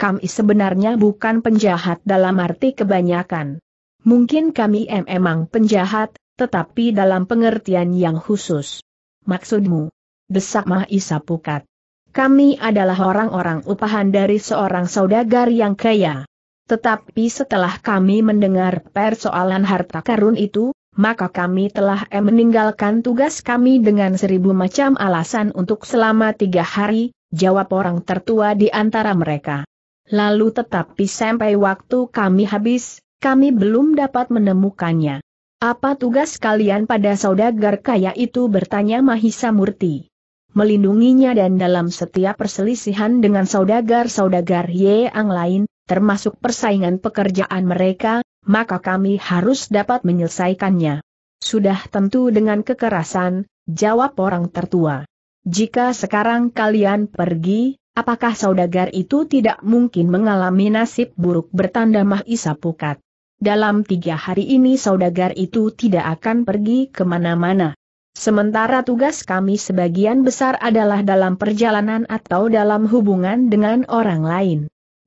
kami sebenarnya bukan penjahat dalam arti kebanyakan. Mungkin kami memang penjahat, tetapi dalam pengertian yang khusus. Maksudmu? Desak Mahisa Pukat. Kami adalah orang-orang upahan dari seorang saudagar yang kaya. Tetapi setelah kami mendengar persoalan harta karun itu, maka kami telah meninggalkan tugas kami dengan seribu macam alasan untuk selama tiga hari, jawab orang tertua di antara mereka. Lalu tetapi sampai waktu kami habis, kami belum dapat menemukannya. Apa tugas kalian pada saudagar kaya itu bertanya Mahisa Murti. Melindunginya dan dalam setiap perselisihan dengan saudagar-saudagar Yeang lain, termasuk persaingan pekerjaan mereka, maka kami harus dapat menyelesaikannya. Sudah tentu dengan kekerasan, jawab orang tertua. Jika sekarang kalian pergi, Apakah saudagar itu tidak mungkin mengalami nasib buruk bertanda Mahisa Pukat? Dalam tiga hari ini saudagar itu tidak akan pergi kemana-mana. Sementara tugas kami sebagian besar adalah dalam perjalanan atau dalam hubungan dengan orang lain.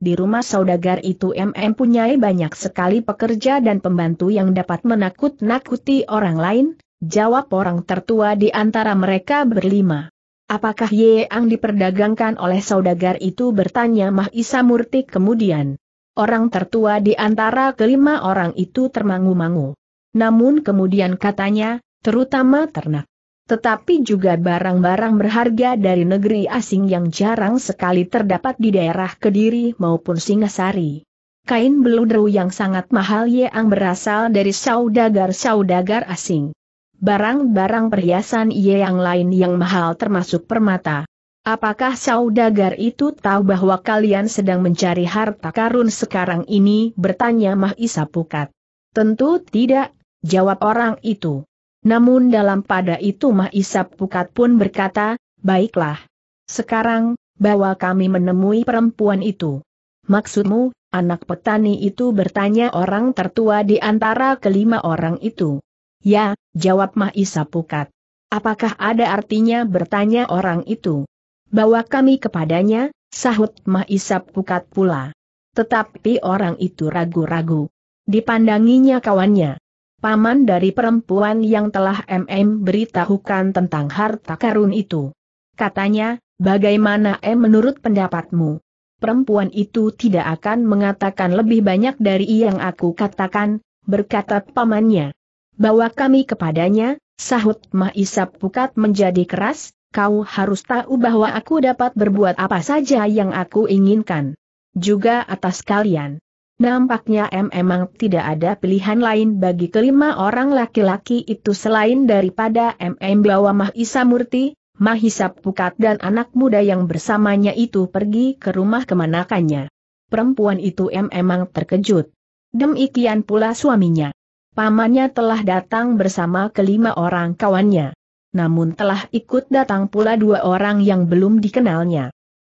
Di rumah saudagar itu MM punyai banyak sekali pekerja dan pembantu yang dapat menakut-nakuti orang lain, jawab orang tertua di antara mereka berlima. Apakah ye yang diperdagangkan oleh saudagar itu bertanya Isa Murti kemudian. Orang tertua di antara kelima orang itu termangu-mangu. Namun kemudian katanya, terutama ternak. Tetapi juga barang-barang berharga dari negeri asing yang jarang sekali terdapat di daerah Kediri maupun Singasari. Kain beludru yang sangat mahal yang berasal dari saudagar-saudagar asing barang-barang perhiasan ia yang lain yang mahal termasuk permata. Apakah saudagar itu tahu bahwa kalian sedang mencari harta karun sekarang ini? bertanya Mahisa Pukat. Tentu tidak, jawab orang itu. Namun dalam pada itu Mahisa Pukat pun berkata, baiklah. Sekarang, bawa kami menemui perempuan itu. Maksudmu, anak petani itu bertanya orang tertua di antara kelima orang itu. Ya, jawab Mahisa Pukat. Apakah ada artinya bertanya orang itu? Bawa kami kepadanya, sahut Mahisa Pukat pula. Tetapi orang itu ragu-ragu. Dipandanginya kawannya. Paman dari perempuan yang telah MM beritahukan tentang harta karun itu. Katanya, bagaimana M e menurut pendapatmu? Perempuan itu tidak akan mengatakan lebih banyak dari yang aku katakan, berkata pamannya. Bawa kami kepadanya, sahut Mahisap Pukat menjadi keras, kau harus tahu bahwa aku dapat berbuat apa saja yang aku inginkan. Juga atas kalian. Nampaknya M emang tidak ada pilihan lain bagi kelima orang laki-laki itu selain daripada MM bawa Mahisa Murti, Mahisa Pukat dan anak muda yang bersamanya itu pergi ke rumah kemanakannya. Perempuan itu M emang terkejut. Demikian pula suaminya pamannya telah datang bersama kelima orang kawannya. Namun telah ikut datang pula dua orang yang belum dikenalnya.